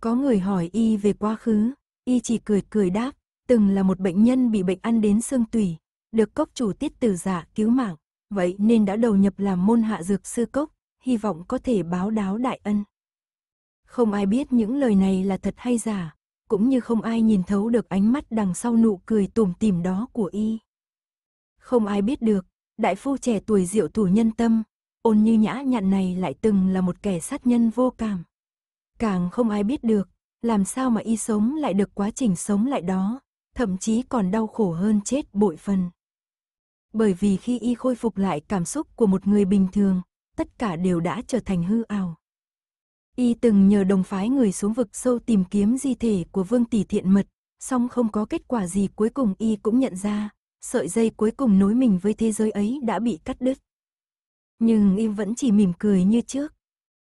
Có người hỏi Y về quá khứ, Y chỉ cười cười đáp, từng là một bệnh nhân bị bệnh ăn đến xương tủy, được cốc chủ tiết từ giả cứu mạng, vậy nên đã đầu nhập làm môn hạ dược sư cốc, hy vọng có thể báo đáo đại ân. Không ai biết những lời này là thật hay giả, cũng như không ai nhìn thấu được ánh mắt đằng sau nụ cười tủm tỉm đó của y. Không ai biết được, đại phu trẻ tuổi diệu thủ nhân tâm, ôn như nhã nhặn này lại từng là một kẻ sát nhân vô cảm. Càng không ai biết được, làm sao mà y sống lại được quá trình sống lại đó, thậm chí còn đau khổ hơn chết bội phần. Bởi vì khi y khôi phục lại cảm xúc của một người bình thường, tất cả đều đã trở thành hư ảo. Y từng nhờ đồng phái người xuống vực sâu tìm kiếm di thể của Vương Tỷ Thiện Mật, song không có kết quả gì cuối cùng Y cũng nhận ra, sợi dây cuối cùng nối mình với thế giới ấy đã bị cắt đứt. Nhưng Y vẫn chỉ mỉm cười như trước.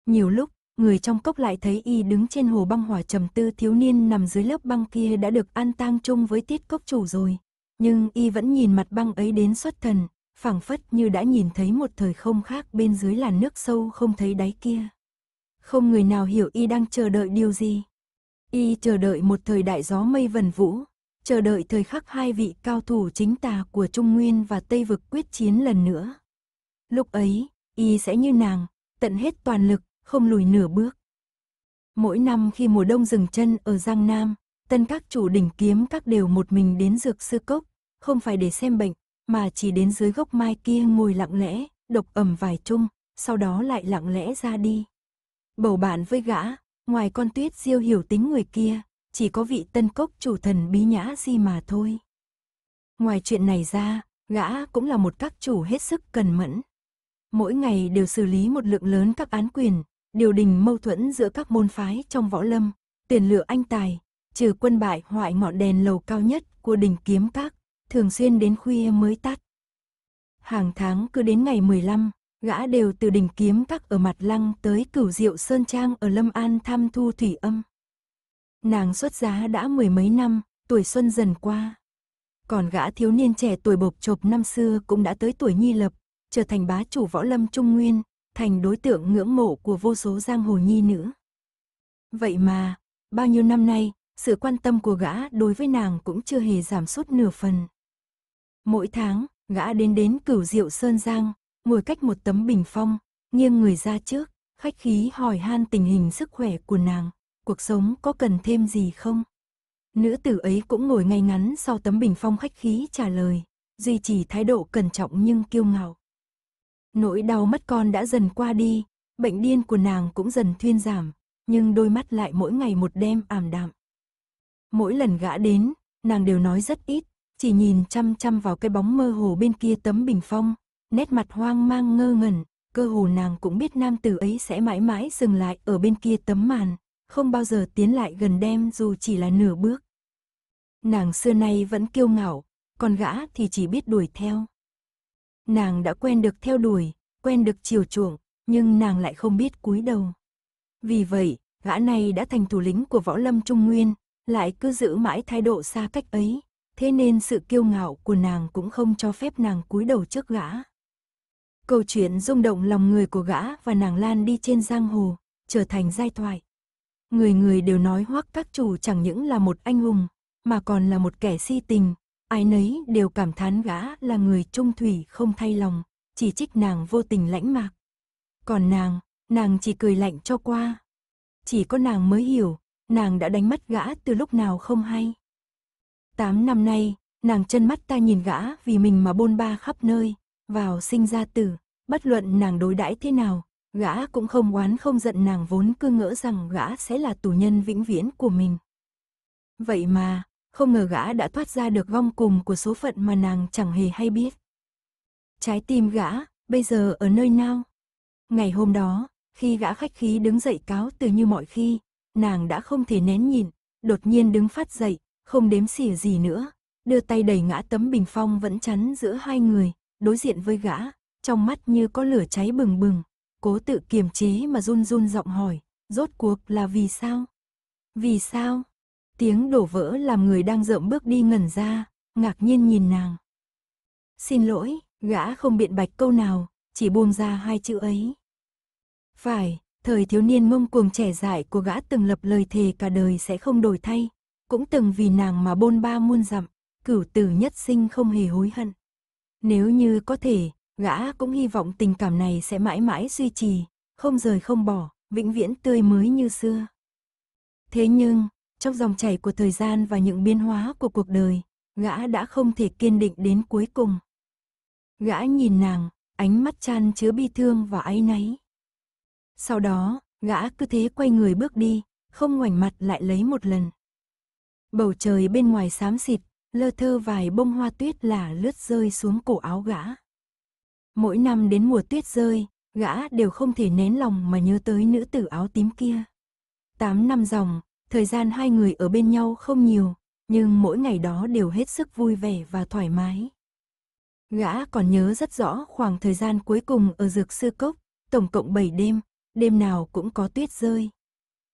Nhiều lúc, người trong cốc lại thấy Y đứng trên hồ băng hỏa trầm tư thiếu niên nằm dưới lớp băng kia đã được an tang chung với tiết cốc chủ rồi. Nhưng Y vẫn nhìn mặt băng ấy đến xuất thần, phảng phất như đã nhìn thấy một thời không khác bên dưới làn nước sâu không thấy đáy kia. Không người nào hiểu y đang chờ đợi điều gì. Y chờ đợi một thời đại gió mây vần vũ, chờ đợi thời khắc hai vị cao thủ chính tà của Trung Nguyên và Tây Vực quyết chiến lần nữa. Lúc ấy, y sẽ như nàng, tận hết toàn lực, không lùi nửa bước. Mỗi năm khi mùa đông dừng chân ở Giang Nam, tân các chủ đỉnh kiếm các đều một mình đến dược sư cốc, không phải để xem bệnh, mà chỉ đến dưới gốc mai kia ngồi lặng lẽ, độc ẩm vài chung, sau đó lại lặng lẽ ra đi. Bầu bạn với gã, ngoài con tuyết diêu hiểu tính người kia, chỉ có vị tân cốc chủ thần bí nhã gì mà thôi. Ngoài chuyện này ra, gã cũng là một các chủ hết sức cần mẫn. Mỗi ngày đều xử lý một lượng lớn các án quyền, điều đình mâu thuẫn giữa các môn phái trong võ lâm, tuyển lựa anh tài, trừ quân bại hoại ngọn đèn lầu cao nhất của đình kiếm các, thường xuyên đến khuya mới tắt. Hàng tháng cứ đến ngày 15, gã đều từ đỉnh kiếm các ở mặt lăng tới cửu diệu Sơn Trang ở Lâm An thăm thu thủy âm. Nàng xuất giá đã mười mấy năm, tuổi xuân dần qua. Còn gã thiếu niên trẻ tuổi bộc chộp năm xưa cũng đã tới tuổi nhi lập, trở thành bá chủ võ lâm trung nguyên, thành đối tượng ngưỡng mộ của vô số giang hồ nhi nữ. Vậy mà, bao nhiêu năm nay, sự quan tâm của gã đối với nàng cũng chưa hề giảm sút nửa phần. Mỗi tháng, gã đến đến cửu diệu Sơn Giang, ngồi cách một tấm bình phong, nghiêng người ra trước, khách khí hỏi han tình hình sức khỏe của nàng, cuộc sống có cần thêm gì không? Nữ tử ấy cũng ngồi ngay ngắn sau tấm bình phong khách khí trả lời, duy trì thái độ cẩn trọng nhưng kiêu ngạo. Nỗi đau mất con đã dần qua đi, bệnh điên của nàng cũng dần thuyên giảm, nhưng đôi mắt lại mỗi ngày một đêm ảm đạm. Mỗi lần gã đến, nàng đều nói rất ít, chỉ nhìn chăm chăm vào cái bóng mơ hồ bên kia tấm bình phong, nét mặt hoang mang ngơ ngẩn, cơ hồ nàng cũng biết nam tử ấy sẽ mãi mãi dừng lại ở bên kia tấm màn, không bao giờ tiến lại gần đem dù chỉ là nửa bước. Nàng xưa nay vẫn kiêu ngạo, còn gã thì chỉ biết đuổi theo. Nàng đã quen được theo đuổi, quen được chiều chuộng, nhưng nàng lại không biết cúi đầu. Vì vậy, gã này đã thành thủ lĩnh của võ lâm Trung Nguyên, lại cứ giữ mãi thái độ xa cách ấy, thế nên sự kiêu ngạo của nàng cũng không cho phép nàng cúi đầu trước gã. Câu chuyện rung động lòng người của gã và nàng Lan đi trên giang hồ, trở thành giai thoại. Người người đều nói hoắc các chủ chẳng những là một anh hùng, mà còn là một kẻ si tình. Ai nấy đều cảm thán gã là người trung thủy không thay lòng, chỉ trích nàng vô tình lãnh mạc. Còn nàng, nàng chỉ cười lạnh cho qua. Chỉ có nàng mới hiểu, nàng đã đánh mất gã từ lúc nào không hay. Tám năm nay, nàng chân mắt ta nhìn gã vì mình mà bôn ba khắp nơi, vào sinh ra tử, bất luận nàng đối đãi thế nào, gã cũng không oán không giận nàng vốn cứ ngỡ rằng gã sẽ là tù nhân vĩnh viễn của mình. Vậy mà, không ngờ gã đã thoát ra được vong cùng của số phận mà nàng chẳng hề hay biết. Trái tim gã, bây giờ ở nơi nào? Ngày hôm đó, khi gã khách khí đứng dậy cáo từ như mọi khi, nàng đã không thể nén nhìn, đột nhiên đứng phát dậy, không đếm xỉa gì nữa, đưa tay đẩy ngã tấm bình phong vẫn chắn giữa hai người, đối diện với gã, trong mắt như có lửa cháy bừng bừng, cố tự kiềm chế mà run run giọng hỏi, rốt cuộc là vì sao? Vì sao? Tiếng đổ vỡ làm người đang rợm bước đi ngẩn ra, ngạc nhiên nhìn nàng. Xin lỗi, gã không biện bạch câu nào, chỉ buông ra hai chữ ấy. Phải, thời thiếu niên mông cuồng trẻ dại của gã từng lập lời thề cả đời sẽ không đổi thay, cũng từng vì nàng mà bôn ba muôn dặm, cửu tử nhất sinh không hề hối hận. Nếu như có thể, gã cũng hy vọng tình cảm này sẽ mãi mãi duy trì, không rời không bỏ, vĩnh viễn tươi mới như xưa. Thế nhưng, trong dòng chảy của thời gian và những biến hóa của cuộc đời, gã đã không thể kiên định đến cuối cùng. Gã nhìn nàng, ánh mắt chan chứa bi thương và áy náy. Sau đó, gã cứ thế quay người bước đi, không ngoảnh mặt lại lấy một lần. Bầu trời bên ngoài xám xịt, lơ thơ vài bông hoa tuyết là lướt rơi xuống cổ áo gã. Mỗi năm đến mùa tuyết rơi, gã đều không thể nén lòng mà nhớ tới nữ tử áo tím kia. Tám năm dòng, thời gian hai người ở bên nhau không nhiều, nhưng mỗi ngày đó đều hết sức vui vẻ và thoải mái. Gã còn nhớ rất rõ khoảng thời gian cuối cùng ở dược sư cốc, tổng cộng 7 đêm, đêm nào cũng có tuyết rơi.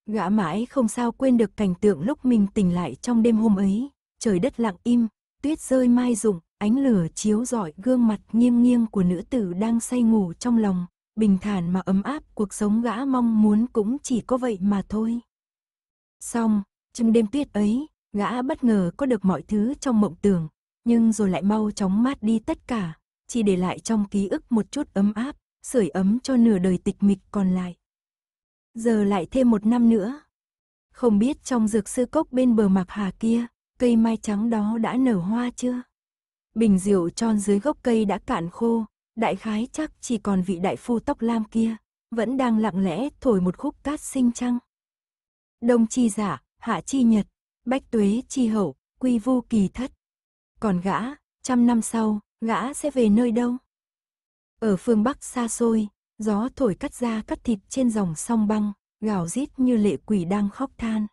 Gã mãi không sao quên được cảnh tượng lúc mình tỉnh lại trong đêm hôm ấy trời đất lặng im, tuyết rơi mai rụng, ánh lửa chiếu rọi gương mặt nghiêng nghiêng của nữ tử đang say ngủ trong lòng, bình thản mà ấm áp cuộc sống gã mong muốn cũng chỉ có vậy mà thôi. Xong, trong đêm tuyết ấy, gã bất ngờ có được mọi thứ trong mộng tưởng, nhưng rồi lại mau chóng mát đi tất cả, chỉ để lại trong ký ức một chút ấm áp, sưởi ấm cho nửa đời tịch mịch còn lại. Giờ lại thêm một năm nữa. Không biết trong dược sư cốc bên bờ mạc hà kia, cây mai trắng đó đã nở hoa chưa? Bình rượu tròn dưới gốc cây đã cạn khô, đại khái chắc chỉ còn vị đại phu tóc lam kia, vẫn đang lặng lẽ thổi một khúc cát sinh trăng. Đông chi giả, dạ, hạ chi nhật, bách tuế chi hậu, quy vu kỳ thất. Còn gã, trăm năm sau, gã sẽ về nơi đâu? Ở phương Bắc xa xôi, gió thổi cắt da cắt thịt trên dòng sông băng, gào rít như lệ quỷ đang khóc than.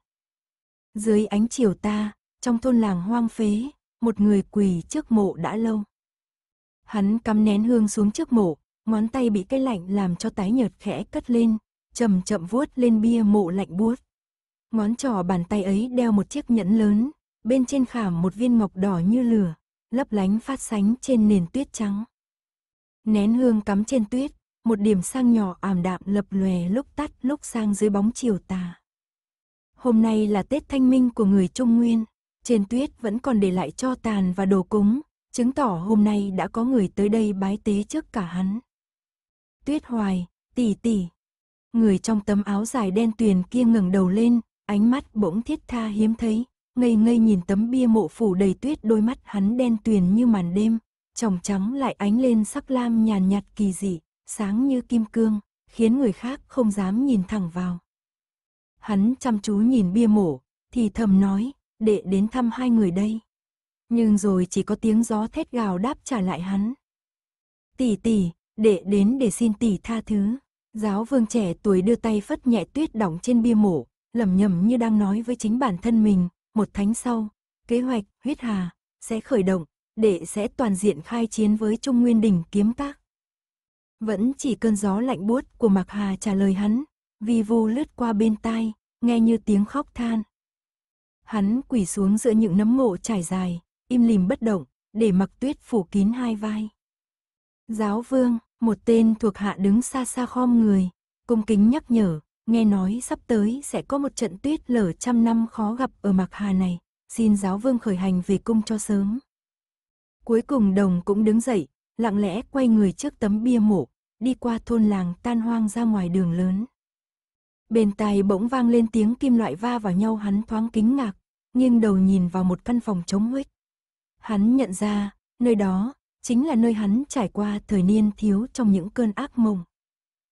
Dưới ánh chiều ta, trong thôn làng hoang phế, một người quỳ trước mộ đã lâu. Hắn cắm nén hương xuống trước mộ, ngón tay bị cái lạnh làm cho tái nhợt khẽ cất lên, chậm chậm vuốt lên bia mộ lạnh buốt. Ngón trỏ bàn tay ấy đeo một chiếc nhẫn lớn, bên trên khảm một viên ngọc đỏ như lửa, lấp lánh phát sánh trên nền tuyết trắng. Nén hương cắm trên tuyết, một điểm sang nhỏ ảm đạm lập lòe lúc tắt lúc sang dưới bóng chiều tà. Hôm nay là Tết Thanh Minh của người Trung Nguyên trên tuyết vẫn còn để lại cho tàn và đồ cúng, chứng tỏ hôm nay đã có người tới đây bái tế trước cả hắn. Tuyết hoài, tỷ tỷ. Người trong tấm áo dài đen tuyền kia ngẩng đầu lên, ánh mắt bỗng thiết tha hiếm thấy, ngây ngây nhìn tấm bia mộ phủ đầy tuyết đôi mắt hắn đen tuyền như màn đêm, tròng trắng lại ánh lên sắc lam nhàn nhạt kỳ dị, sáng như kim cương, khiến người khác không dám nhìn thẳng vào. Hắn chăm chú nhìn bia mộ, thì thầm nói, đệ đến thăm hai người đây. Nhưng rồi chỉ có tiếng gió thét gào đáp trả lại hắn. Tỷ tỷ, đệ đến để xin tỷ tha thứ. Giáo vương trẻ tuổi đưa tay phất nhẹ tuyết đỏng trên bia mổ, lầm nhầm như đang nói với chính bản thân mình, một tháng sau, kế hoạch huyết hà sẽ khởi động, đệ sẽ toàn diện khai chiến với Trung Nguyên đỉnh kiếm tác. Vẫn chỉ cơn gió lạnh buốt của Mạc Hà trả lời hắn, vi vu lướt qua bên tai, nghe như tiếng khóc than. Hắn quỳ xuống giữa những nấm mộ trải dài, im lìm bất động, để mặc tuyết phủ kín hai vai. Giáo vương, một tên thuộc hạ đứng xa xa khom người, cung kính nhắc nhở, nghe nói sắp tới sẽ có một trận tuyết lở trăm năm khó gặp ở Mạc Hà này, xin giáo vương khởi hành về cung cho sớm. Cuối cùng đồng cũng đứng dậy, lặng lẽ quay người trước tấm bia mộ, đi qua thôn làng tan hoang ra ngoài đường lớn. Bên tai bỗng vang lên tiếng kim loại va vào nhau hắn thoáng kính ngạc, nghiêng đầu nhìn vào một căn phòng trống huếch. Hắn nhận ra, nơi đó, chính là nơi hắn trải qua thời niên thiếu trong những cơn ác mộng.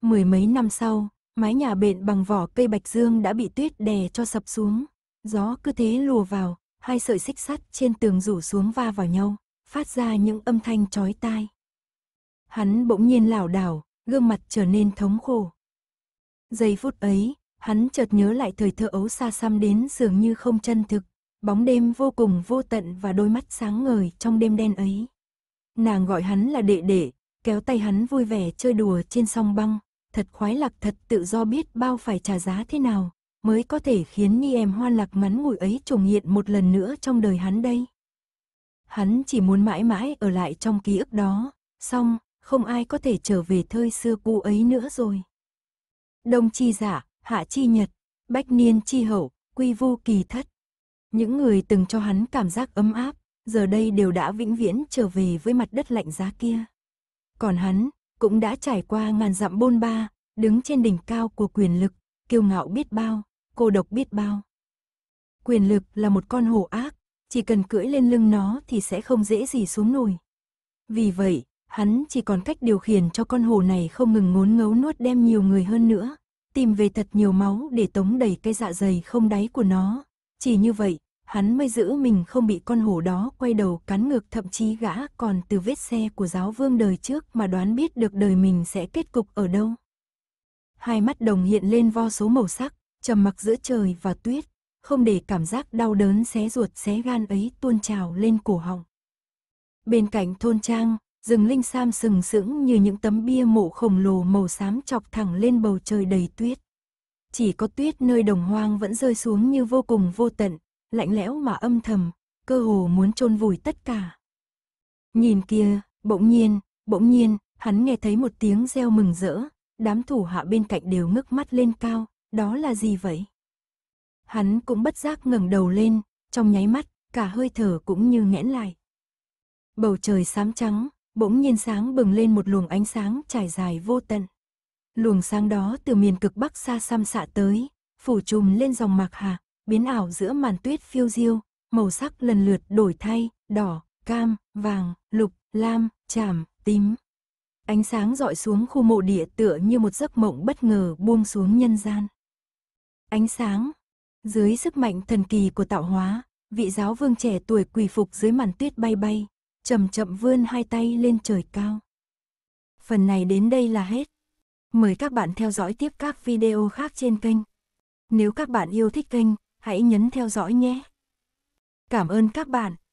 Mười mấy năm sau, mái nhà bện bằng vỏ cây bạch dương đã bị tuyết đè cho sập xuống. Gió cứ thế lùa vào, hai sợi xích sắt trên tường rủ xuống va vào nhau, phát ra những âm thanh chói tai. Hắn bỗng nhiên lảo đảo, gương mặt trở nên thống khổ. Giây phút ấy, hắn chợt nhớ lại thời thơ ấu xa xăm đến dường như không chân thực, bóng đêm vô cùng vô tận và đôi mắt sáng ngời trong đêm đen ấy. Nàng gọi hắn là đệ đệ, kéo tay hắn vui vẻ chơi đùa trên sông băng, thật khoái lạc thật tự do biết bao phải trả giá thế nào, mới có thể khiến ni em hoan lạc ngắn ngủi ấy trùng hiện một lần nữa trong đời hắn đây. Hắn chỉ muốn mãi mãi ở lại trong ký ức đó, xong, không ai có thể trở về thời xưa cũ ấy nữa rồi. đồng chi giả, dạ, hạ chi nhật, bách niên chi hậu, quy vu kỳ thất. Những người từng cho hắn cảm giác ấm áp, giờ đây đều đã vĩnh viễn trở về với mặt đất lạnh giá kia. Còn hắn, cũng đã trải qua ngàn dặm bôn ba, đứng trên đỉnh cao của quyền lực, kiêu ngạo biết bao, cô độc biết bao. Quyền lực là một con hổ ác, chỉ cần cưỡi lên lưng nó thì sẽ không dễ gì xuống nổi. Vì vậy, hắn chỉ còn cách điều khiển cho con hổ này không ngừng ngốn ngấu nuốt đem nhiều người hơn nữa, tìm về thật nhiều máu để tống đầy cái dạ dày không đáy của nó. Chỉ như vậy, hắn mới giữ mình không bị con hổ đó quay đầu cắn ngược thậm chí gã còn từ vết xe của giáo vương đời trước mà đoán biết được đời mình sẽ kết cục ở đâu. Hai mắt đồng hiện lên vo số màu sắc, trầm mặc giữa trời và tuyết, không để cảm giác đau đớn xé ruột xé gan ấy tuôn trào lên cổ họng. Bên cạnh thôn trang, rừng linh sam sừng sững như những tấm bia mộ khổng lồ màu xám chọc thẳng lên bầu trời đầy tuyết. Chỉ có tuyết nơi đồng hoang vẫn rơi xuống như vô cùng vô tận, lạnh lẽo mà âm thầm, cơ hồ muốn chôn vùi tất cả. Nhìn kia, bỗng nhiên, bỗng nhiên, hắn nghe thấy một tiếng reo mừng rỡ, đám thủ hạ bên cạnh đều ngước mắt lên cao, đó là gì vậy? Hắn cũng bất giác ngẩng đầu lên, trong nháy mắt, cả hơi thở cũng như nghẽn lại. Bầu trời xám trắng, bỗng nhiên sáng bừng lên một luồng ánh sáng trải dài vô tận. Luồng sáng đó từ miền cực bắc xa xăm xạ tới, phủ trùm lên dòng mạc hà biến ảo giữa màn tuyết phiêu diêu, màu sắc lần lượt đổi thay, đỏ, cam, vàng, lục, lam, tràm, tím. Ánh sáng dọi xuống khu mộ địa tựa như một giấc mộng bất ngờ buông xuống nhân gian. Ánh sáng, dưới sức mạnh thần kỳ của tạo hóa, vị giáo vương trẻ tuổi quỳ phục dưới màn tuyết bay bay, chậm chậm vươn hai tay lên trời cao. Phần này đến đây là hết. Mời các bạn theo dõi tiếp các video khác trên kênh. Nếu các bạn yêu thích kênh, hãy nhấn theo dõi nhé. Cảm ơn các bạn.